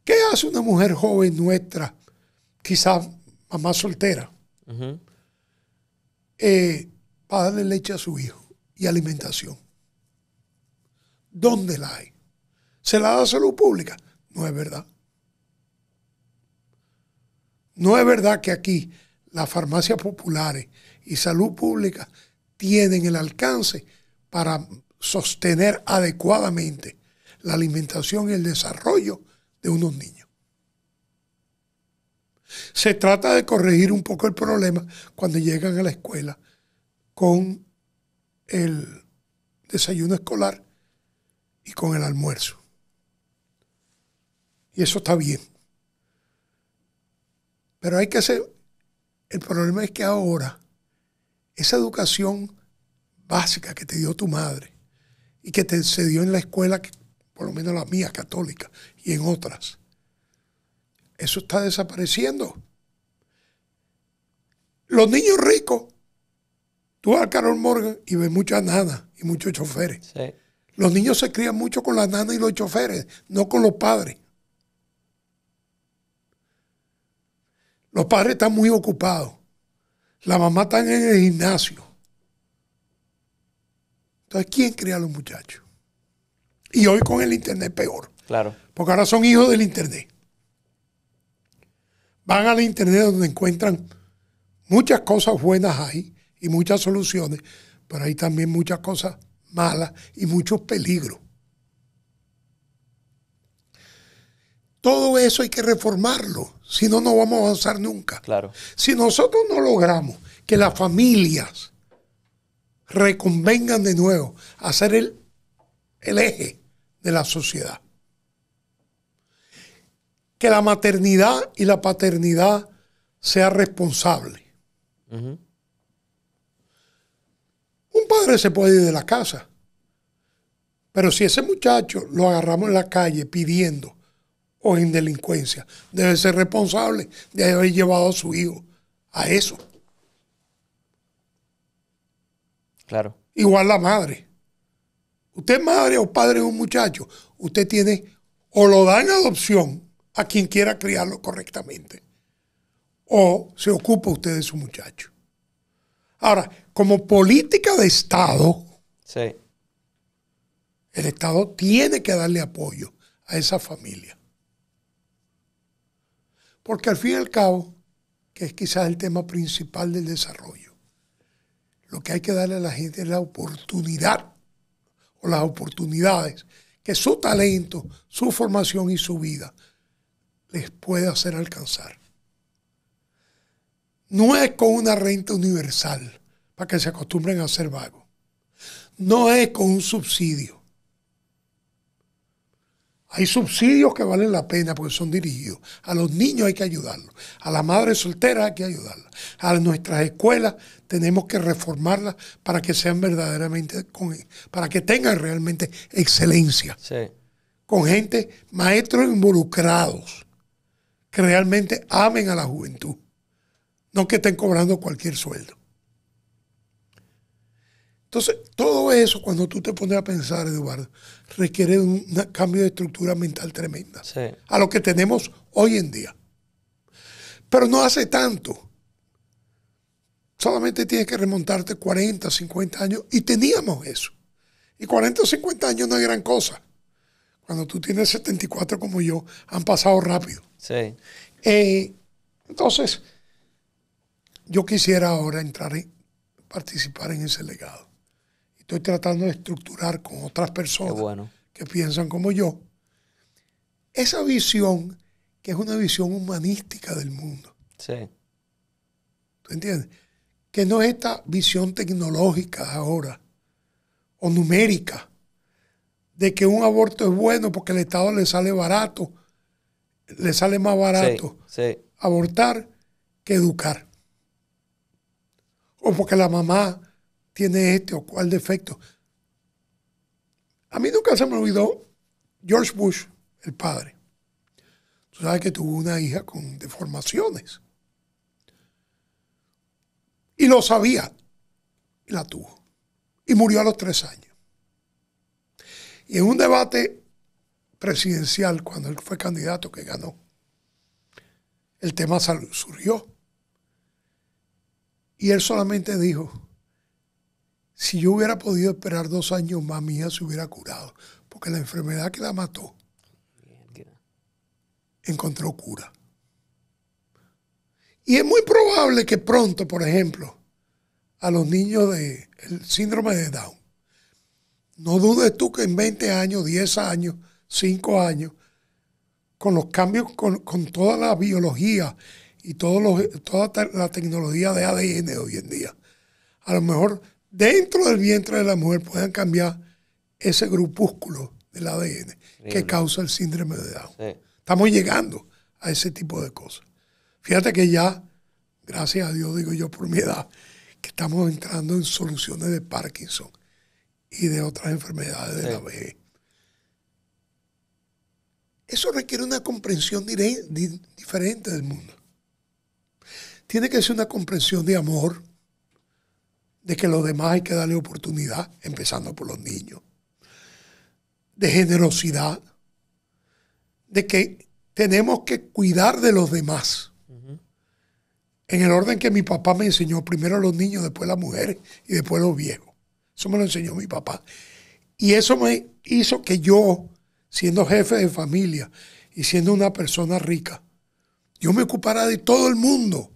¿Qué hace una mujer joven nuestra, quizás mamá soltera, eh, para darle leche a su hijo y alimentación? ¿Dónde la hay? ¿Se la da salud pública? No es verdad. No es verdad que aquí las farmacias populares y salud pública tienen el alcance para sostener adecuadamente la alimentación y el desarrollo de unos niños. Se trata de corregir un poco el problema cuando llegan a la escuela con el desayuno escolar y con el almuerzo. Y eso está bien. Pero hay que hacer el problema es que ahora esa educación básica que te dio tu madre y que te, se dio en la escuela, por lo menos la mía, católica, y en otras, eso está desapareciendo. Los niños ricos, tú vas a Carol Morgan y ves muchas nanas y muchos choferes. Los niños se crían mucho con las nanas y los choferes, no con los padres. Los padres están muy ocupados. La mamá está en el gimnasio. Entonces, ¿quién crea a los muchachos? Y hoy con el Internet peor. Claro. Porque ahora son hijos del Internet. Van al Internet donde encuentran muchas cosas buenas ahí y muchas soluciones, pero hay también muchas cosas malas y muchos peligros. Todo eso hay que reformarlo, si no, no vamos a avanzar nunca. Claro. Si nosotros no logramos que las familias reconvengan de nuevo a ser el, eje de la sociedad, que la maternidad y la paternidad sea responsable. Un padre se puede ir de la casa, pero si ese muchacho lo agarramos en la calle pidiendo o en delincuencia. Debe ser responsable de haber llevado a su hijo a eso. Claro. Igual la madre. Usted es madre o padre de un muchacho, usted tiene o lo da en adopción a quien quiera criarlo correctamente, o se ocupa usted de su muchacho. Ahora, como política de Estado, el Estado tiene que darle apoyo a esa familia. Porque al fin y al cabo, que es quizás el tema principal del desarrollo, lo que hay que darle a la gente es la oportunidad o las oportunidades que su talento, su formación y su vida les puede hacer alcanzar. No es con una renta universal para que se acostumbren a ser vagos. No es con un subsidio. Hay subsidios que valen la pena porque son dirigidos. A los niños hay que ayudarlos. A las madres solteras hay que ayudarlas. A nuestras escuelas tenemos que reformarlas para que sean verdaderamente, para que tengan realmente excelencia. Con gente, maestros involucrados, que realmente amen a la juventud. No que estén cobrando cualquier sueldo. Entonces, todo eso, cuando tú te pones a pensar, Eduardo, requiere un cambio de estructura mental tremenda a lo que tenemos hoy en día. Pero no hace tanto. Solamente tienes que remontarte 40, 50 años y teníamos eso. Y 40 o 50 años no es gran cosa. Cuando tú tienes 74 como yo, han pasado rápido. Eh, entonces, yo quisiera ahora entrar y participar en ese legado estoy tratando de estructurar con otras personas que piensan como yo, esa visión que es una visión humanística del mundo. Sí. ¿Tú entiendes? Que no es esta visión tecnológica ahora o numérica de que un aborto es bueno porque el Estado le sale barato, le sale más barato abortar que educar. O porque la mamá tiene este o cual defecto. A mí nunca se me olvidó George Bush, el padre. Tú sabes que tuvo una hija con deformaciones. Y lo sabía. Y la tuvo. Y murió a los tres años. Y en un debate presidencial, cuando él fue candidato que ganó, el tema surgió. Y él solamente dijo, si yo hubiera podido esperar dos años más, mi hija se hubiera curado, porque la enfermedad que la mató encontró cura. Y es muy probable que pronto, por ejemplo, a los niños del síndrome de Down, no dudes tú que en 20 años, 10 años, 5 años, con los cambios, con, toda la biología y toda la tecnología de ADN hoy en día, a lo mejor dentro del vientre de la mujer puedan cambiar ese grupúsculo del ADN que causa el síndrome de Down. Estamos llegando a ese tipo de cosas. Fíjate que ya, gracias a Dios, digo yo por mi edad, que estamos entrando en soluciones de Parkinson y de otras enfermedades de la B. Eso requiere una comprensión diferente del mundo. Tiene que ser una comprensión de amor, de que los demás hay que darle oportunidad, empezando por los niños, de generosidad, de que tenemos que cuidar de los demás. En el orden que mi papá me enseñó, primero los niños, después las mujeres y después los viejos. Eso me lo enseñó mi papá. Y eso me hizo que yo, siendo jefe de familia y siendo una persona rica, yo me ocupara de todo el mundo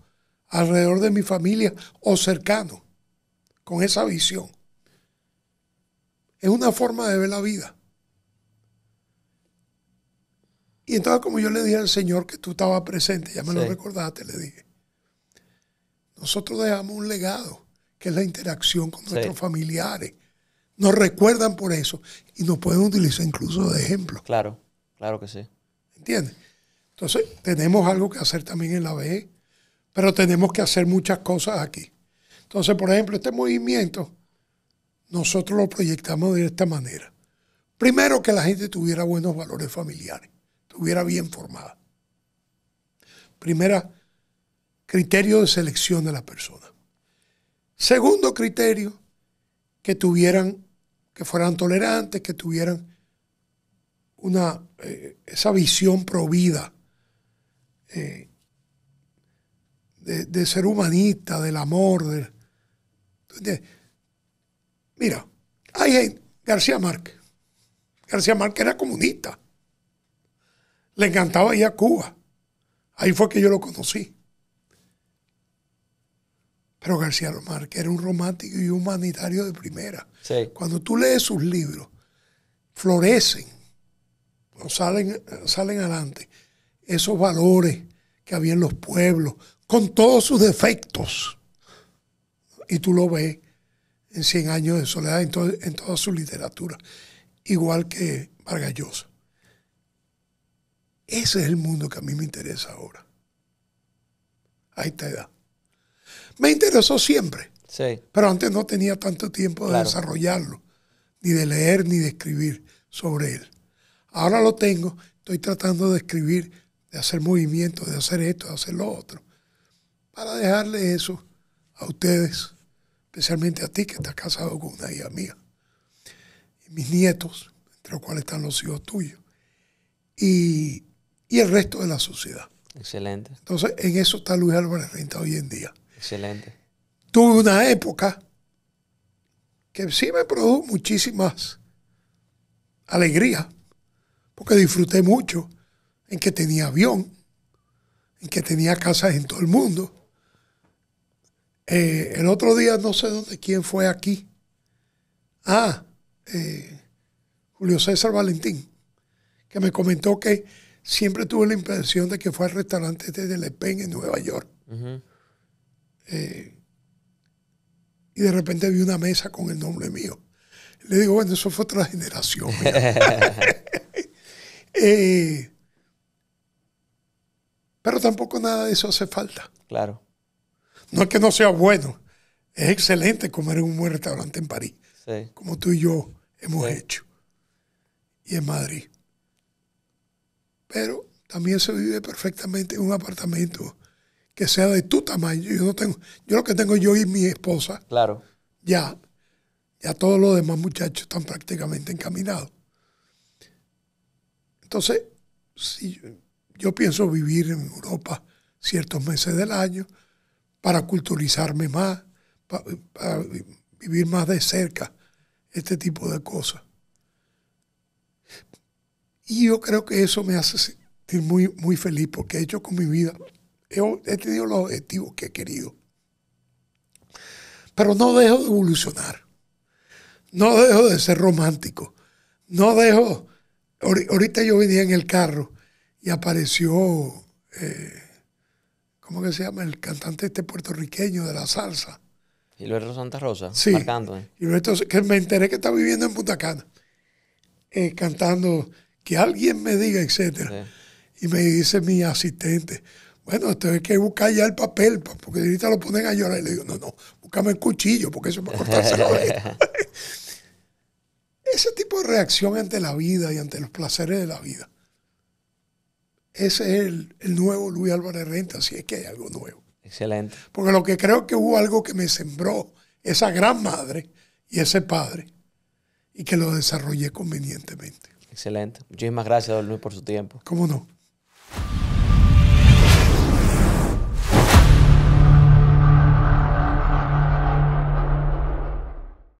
alrededor de mi familia o cercano con esa visión. Es una forma de ver la vida. Y entonces como yo le dije al Señor que tú estabas presente, ya me lo recordaste, le dije, nosotros dejamos un legado, que es la interacción con nuestros familiares. Nos recuerdan por eso y nos pueden utilizar incluso de ejemplo. Claro, claro que sí. ¿Entiendes? Entonces, tenemos algo que hacer también en la ve pero tenemos que hacer muchas cosas aquí. Entonces, por ejemplo, este movimiento nosotros lo proyectamos de esta manera. Primero, que la gente tuviera buenos valores familiares, estuviera bien formada. Primera, criterio de selección de la persona. Segundo criterio, que tuvieran, que fueran tolerantes, que tuvieran una, eh, esa visión provida eh, de, ser humanista, del amor, del Mira, hay García Márquez. García Márquez era comunista. Le encantaba ir a Cuba. Ahí fue que yo lo conocí. Pero García Márquez era un romántico y humanitario de primera. Cuando tú lees sus libros, florecen, salen, salen adelante, esos valores que había en los pueblos, con todos sus defectos y tú lo ves en 100 años de soledad, en, toda su literatura, igual que Vargas Ese es el mundo que a mí me interesa ahora. A esta edad. Me interesó siempre. Sí. Pero antes no tenía tanto tiempo de desarrollarlo, ni de leer, ni de escribir sobre él. Ahora lo tengo, estoy tratando de escribir, de hacer movimientos, de hacer esto, de hacer lo otro. Para dejarle eso a ustedes especialmente a ti que estás casado con una hija mía, y mis nietos, entre los cuales están los hijos tuyos, y, y el resto de la sociedad. Excelente. Entonces, en eso está Luis Álvarez Renta hoy en día. Excelente. Tuve una época que sí me produjo muchísimas alegrías, porque disfruté mucho en que tenía avión, en que tenía casas en todo el mundo, eh, el otro día no sé dónde, quién fue aquí. Ah, eh, Julio César Valentín, que me comentó que siempre tuve la impresión de que fue al restaurante este de Le Pen en Nueva York. Eh, y de repente vi una mesa con el nombre mío. Le digo, bueno, eso fue otra generación. pero tampoco nada de eso hace falta. Claro. No es que no sea bueno, es excelente comer en un buen restaurante en París, como tú y yo hemos hecho, y en Madrid. Pero también se vive perfectamente en un apartamento que sea de tu tamaño. Yo no tengo, yo lo que tengo yo y mi esposa. Claro. Ya, ya todos los demás muchachos están prácticamente encaminados. Entonces, si yo pienso vivir en Europa ciertos meses del año, para culturizarme más, para, vivir más de cerca este tipo de cosas. Y yo creo que eso me hace sentir muy, muy feliz porque he hecho con mi vida, he, tenido los objetivos que he querido. Pero no dejo de evolucionar, no dejo de ser romántico, no dejo... Ahorita yo venía en el carro y apareció eh, ¿cómo que se llama? El cantante este puertorriqueño de la salsa. Y Gilberto Santa Rosa. Sí. que me enteré que está viviendo en Punta Cana. Eh, cantando, que alguien me diga, etcétera. Y me dice mi asistente, bueno, esto hay que buscar ya el papel, porque ahorita lo ponen a llorar. Y le digo, no, no, búscame el cuchillo, porque eso es para cortarse Ese tipo de reacción ante la vida y ante los placeres de la vida ese es el, el nuevo Luis Álvarez Renta, así es que hay algo nuevo. Excelente. Porque lo que creo que hubo algo que me sembró esa gran madre y ese padre y que lo desarrollé convenientemente. Excelente. Muchísimas gracias, don Luis, por su tiempo. ¿Cómo no?